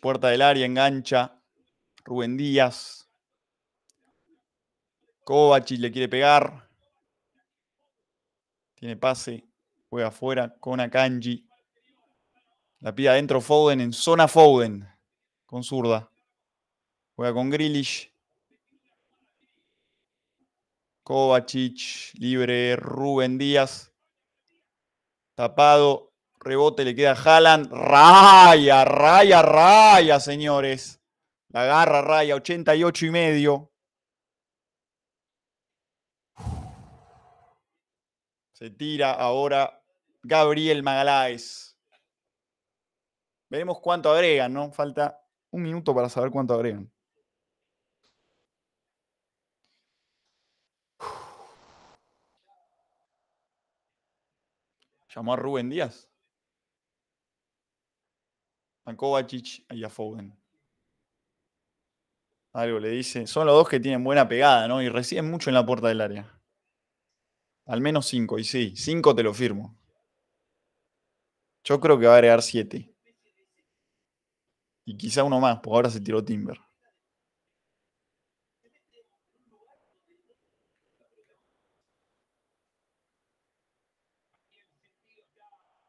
puerta del área, engancha. Rubén Díaz. Kovacic le quiere pegar tiene pase, juega afuera con Akanji. La pide adentro Foden en zona Foden con zurda. Juega con grillish Kovacic, libre Rubén Díaz. Tapado, rebote, le queda Haaland. Raya, raya, raya, señores. La agarra raya, 88 y medio. Se tira ahora Gabriel Magaláes. Veremos cuánto agregan, ¿no? Falta un minuto para saber cuánto agregan. Llamó a Rubén Díaz. A y a Foden. Algo le dice. Son los dos que tienen buena pegada, ¿no? Y reciben mucho en la puerta del área. Al menos cinco, y sí, cinco te lo firmo. Yo creo que va a agregar siete. Y quizá uno más, porque ahora se tiró Timber.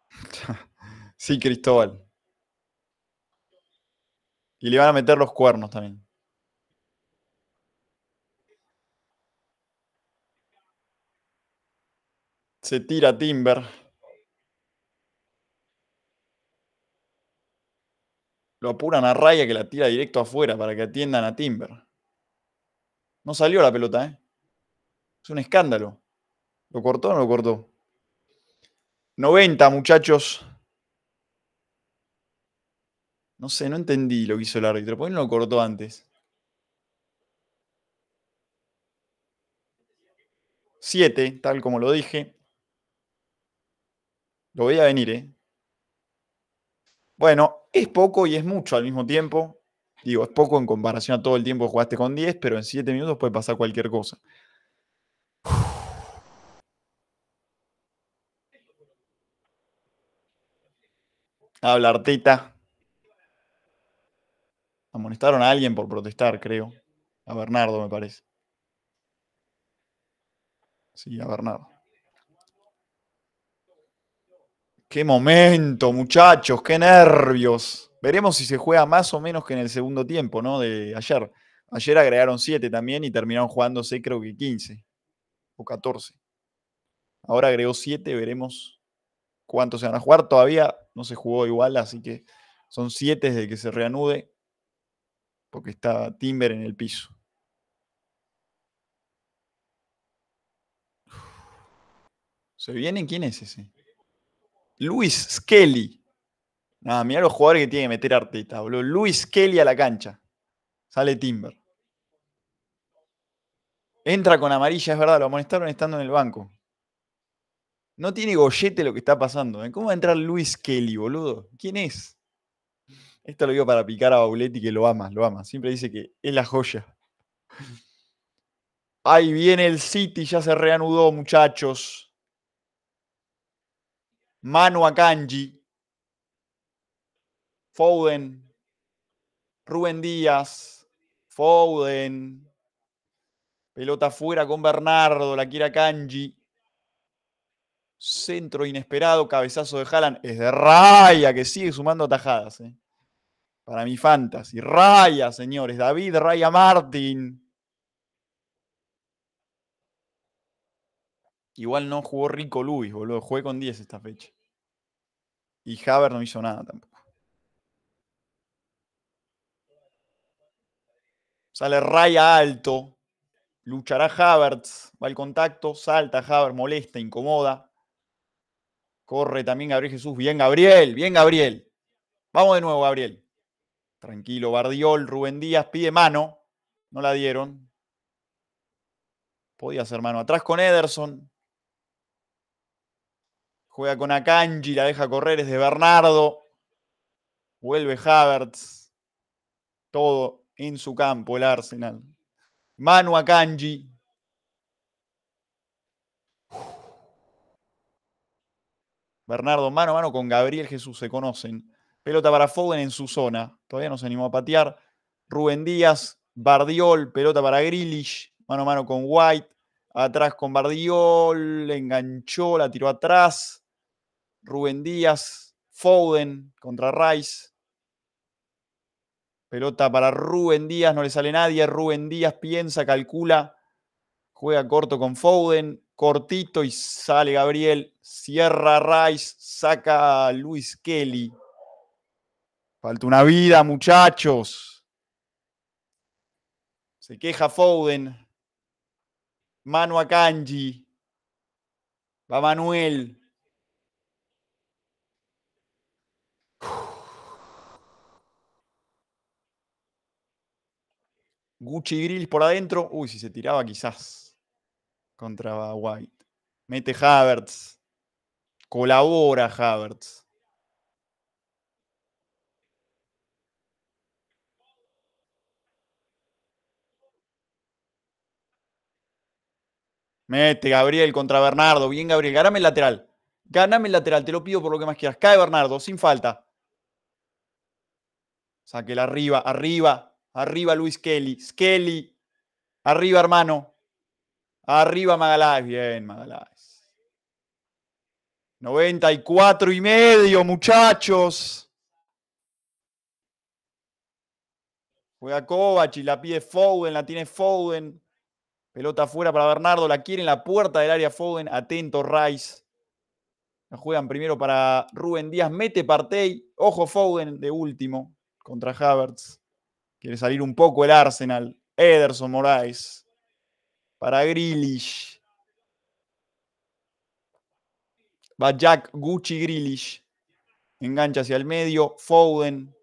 sí, Cristóbal. Y le van a meter los cuernos también. Se tira Timber. Lo apuran a Raya que la tira directo afuera para que atiendan a Timber. No salió la pelota, ¿eh? Es un escándalo. ¿Lo cortó o no lo cortó? 90, muchachos. No sé, no entendí lo que hizo el árbitro. ¿Por qué no lo cortó antes? 7, tal como lo dije. Lo voy a venir, ¿eh? Bueno, es poco y es mucho al mismo tiempo. Digo, es poco en comparación a todo el tiempo que jugaste con 10, pero en 7 minutos puede pasar cualquier cosa. Habla Arteta. Amonestaron a alguien por protestar, creo. A Bernardo, me parece. Sí, a Bernardo. Qué momento, muchachos, qué nervios. Veremos si se juega más o menos que en el segundo tiempo, ¿no? De ayer. Ayer agregaron 7 también y terminaron jugándose creo que 15 o 14. Ahora agregó 7, veremos cuántos se van a jugar. Todavía no se jugó igual, así que son 7 desde que se reanude, porque está Timber en el piso. ¿Se vienen? ¿Quién es ese? Luis Skelly. Nada, ah, mirá los jugadores que tiene que meter Arteta, boludo. Luis Skelly a la cancha. Sale Timber. Entra con amarilla, es verdad, lo amonestaron estando en el banco. No tiene gollete lo que está pasando. ¿eh? ¿Cómo va a entrar Luis Kelly, boludo? ¿Quién es? Esto lo digo para picar a Bauletti, que lo ama, lo ama. Siempre dice que es la joya. Ahí viene el City, ya se reanudó, muchachos. Manu Akanji, Foden, Rubén Díaz, Foden, pelota fuera con Bernardo, la quiere Akanji. Centro inesperado, cabezazo de Haaland. Es de Raya, que sigue sumando tajadas. Eh. Para mi fantasy. Raya, señores. David Raya Martín. Igual no jugó Rico Luis, boludo. Jugué con 10 esta fecha. Y Haber no hizo nada tampoco. Sale raya alto. Luchará Havertz. Va el contacto. Salta Havertz. Molesta, incomoda. Corre también Gabriel Jesús. Bien, Gabriel. Bien, Gabriel. Vamos de nuevo, Gabriel. Tranquilo, Bardiol. Rubén Díaz pide mano. No la dieron. Podía ser mano atrás con Ederson. Juega con Akanji, la deja correr, es de Bernardo. Vuelve Havertz. Todo en su campo el Arsenal. Manu Akanji. Bernardo mano a mano con Gabriel Jesús, se conocen. Pelota para Foden en su zona. Todavía no se animó a patear. Rubén Díaz, Bardiol, pelota para Grillish, mano a mano con White. Atrás con Bardiol, enganchó, la tiró atrás. Rubén Díaz, Foden contra Rice. Pelota para Rubén Díaz, no le sale nadie. Rubén Díaz piensa, calcula, juega corto con Foden, cortito y sale Gabriel. Cierra Rice, saca a Luis Kelly. Falta una vida, muchachos. Se queja Foden. Mano a Kanji. Va Manuel. Gucci Grills por adentro. Uy, si se tiraba quizás contra White. Mete Havertz. Colabora Havertz. Mete Gabriel contra Bernardo. Bien, Gabriel. Ganame el lateral. Ganame el lateral. Te lo pido por lo que más quieras. Cae Bernardo, sin falta. Sáquela arriba, arriba, arriba Luis Kelly. Skelly, arriba hermano. Arriba Magaláes. Bien, Magaláes. 94 y medio, muchachos. Juega Kovács y la pide Foden, la tiene Foden. Pelota afuera para Bernardo, la quiere en la puerta del área Foden. Atento Rice. La juegan primero para Rubén Díaz, mete Partey. Ojo Foden de último contra Havertz. Quiere salir un poco el Arsenal. Ederson Moraes para grillish Va Jack Gucci grillish Engancha hacia el medio. Foden.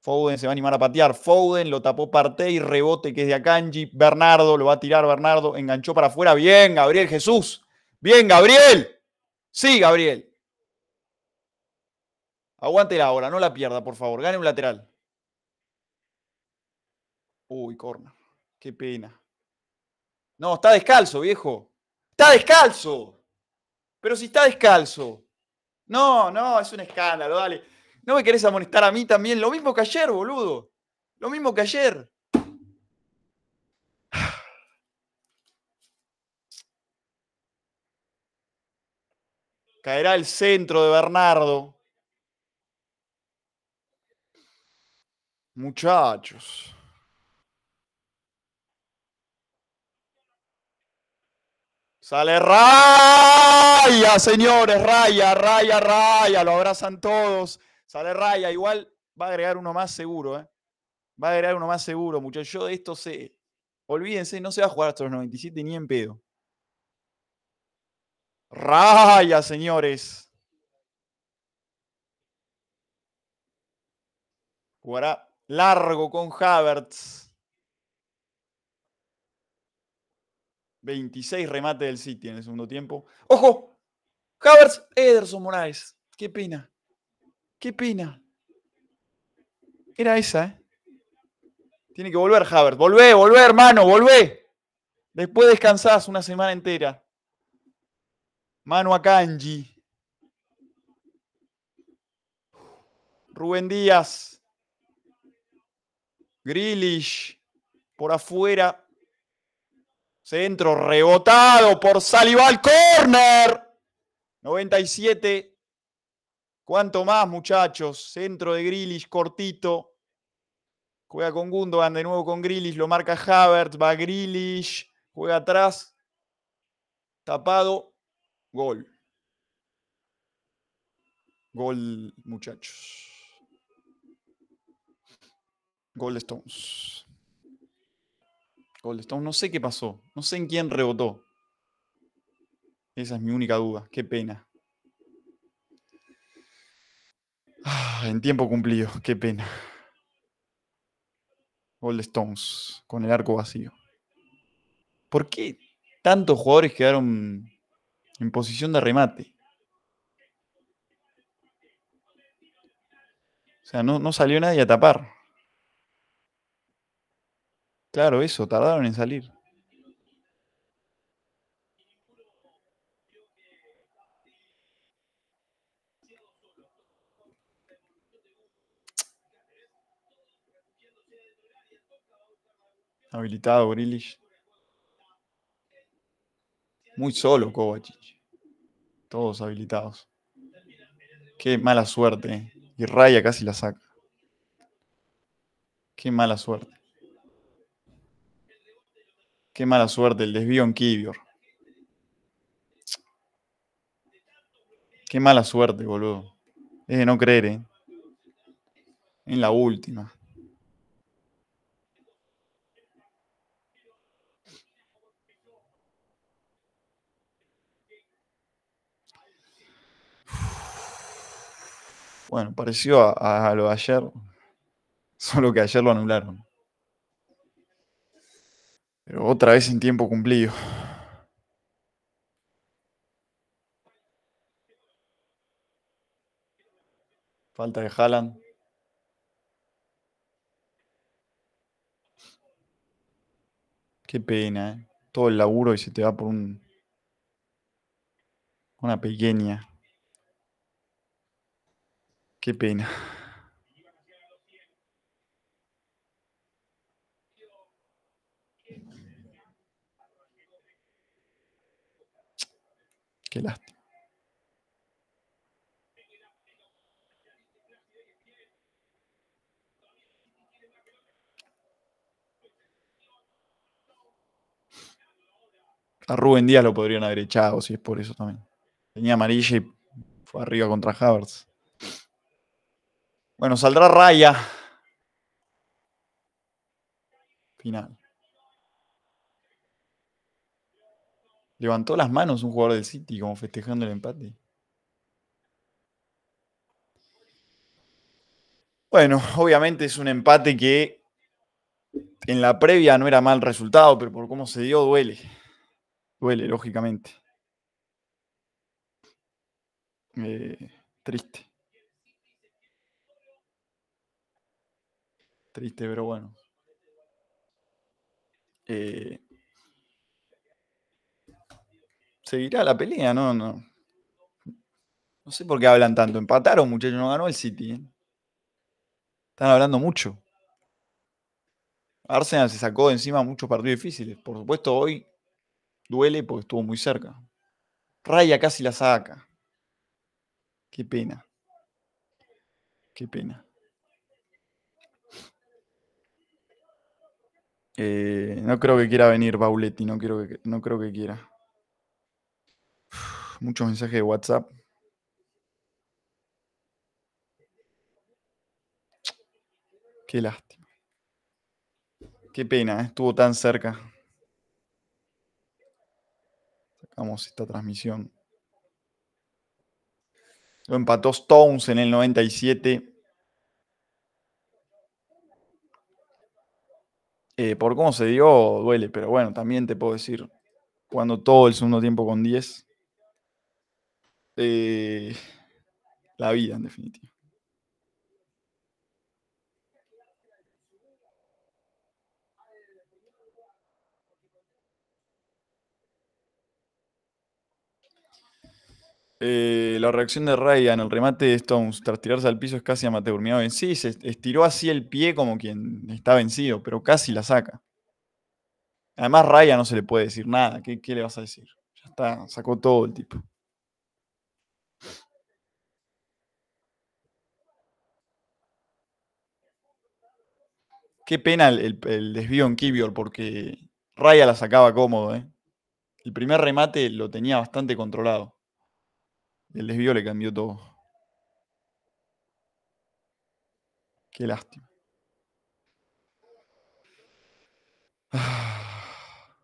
Foden se va a animar a patear. Foden lo tapó y Rebote que es de Akanji. Bernardo lo va a tirar. Bernardo enganchó para afuera. Bien, Gabriel Jesús. Bien, Gabriel. Sí, Gabriel. Aguante la hora, no la pierda, por favor. Gane un lateral. Uy, corna. Qué pena. No, está descalzo, viejo. ¡Está descalzo! Pero si está descalzo. No, no, es un escándalo, dale. No me querés amonestar a mí también. Lo mismo que ayer, boludo. Lo mismo que ayer. Caerá el centro de Bernardo. Muchachos. Sale Raya, señores, Raya, Raya, Raya, lo abrazan todos. Sale Raya, igual va a agregar uno más seguro, ¿eh? Va a agregar uno más seguro, muchachos. Yo de esto sé. Olvídense, no se va a jugar hasta los 97 ni en pedo. Raya, señores. Jugará Largo con Havertz. 26 remate del City en el segundo tiempo. ¡Ojo! Havertz, Ederson Moraes. Qué pena. Qué pena. Era esa, ¿eh? Tiene que volver Havertz. Volvé, volvé, hermano, volvé. Después descansás una semana entera. Mano a Kanji. Rubén Díaz. Grealish por afuera. Centro rebotado por Salival. Corner. 97. ¿Cuánto más, muchachos? Centro de Grealish cortito. Juega con Gundogan, de nuevo con Grealish. Lo marca Havertz. Va Grealish. Juega atrás. Tapado. Gol. Gol, muchachos. Goldstones. Goldstones, no sé qué pasó. No sé en quién rebotó. Esa es mi única duda. Qué pena. Ah, en tiempo cumplido. Qué pena. Goldstones con el arco vacío. ¿Por qué tantos jugadores quedaron en posición de remate? O sea, no, no salió nadie a tapar. Claro, eso, tardaron en salir. Habilitado Grilish. Muy solo Kovacic. Todos habilitados. Qué mala suerte. Y Raya casi la saca. Qué mala suerte. Qué mala suerte el desvío en Kivior. Qué mala suerte, boludo. Es de no creer, ¿eh? En la última. Bueno, pareció a, a, lo de ayer, solo que ayer lo anularon otra vez en tiempo cumplido. Falta de Haaland. Qué pena, ¿eh? Todo el laburo y se te va por un, una pequeña. Qué pena. A Rubén Díaz lo podrían haber echado, si es por eso también. Tenía amarilla y fue arriba contra Havertz. Bueno, saldrá Raya. Final. Levantó las manos un jugador del City, como festejando el empate. Bueno, obviamente es un empate que en la previa no era mal resultado, pero por cómo se dio duele. Duele, lógicamente. Eh, triste. Triste, pero bueno. Eh, seguirá la pelea, ¿no? No, no sé por qué hablan tanto. Empataron, muchachos, no ganó el City. ¿eh? Están hablando mucho. Arsenal se sacó de encima muchos partidos difíciles. Por supuesto, hoy duele porque estuvo muy cerca. Raya casi la saca. Qué pena. Qué pena. Eh, no creo que quiera venir Bauletti, no, que, no creo que quiera muchos mensajes de WhatsApp. Qué lástima. Qué pena, ¿eh? estuvo tan cerca. Sacamos esta transmisión. Lo empató Stones en el 97. Eh, por cómo se dio, duele, pero bueno, también te puedo decir, cuando todo el segundo tiempo con 10, eh, la vida, en definitiva. Eh, la reacción de Raya en el remate de Stones tras tirarse al piso es casi amateur. Mirá, sí, se estiró así el pie como quien está vencido, pero casi la saca. Además, Raya no se le puede decir nada. ¿Qué, qué le vas a decir? Ya está, sacó todo el tipo. Qué pena el, desvío en Kibior, porque Raya la sacaba cómodo, ¿eh? El primer remate lo tenía bastante controlado. El desvío le cambió todo. Qué lástima.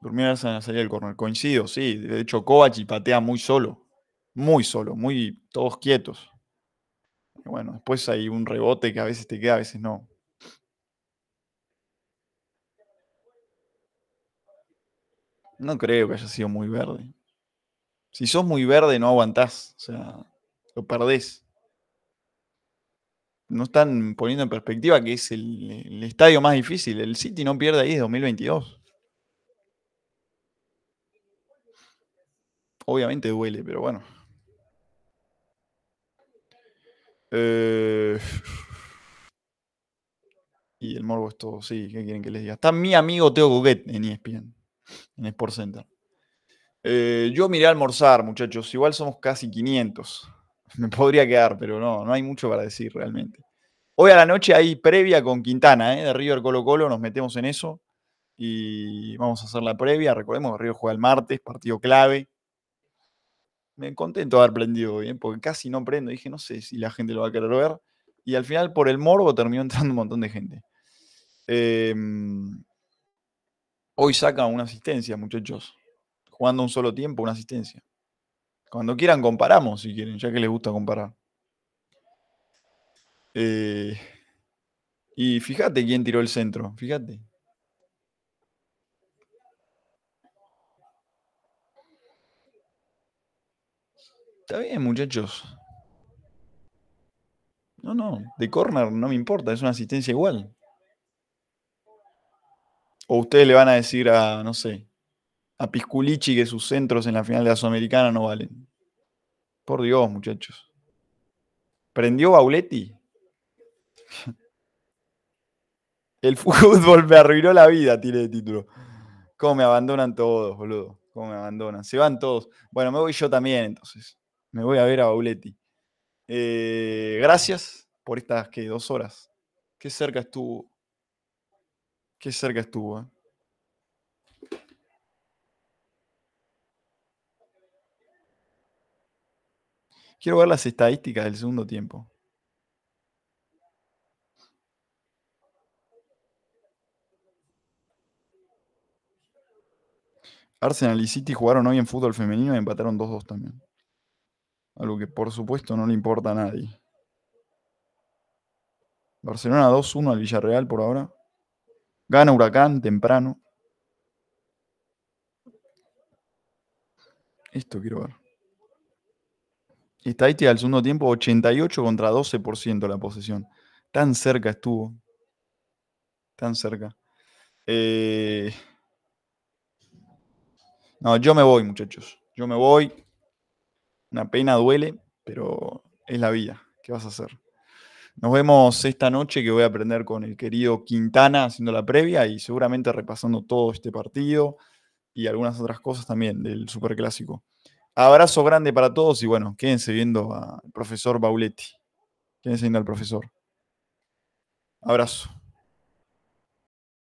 Durmiera esa salida del corner. Coincido, sí. De hecho, Kovacic patea muy solo. Muy solo, muy todos quietos. Bueno, después hay un rebote que a veces te queda, a veces no. No creo que haya sido muy verde. Si sos muy verde, no aguantás. O sea, lo perdés. No están poniendo en perspectiva que es el, estadio más difícil. El City no pierde ahí desde 2022. Obviamente duele, pero bueno. Eh, y el morbo es todo, sí, ¿qué quieren que les diga? Está mi amigo Teo Guguet en ESPN, en Sport Center. Eh, yo miré a almorzar, muchachos, igual somos casi 500. Me podría quedar, pero no, no hay mucho para decir realmente. Hoy a la noche hay previa con Quintana, ¿eh? de River Colo Colo, nos metemos en eso y vamos a hacer la previa. Recordemos que River juega el martes, partido clave contento de haber prendido bien, porque casi no prendo Dije, no sé si la gente lo va a querer ver. Y al final, por el morbo, terminó entrando un montón de gente. Em, hoy saca una asistencia, muchachos. Jugando un solo tiempo, una asistencia. Cuando quieran, comparamos, si quieren, ya que les gusta comparar. Eh, y fíjate quién tiró el centro, fíjate. Está bien, muchachos. No, no, de corner no me importa, es una asistencia igual. O ustedes le van a decir a, no sé, a Pisculichi que sus centros en la final de la Sudamericana no valen. Por Dios, muchachos. ¿Prendió Bauletti? El fútbol me arruinó la vida, tiene de título. ¿Cómo me abandonan todos, boludo? ¿Cómo me abandonan? Se van todos. Bueno, me voy yo también, entonces. Me voy a ver a Bauletti. Eh, gracias por estas que dos horas. Qué cerca estuvo. Qué cerca estuvo. ¿eh? Quiero ver las estadísticas del segundo tiempo. Arsenal y City jugaron hoy en fútbol femenino y empataron 2-2 también. Algo que por supuesto no le importa a nadie. Barcelona 2-1 al Villarreal por ahora. Gana Huracán temprano. Esto quiero ver. ahí al segundo tiempo, 88 contra 12% la posesión. Tan cerca estuvo. Tan cerca. Eh, no, yo me voy, muchachos. Yo me voy. Una pena duele, pero es la vida. ¿Qué vas a hacer? Nos vemos esta noche que voy a aprender con el querido Quintana haciendo la previa y seguramente repasando todo este partido y algunas otras cosas también del Superclásico. Abrazo grande para todos y bueno, quédense viendo al profesor Bauletti. Quédense viendo al profesor. Abrazo.